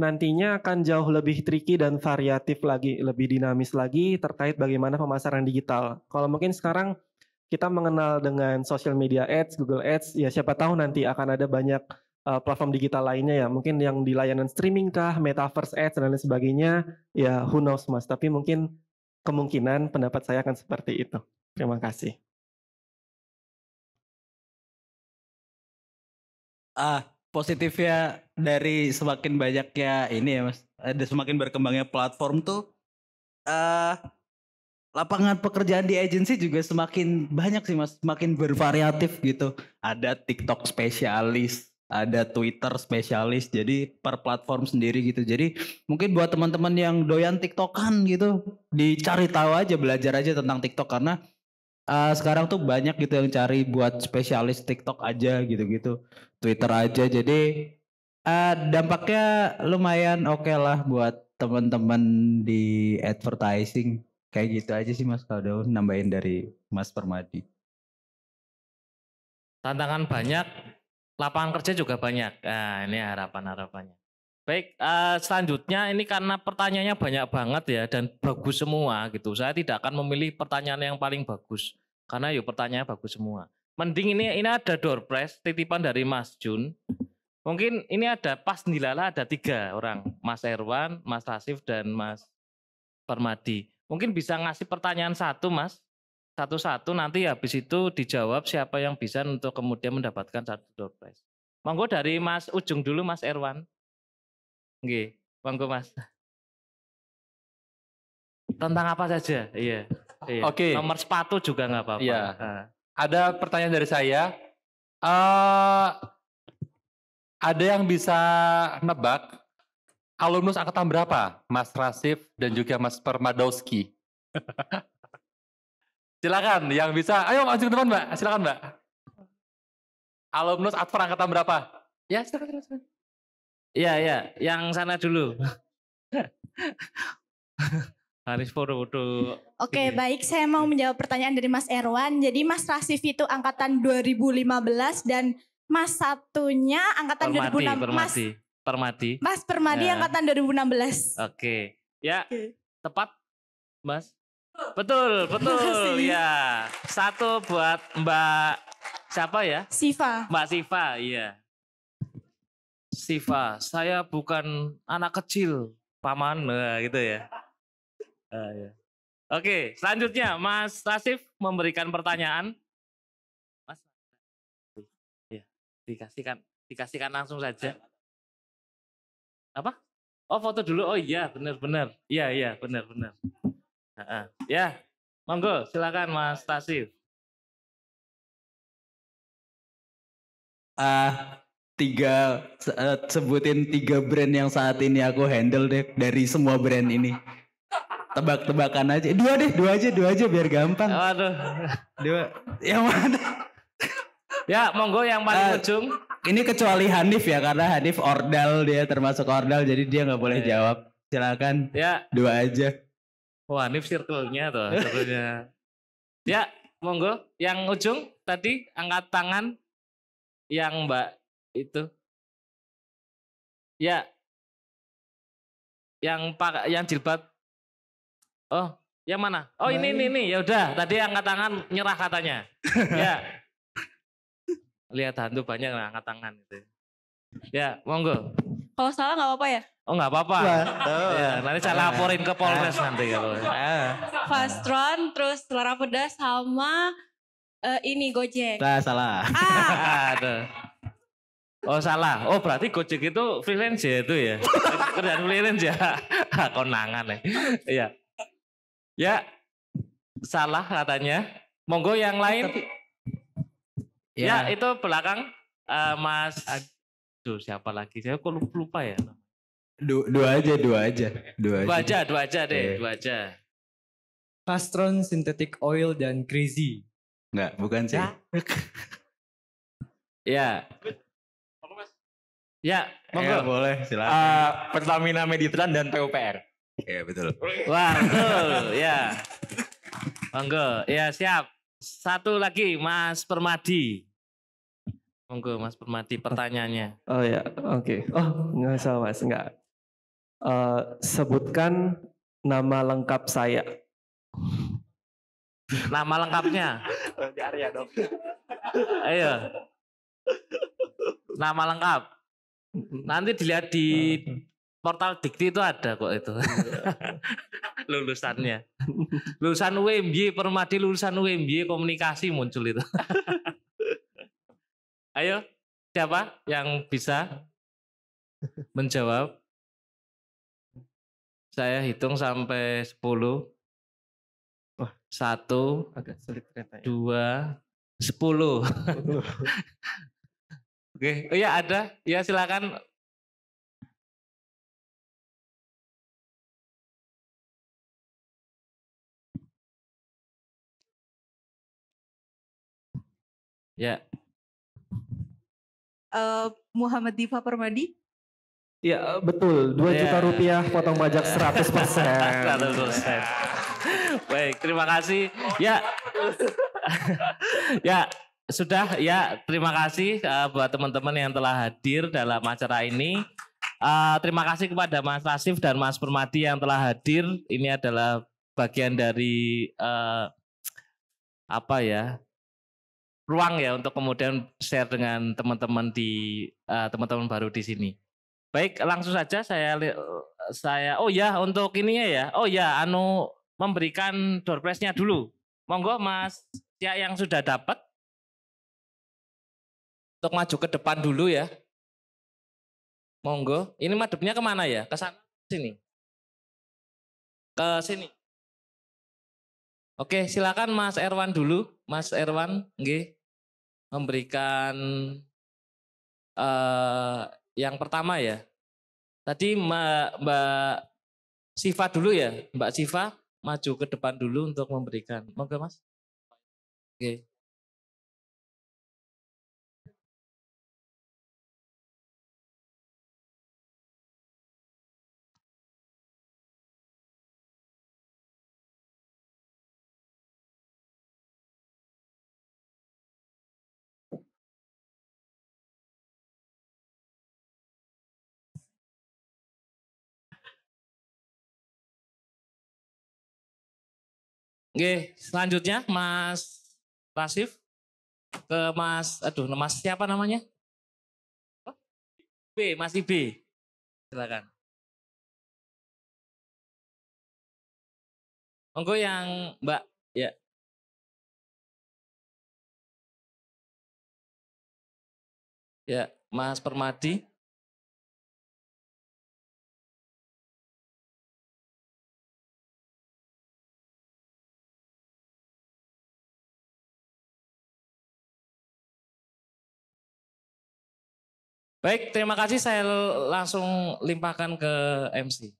nantinya akan jauh lebih tricky dan variatif lagi, lebih dinamis lagi terkait bagaimana pemasaran digital. Kalau mungkin sekarang kita mengenal dengan social media ads, Google Ads, ya siapa tahu nanti akan ada banyak uh, platform digital lainnya ya, mungkin yang di layanan streaming kah, metaverse ads dan lain sebagainya, ya who knows mas, tapi mungkin kemungkinan pendapat saya akan seperti itu. Terima kasih. Ah, positifnya dari semakin banyaknya ini ya mas ada semakin berkembangnya platform tuh uh, lapangan pekerjaan di agensi juga semakin banyak sih mas semakin bervariatif gitu ada TikTok spesialis ada Twitter spesialis jadi per platform sendiri gitu jadi mungkin buat teman-teman yang doyan TikTokan gitu dicari tahu aja belajar aja tentang TikTok karena uh, sekarang tuh banyak gitu yang cari buat spesialis TikTok aja gitu-gitu, Twitter aja. Jadi uh, dampaknya lumayan oke okay lah buat teman-teman di advertising. Kayak gitu aja sih Mas kalau nambahin dari Mas Permadi. Tantangan banyak, lapangan kerja juga banyak. Nah, ini harapan-harapannya. Baik, uh, selanjutnya ini karena pertanyaannya banyak banget ya dan bagus semua gitu. Saya tidak akan memilih pertanyaan yang paling bagus karena yuk pertanyaan bagus semua. Mending ini ini ada door prize titipan dari Mas Jun. Mungkin ini ada pas nilala ada tiga orang, Mas Erwan, Mas Rasif dan Mas Permadi. Mungkin bisa ngasih pertanyaan satu Mas, satu-satu nanti habis itu dijawab siapa yang bisa untuk kemudian mendapatkan satu door prize. Monggo dari Mas Ujung dulu Mas Erwan. Oke, monggo Mas. Tentang apa saja? Iya. iya. Oke. Okay. Nomor sepatu juga nggak apa-apa. Iya. Nah. Ada pertanyaan dari saya. Uh, ada yang bisa nebak alumnus angkatan berapa, Mas Rasif dan juga Mas Permadowski? silakan, yang bisa, ayo Mas teman, Mbak, silakan Mbak. Alumnus Atfar angkatan berapa? Ya, silakan, silakan. Iya, iya, yang sana dulu. Haris foto. Oke, iya. baik. Saya mau menjawab pertanyaan dari Mas Erwan. Jadi Mas Rasif itu angkatan 2015 dan Mas satunya angkatan permati, 2016. Permadi, Mas Permati. Mas Permadi ya. angkatan 2016. Oke. Okay. Ya. Okay. Tepat, Mas. Oh. Betul, betul. ya. Satu buat Mbak siapa ya? Siva. Mbak Siva, iya. Siva, saya bukan anak kecil, paman, nah, gitu ya. Uh, ya. Oke, selanjutnya Mas Rasif memberikan pertanyaan. Mas, ya, dikasihkan, dikasihkan langsung saja. Apa? Oh foto dulu. Oh iya, benar-benar. Iya iya, benar-benar. Uh, ya, monggo silakan Mas Rasif. Uh, ah, tiga eh, sebutin tiga brand yang saat ini aku handle deh dari semua brand ini tebak-tebakan aja dua deh dua aja dua aja biar gampang aduh dua yang mana ya monggo yang paling uh, ujung ini kecuali Hanif ya karena Hanif ordal dia termasuk ordal jadi dia nggak boleh yeah. jawab silakan ya dua aja oh Hanif circle-nya tuh circle ya monggo yang ujung tadi angkat tangan yang Mbak itu ya yang pak yang jilbab oh yang mana oh ini ini ini ya udah tadi angkat tangan nyerah katanya ya lihat hantu banyak angkat tangan gitu ya monggo kalau salah nggak apa-apa ya oh nggak apa-apa ya, nanti saya laporin ke polres ah. nanti kalau ya. ah. fastron terus selera pedas sama uh, ini gojek nah salah ah. Oh salah. Oh berarti Gojek itu freelance ya itu ya. Kerjaan freelance ya. Konangan ya. Iya. Ya salah katanya. Monggo yang lain. ya. ya itu belakang uh, Mas. Aduh siapa lagi? Saya kok lupa ya. Dua, dua aja, dua aja, dua, dua aja. dua aja deh, yeah. dua aja. Pastron Synthetic Oil dan Crazy. Enggak, bukan sih. Ya. ya. Ya, eh, monggo. Ya, boleh, silakan. Uh, Pertamina Mediteran dan PUPR. Iya, betul. Wah, betul. ya. Monggo. Ya, siap. Satu lagi Mas Permadi. Monggo Mas Permadi pertanyaannya. Oh ya, oke. Okay. Oh, enggak salah Mas, enggak. Uh, eh, sebutkan nama lengkap saya. Nama lengkapnya. Di Arya dong. Ayo. Nama lengkap. Nanti dilihat di portal Dikti itu ada kok itu. Iya. Lulusannya. Lulusan UMY Permadi lulusan UMY komunikasi muncul itu. Ayo, siapa yang bisa menjawab? Saya hitung sampai 10. Wah, satu, ya. Dua, sepuluh. Oke, oh ya ada. Ya silakan Ya. Uh, Muhammad Diva Permadi? Ya eh, betul, 2 ya. juta rupiah potong pajak 100 persen. 100 persen. Baik, terima kasih. Ya, ya sudah ya terima kasih uh, buat teman-teman yang telah hadir dalam acara ini. Uh, terima kasih kepada Mas Rasif dan Mas Permadi yang telah hadir. Ini adalah bagian dari uh, apa ya ruang ya untuk kemudian share dengan teman-teman di uh, teman-teman baru di sini. Baik, langsung saja saya saya oh ya untuk ininya ya. Oh ya, anu memberikan door nya dulu. Monggo Mas ya yang sudah dapat untuk maju ke depan dulu ya. Monggo. Ini madepnya kemana ya? Ke sana, sini. Ke sini. Oke, silakan Mas Erwan dulu. Mas Erwan, nge, Memberikan uh, yang pertama ya. Tadi Mbak, Mbak Siva dulu ya, Mbak Siva maju ke depan dulu untuk memberikan. Monggo Mas. Oke. Oke, selanjutnya Mas Rasif ke Mas, aduh, Mas siapa namanya? B, Mas B, Silakan. Monggo yang Mbak, ya. Ya, Mas Permadi. Baik, terima kasih. Saya langsung limpahkan ke MC.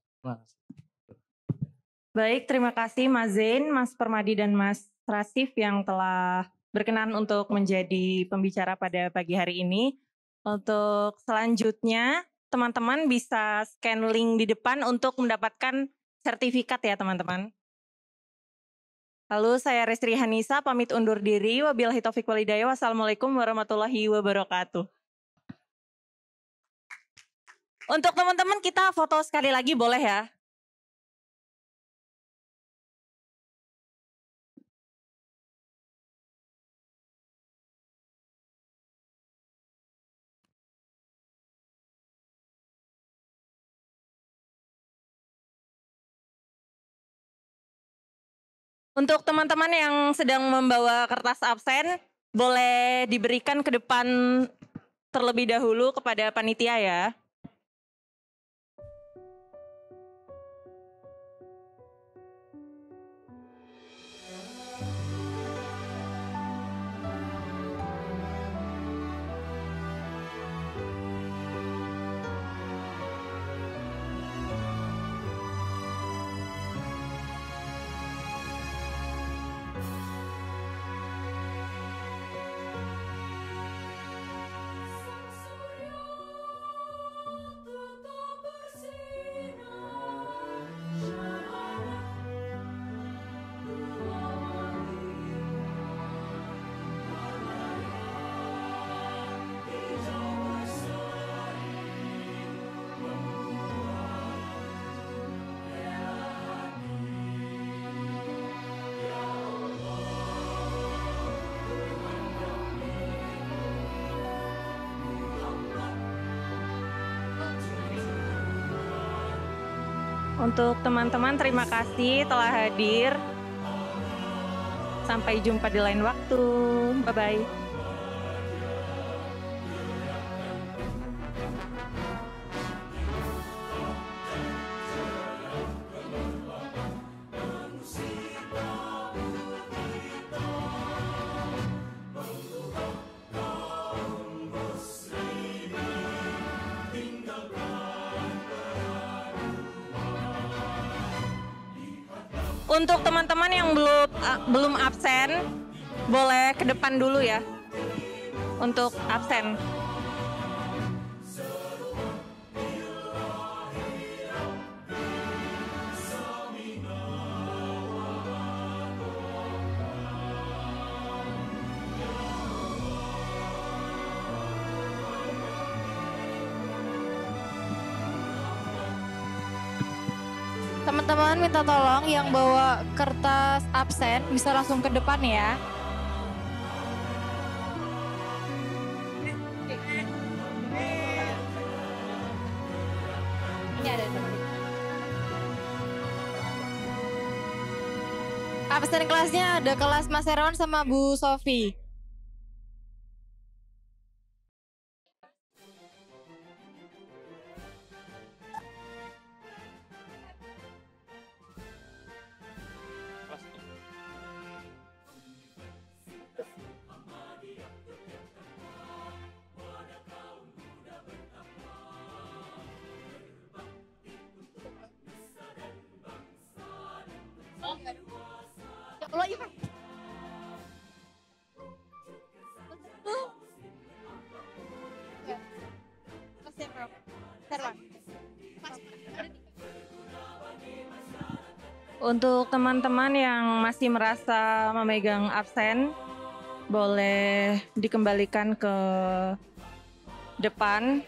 Baik, terima kasih Mas Zain, Mas Permadi, dan Mas Rasif yang telah berkenan untuk menjadi pembicara pada pagi hari ini. Untuk selanjutnya, teman-teman bisa scan link di depan untuk mendapatkan sertifikat ya teman-teman. Lalu saya Restri Hanisa, pamit undur diri. Wabillahi taufiq walidaya. Wassalamualaikum warahmatullahi wabarakatuh. Untuk teman-teman kita foto sekali lagi boleh ya? Untuk teman-teman yang sedang membawa kertas absen, boleh diberikan ke depan terlebih dahulu kepada panitia ya. Untuk teman-teman terima kasih telah hadir. Sampai jumpa di lain waktu. Bye-bye. minta tolong yang bawa kertas absen bisa langsung ke depan ya. Ini ada Absen kelasnya ada kelas Mas Heron sama Bu Sofi. Untuk teman-teman yang masih merasa memegang absen, boleh dikembalikan ke depan